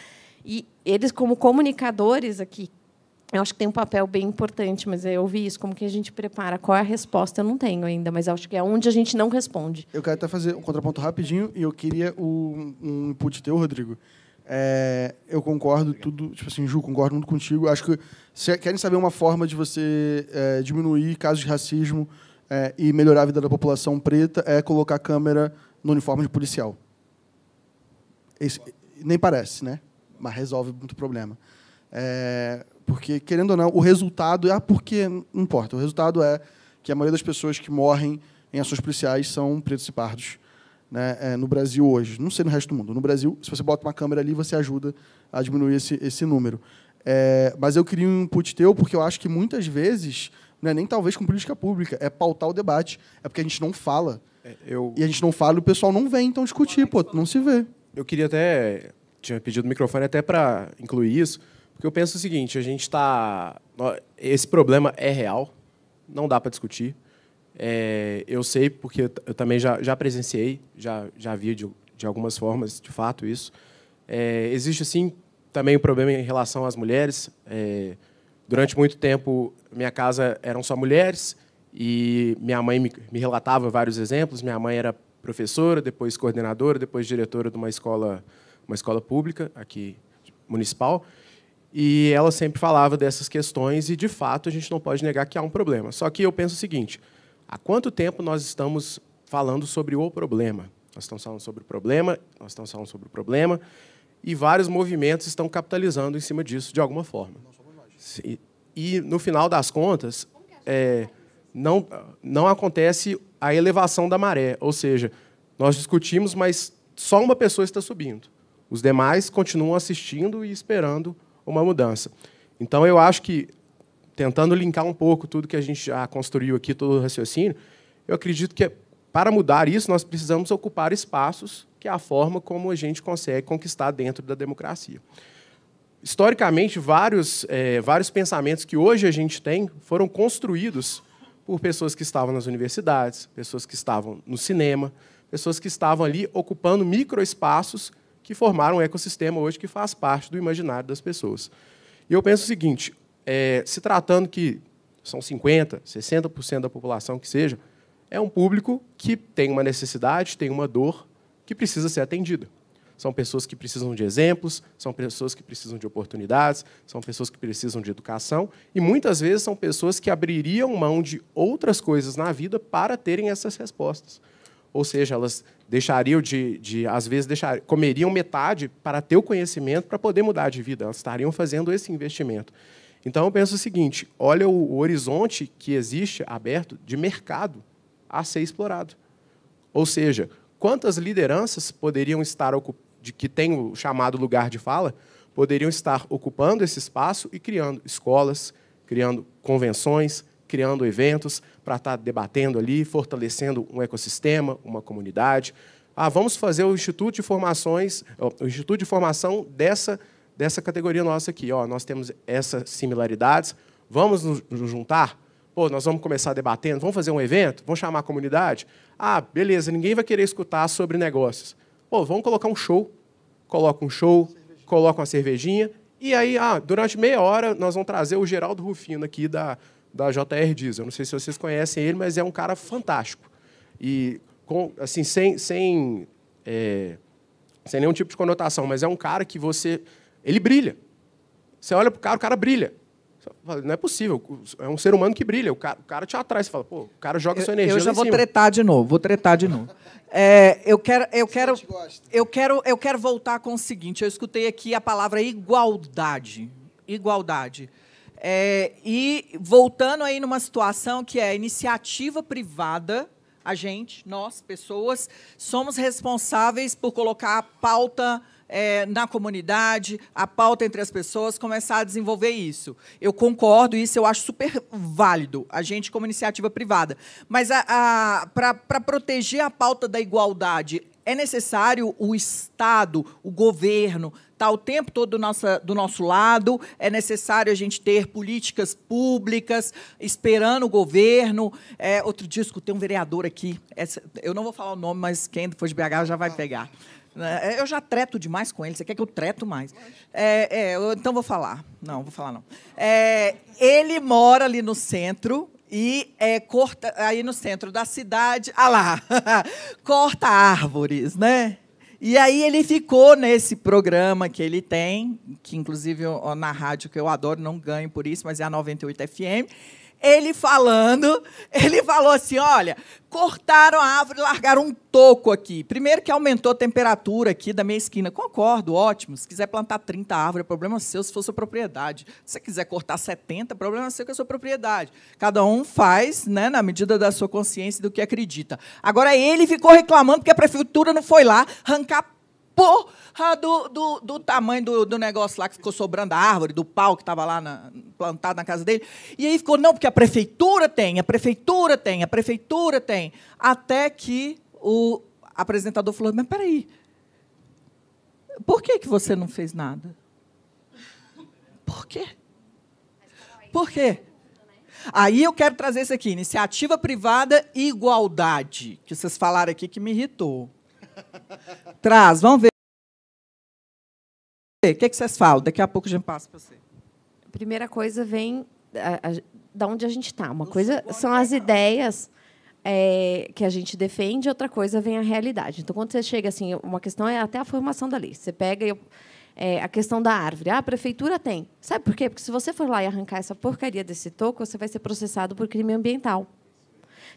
E eles, como comunicadores aqui, eu acho que tem um papel bem importante, mas eu ouvi isso, como que a gente prepara, qual é a resposta, eu não tenho ainda, mas acho que é onde a gente não responde.
Eu quero até fazer um contraponto rapidinho e eu queria um input teu, Rodrigo. É, eu concordo Obrigado. tudo, tipo assim, Ju, concordo muito contigo. Acho que se querem saber uma forma de você é, diminuir casos de racismo é, e melhorar a vida da população preta é colocar câmera no uniforme de policial. Esse, nem parece, né? Mas resolve muito problema. É, porque, querendo ou não, o resultado. É, ah, porque não importa. O resultado é que a maioria das pessoas que morrem em ações policiais são pretos e pardos. Né, é, no Brasil hoje. Não sei no resto do mundo. No Brasil, se você bota uma câmera ali, você ajuda a diminuir esse, esse número. É, mas eu queria um input teu, porque eu acho que muitas vezes não é nem talvez com política pública, é pautar o debate. É porque a gente não fala. É, eu... E a gente não fala e o pessoal não vem então discutir, pô, não se vê.
Eu queria até. Tinha pedido o microfone até para incluir isso, porque eu penso o seguinte: a gente está. Esse problema é real, não dá para discutir. É, eu sei, porque eu também já, já presenciei, já, já vi de, de algumas formas, de fato, isso. É, existe, sim, também o um problema em relação às mulheres. É, Durante muito tempo, minha casa eram só mulheres e minha mãe me, me relatava vários exemplos. Minha mãe era professora, depois coordenadora, depois diretora de uma escola, uma escola pública aqui municipal. E ela sempre falava dessas questões e, de fato, a gente não pode negar que há um problema. Só que eu penso o seguinte, há quanto tempo nós estamos falando sobre o problema? Nós estamos falando sobre o problema, nós estamos falando sobre o problema, e vários movimentos estão capitalizando em cima disso de alguma forma. E, no final das contas, é, não, não acontece a elevação da maré, ou seja, nós discutimos, mas só uma pessoa está subindo. Os demais continuam assistindo e esperando uma mudança. Então, eu acho que, tentando linkar um pouco tudo que a gente já construiu aqui, todo o raciocínio, eu acredito que, para mudar isso, nós precisamos ocupar espaços, que é a forma como a gente consegue conquistar dentro da democracia historicamente, vários, é, vários pensamentos que hoje a gente tem foram construídos por pessoas que estavam nas universidades, pessoas que estavam no cinema, pessoas que estavam ali ocupando microespaços que formaram um ecossistema hoje que faz parte do imaginário das pessoas. E eu penso o seguinte, é, se tratando que são 50%, 60% da população que seja, é um público que tem uma necessidade, tem uma dor que precisa ser atendida. São pessoas que precisam de exemplos, são pessoas que precisam de oportunidades, são pessoas que precisam de educação e muitas vezes são pessoas que abririam mão de outras coisas na vida para terem essas respostas. Ou seja, elas deixariam de, de às vezes, deixar, comeriam metade para ter o conhecimento para poder mudar de vida. Elas estariam fazendo esse investimento. Então, eu penso o seguinte: olha o, horizonte que existe aberto de mercado a ser explorado. Ou seja, quantas lideranças poderiam estar de que tem o chamado lugar de fala, poderiam estar ocupando esse espaço e criando escolas, criando convenções, criando eventos para estar tá debatendo ali, fortalecendo um ecossistema, uma comunidade. Ah, vamos fazer o instituto de formações, o instituto de formação dessa dessa categoria nossa aqui. Ó, nós temos essas similaridades, vamos nos juntar? Pô, nós vamos começar debatendo, vamos fazer um evento, vamos chamar a comunidade. Ah, beleza, ninguém vai querer escutar sobre negócios. Pô, vamos colocar um show. Coloca um show, coloca uma cervejinha. E aí, ah, durante meia hora, nós vamos trazer o Geraldo Rufino aqui da, da JR Diesel. Não sei se vocês conhecem ele, mas é um cara fantástico. E, com, assim, sem, sem, é, sem nenhum tipo de conotação, mas é um cara que você... Ele brilha. Você olha para o cara, o cara brilha. Não é possível. É um ser humano que brilha. O cara, o cara te atrai. Você fala, pô, o cara joga eu, sua energia. Eu já vou cima. tretar
de novo, vou tretar de novo. É, eu quero, eu quero, eu quero, eu quero voltar com o seguinte. Eu escutei aqui a palavra igualdade, igualdade. É, e voltando aí numa situação que é iniciativa privada, a gente, nós, pessoas, somos responsáveis por colocar a pauta é, na comunidade, a pauta entre as pessoas, começar a desenvolver isso. Eu concordo, isso eu acho super válido, a gente como iniciativa privada. Mas para proteger a pauta da igualdade, é necessário o Estado, o governo, estar tá o tempo todo do nosso, do nosso lado, é necessário a gente ter políticas públicas, esperando o governo. É, outro disco, tem um vereador aqui, essa, eu não vou falar o nome, mas quem for de BH já vai ah. pegar. Né? É, eu já treto demais com ele. Você quer que eu treto mais? É, é, eu, então vou falar. Não, vou falar não. É, ele mora ali no centro e é corta aí no centro da cidade. Ah lá, corta árvores, né? E aí ele ficou nesse programa que ele tem, que inclusive na rádio que eu adoro, não ganho por isso, mas é a 98 FM ele falando, ele falou assim: olha, cortaram a árvore e largaram um toco aqui. Primeiro que aumentou a temperatura aqui da minha esquina. Concordo, ótimo. Se quiser plantar 30 árvores, é problema seu se for sua propriedade. Se você quiser cortar 70, problema seu que é sua propriedade. Cada um faz né, na medida da sua consciência e do que acredita. Agora ele ficou reclamando porque a prefeitura não foi lá arrancar porra do, do, do tamanho do, do, negócio lá que ficou sobrando da árvore, do pau que estava lá na, plantado na casa dele. E aí ficou, não, porque a prefeitura tem, a prefeitura tem, a prefeitura tem. Até que o apresentador falou: Mas peraí, por que, que você não fez nada? Por quê? Por quê? Aí eu quero trazer isso aqui: iniciativa privada e igualdade, que vocês falaram aqui que me irritou.
Traz, vamos ver. O que, é que vocês falam? Daqui a pouco a gente passa para você. A primeira coisa vem a, a, da onde a gente está. Uma coisa são as ideias é, que a gente defende, outra coisa vem a realidade. Então, quando você chega assim, uma questão é até a formação da lei. Você pega eu, é, a questão da árvore. Ah, a prefeitura tem. Sabe por quê? Porque se você for lá e arrancar essa porcaria desse toco, você vai ser processado por crime ambiental.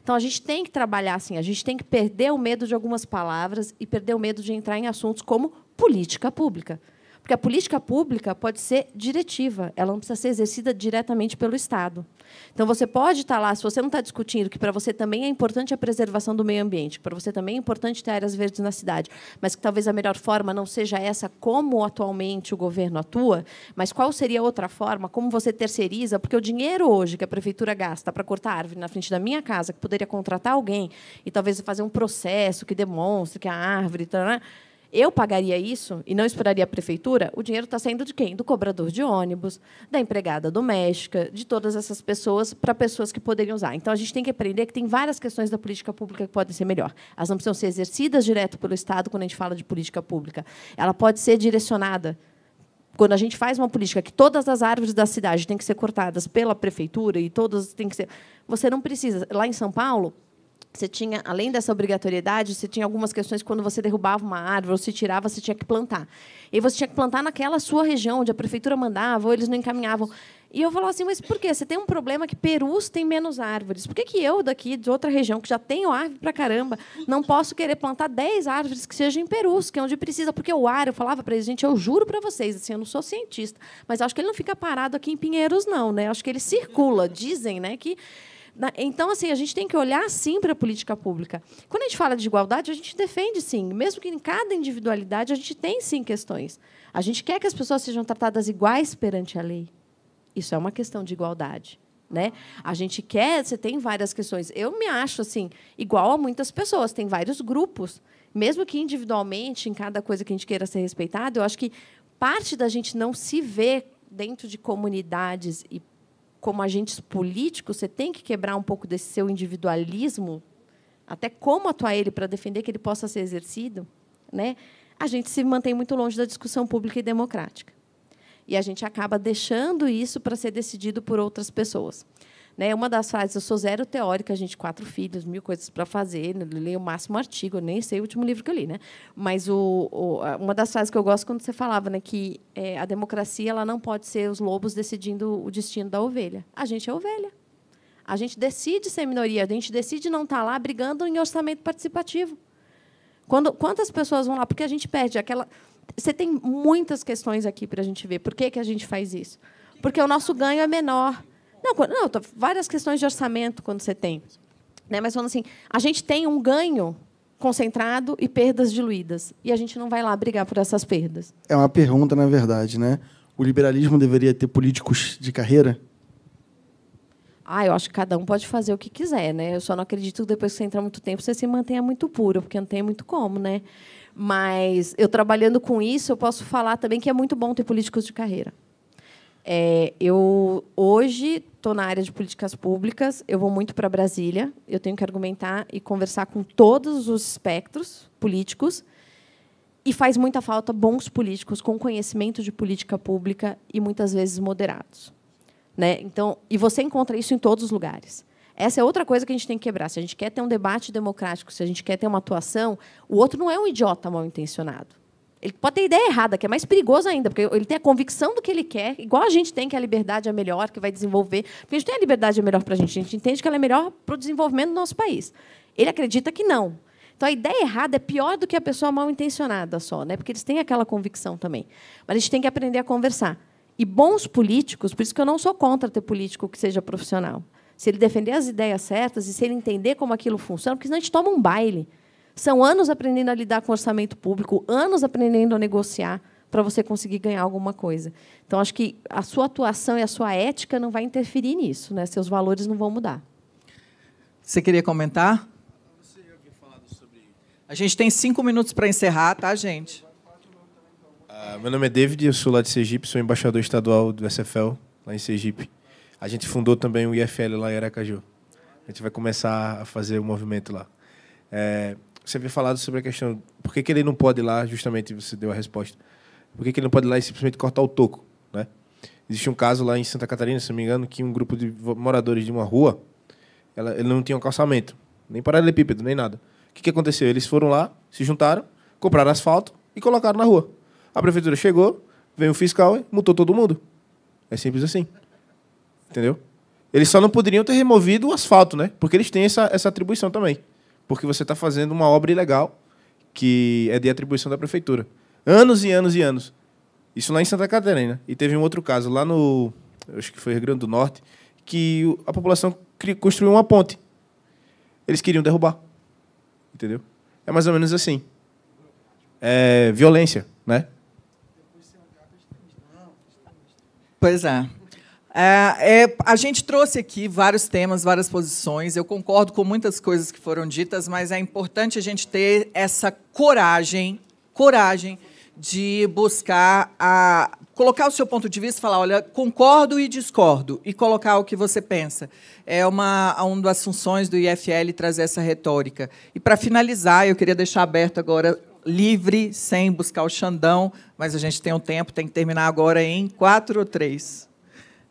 Então, a gente tem que trabalhar assim, a gente tem que perder o medo de algumas palavras e perder o medo de entrar em assuntos como política pública. Porque a política pública pode ser diretiva, ela não precisa ser exercida diretamente pelo Estado. Então, você pode estar tá lá, se você não está discutindo que para você também é importante a preservação do meio ambiente, para você também é importante ter áreas verdes na cidade, mas que talvez a melhor forma não seja essa como atualmente o governo atua, mas qual seria outra forma, como você terceiriza, porque o dinheiro hoje que a prefeitura gasta para cortar árvore na frente da minha casa, que poderia contratar alguém e talvez fazer um processo que demonstre que a árvore. Tá, eu pagaria isso e não esperaria a prefeitura, o dinheiro está saindo de quem? Do cobrador de ônibus, da empregada doméstica, de todas essas pessoas para pessoas que poderiam usar. Então, a gente tem que aprender que tem várias questões da política pública que podem ser melhor. Elas não precisam ser exercidas direto pelo Estado quando a gente fala de política pública. Ela pode ser direcionada quando a gente faz uma política que todas as árvores da cidade têm que ser cortadas pela prefeitura e todas têm que ser. Você não precisa. Lá em São Paulo, você tinha, além dessa obrigatoriedade, você tinha algumas questões quando você derrubava uma árvore ou se tirava, você tinha que plantar. E você tinha que plantar naquela sua região, onde a prefeitura mandava, ou eles não encaminhavam. E eu falava assim, mas por quê? Você tem um problema que Perus tem menos árvores. Por que, que eu, daqui de outra região, que já tenho árvore para caramba, não posso querer plantar 10 árvores que sejam em Perus, que é onde precisa? Porque o ar, eu falava para eles, gente, eu juro para vocês, assim, eu não sou cientista, mas acho que ele não fica parado aqui em Pinheiros, não, né? Acho que ele circula. Dizem, né, que então, assim, a gente tem que olhar sim para a política pública. Quando a gente fala de igualdade, a gente defende sim, mesmo que em cada individualidade a gente tem sim questões. A gente quer que as pessoas sejam tratadas iguais perante a lei. Isso é uma questão de igualdade. Né? A gente quer, você tem várias questões. Eu me acho assim, igual a muitas pessoas, tem vários grupos. Mesmo que individualmente, em cada coisa que a gente queira ser respeitado, eu acho que parte da gente não se ver dentro de comunidades e como agentes políticos, você tem que quebrar um pouco desse seu individualismo, até como atuar ele para defender que ele possa ser exercido, né? a gente se mantém muito longe da discussão pública e democrática. E a gente acaba deixando isso para ser decidido por outras pessoas. Né? Uma das frases, eu sou zero teórica, gente, quatro filhos, mil coisas para fazer, né, leio o máximo artigo, nem sei o último livro que eu li. Né? Mas o, o uma das frases que eu gosto quando você falava né, que é, a democracia ela não pode ser os lobos decidindo o destino da ovelha. A gente é ovelha. A gente decide ser minoria, a gente decide não estar tá lá brigando em orçamento participativo. Quando, quantas pessoas vão lá? Porque a gente perde aquela. Você tem muitas questões aqui para a gente ver. Por que, que a gente faz isso? Porque o nosso ganho é menor. Não, não várias questões de orçamento quando você tem. Né? Mas falando assim, a gente tem um ganho concentrado e perdas diluídas. E a gente não vai lá brigar por essas perdas.
É uma pergunta, na verdade, né? O liberalismo deveria ter políticos de carreira?
Ah, eu acho que cada um pode fazer o que quiser, né? Eu só não acredito que depois que você entra muito tempo você se mantenha muito puro, porque não tem muito como, né? Mas eu trabalhando com isso, eu posso falar também que é muito bom ter políticos de carreira. É, eu hoje estou na área de políticas públicas, eu vou muito para Brasília, eu tenho que argumentar e conversar com todos os espectros políticos, e faz muita falta bons políticos com conhecimento de política pública e muitas vezes moderados. Né? Então, e você encontra isso em todos os lugares. Essa é outra coisa que a gente tem que quebrar. Se a gente quer ter um debate democrático, se a gente quer ter uma atuação, o outro não é um idiota mal intencionado. Ele pode ter ideia errada, que é mais perigoso ainda, porque ele tem a convicção do que ele quer, igual a gente tem que a liberdade é melhor, que vai desenvolver. Porque a gente tem a liberdade é melhor para a gente, a gente entende que ela é melhor para o desenvolvimento do nosso país. Ele acredita que não. Então, a ideia errada é pior do que a pessoa mal intencionada só, né? porque eles têm aquela convicção também. Mas a gente tem que aprender a conversar. E bons políticos, por isso que eu não sou contra ter político que seja profissional. Se ele defender as ideias certas e se ele entender como aquilo funciona, porque senão a gente toma um baile. São anos aprendendo a lidar com orçamento público, anos aprendendo a negociar para você conseguir ganhar alguma coisa. Então, acho que a sua atuação e a sua ética não vai interferir nisso, né? Seus valores não vão mudar.
Você queria comentar? A gente tem cinco minutos para encerrar, tá, gente?
Ah, meu nome é David, eu sou lá de Sergipe, sou embaixador estadual do SFL, lá em Sergipe. A gente fundou também o IFL lá em Aracaju. A gente vai começar a fazer o movimento lá. É, você havia falado sobre a questão por que, que ele não pode ir lá, justamente você deu a resposta. Por que, que ele não pode ir lá e simplesmente cortar o toco, né? Existe um caso lá em Santa Catarina, se não me engano, que um grupo de moradores de uma rua, ela, ele não tinha um calçamento, nem paralelepípedo, nem nada. O que, que aconteceu? Eles foram lá, se juntaram, compraram asfalto e colocaram na rua. A prefeitura chegou, veio o fiscal e multou todo mundo. É simples assim. Entendeu? Eles só não poderiam ter removido o asfalto, né? Porque eles têm essa, essa atribuição também porque você está fazendo uma obra ilegal que é de atribuição da prefeitura. Anos e anos e anos. Isso lá em Santa Catarina. E teve um outro caso lá no, acho que foi Rio Grande do Norte, que a população construiu uma ponte. Eles queriam derrubar. Entendeu? É mais ou menos assim. É violência, né?
Pois é. É, é, a gente trouxe aqui vários temas, várias posições. Eu concordo com muitas coisas que foram ditas, mas é importante a gente ter essa coragem, coragem de buscar a colocar o seu ponto de vista, falar, olha, concordo e discordo, e colocar o que você pensa. É uma, uma das funções do IFL trazer essa retórica. E para finalizar, eu queria deixar aberto agora livre, sem buscar o Xandão, mas a gente tem um tempo, tem que terminar agora em quatro ou três.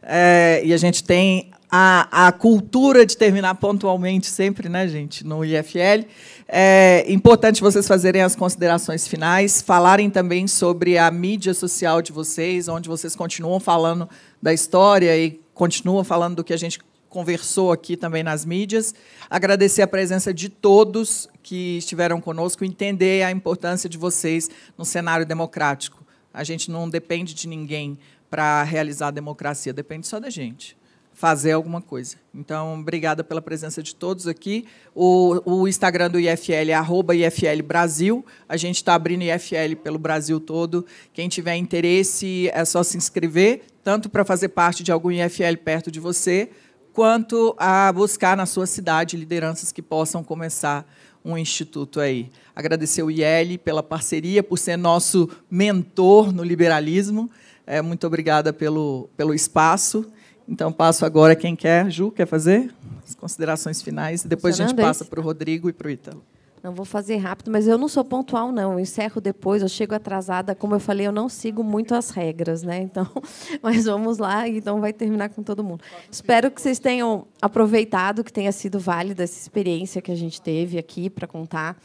É, e a gente tem a, a, cultura de terminar pontualmente sempre, né, gente, no IFL. É importante vocês fazerem as considerações finais, falarem também sobre a mídia social de vocês, onde vocês continuam falando da história e continuam falando do que a gente conversou aqui também nas mídias. Agradecer a presença de todos que estiveram conosco, entender a importância de vocês no cenário democrático. A gente não depende de ninguém para realizar a democracia depende só da gente fazer alguma coisa. Então, obrigada pela presença de todos aqui. O, o Instagram do IFL é arroba IFL Brasil. A gente está abrindo IFL pelo Brasil todo. Quem tiver interesse, é só se inscrever, tanto para fazer parte de algum IFL perto de você, quanto a buscar na sua cidade lideranças que possam começar um instituto aí. Agradecer o IEL pela parceria, por ser nosso mentor no liberalismo. É, muito obrigada pelo, pelo espaço. Então, passo agora quem quer. Ju, quer fazer? As considerações finais. E depois a gente é passa para o Rodrigo e para o Ítalo.
Não vou fazer rápido, mas eu não sou pontual, não. Eu encerro depois, eu chego atrasada. Como eu falei, eu não sigo muito as regras, né? Então, mas vamos lá, então vai terminar com todo mundo. Espero que vocês tenham aproveitado, que tenha sido válida essa experiência que a gente teve aqui para contar.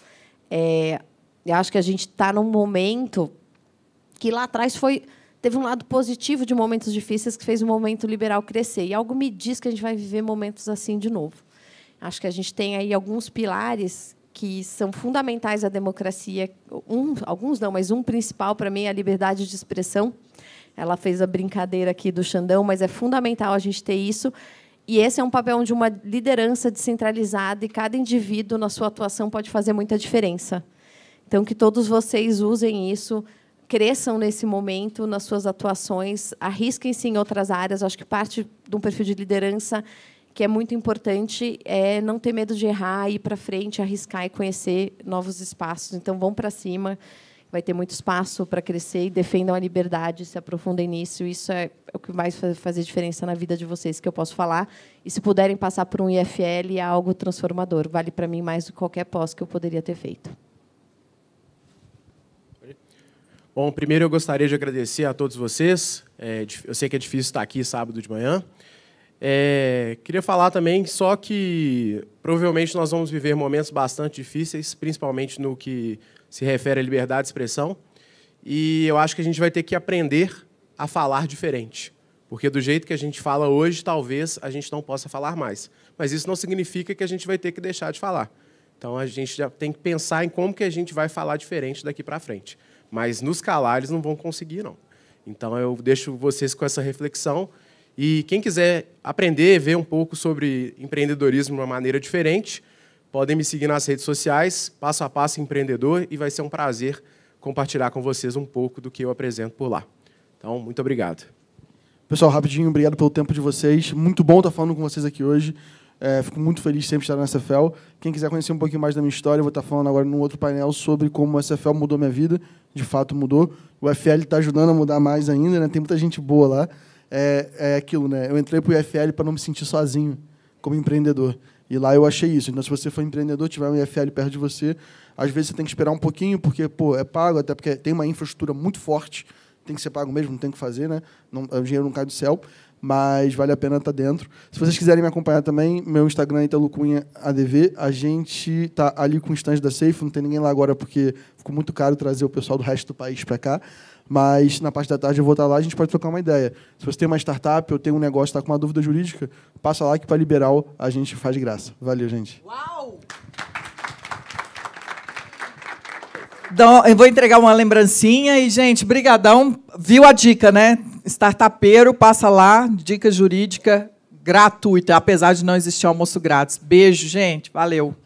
É, eu acho que a gente está num momento que lá atrás foi teve um lado positivo de momentos difíceis que fez o momento liberal crescer. E algo me diz que a gente vai viver momentos assim de novo. Acho que a gente tem aí alguns pilares que são fundamentais à democracia. Um, alguns não, mas um principal para mim é a liberdade de expressão. Ela fez a brincadeira aqui do Xandão, mas é fundamental a gente ter isso. E esse é um papel onde uma liderança descentralizada e cada indivíduo na sua atuação pode fazer muita diferença. Então, que todos vocês usem isso cresçam nesse momento nas suas atuações, arrisquem-se em outras áreas. acho que parte de um perfil de liderança que é muito importante é não ter medo de errar, ir para frente, arriscar e conhecer novos espaços. Então, vão para cima, vai ter muito espaço para crescer e defendam a liberdade, se aprofundem nisso. Isso é, é o que mais vai fazer diferença na vida de vocês, que eu posso falar. E se puderem passar por um IFL, é algo transformador. Vale para mim mais do que qualquer pós que eu poderia ter feito.
Bom, primeiro eu gostaria de agradecer a todos vocês. É, eu sei que é difícil estar aqui sábado de manhã. É, queria falar também só que provavelmente nós vamos viver momentos bastante difíceis, principalmente no que se refere à liberdade de expressão. E eu acho que a gente vai ter que aprender a falar diferente. Porque do jeito que a gente fala hoje, talvez a gente não possa falar mais. Mas isso não significa que a gente vai ter que deixar de falar. Então a gente já tem que pensar em como que a gente vai falar diferente daqui para frente. Mas nos calar, eles não vão conseguir, não. Então, eu deixo vocês com essa reflexão. E quem quiser aprender, ver um pouco sobre empreendedorismo de uma maneira diferente, podem me seguir nas redes sociais, passo a passo empreendedor, e vai ser um prazer compartilhar com vocês um pouco do que eu apresento por lá. Então, muito obrigado.
Pessoal, rapidinho, obrigado pelo tempo de vocês. Muito bom estar falando com vocês aqui hoje. É, fico muito feliz de sempre estar na SFL. Quem quiser conhecer um pouquinho mais da minha história, eu vou estar falando agora num outro painel sobre como a SFL mudou minha vida. De fato, mudou. O UFL está ajudando a mudar mais ainda, né? Tem muita gente boa lá. É, é aquilo, né? Eu entrei para o UFL para não me sentir sozinho como empreendedor. E lá eu achei isso. Então, se você for empreendedor, tiver um UFL perto de você, às vezes você tem que esperar um pouquinho, porque pô, é pago, até porque tem uma infraestrutura muito forte, tem que ser pago mesmo, não tem o que fazer, né? Não, o dinheiro não cai do céu mas vale a pena estar tá dentro. Se vocês quiserem me acompanhar também, meu Instagram é italocunhaadv. A gente tá ali com o stand da Safe, não tem ninguém lá agora porque ficou muito caro trazer o pessoal do resto do país para cá. Mas na parte da tarde eu vou estar tá lá, a gente pode trocar uma ideia. Se você tem uma startup, ou tem um negócio, está com uma dúvida jurídica, passa lá que para liberal a gente faz graça.
Valeu, gente. Uau! Então, eu vou entregar uma lembrancinha e, gente, brigadão. Viu a dica, né? startupeiro, passa lá, dica jurídica gratuita, apesar de não existir almoço grátis. Beijo, gente. Valeu.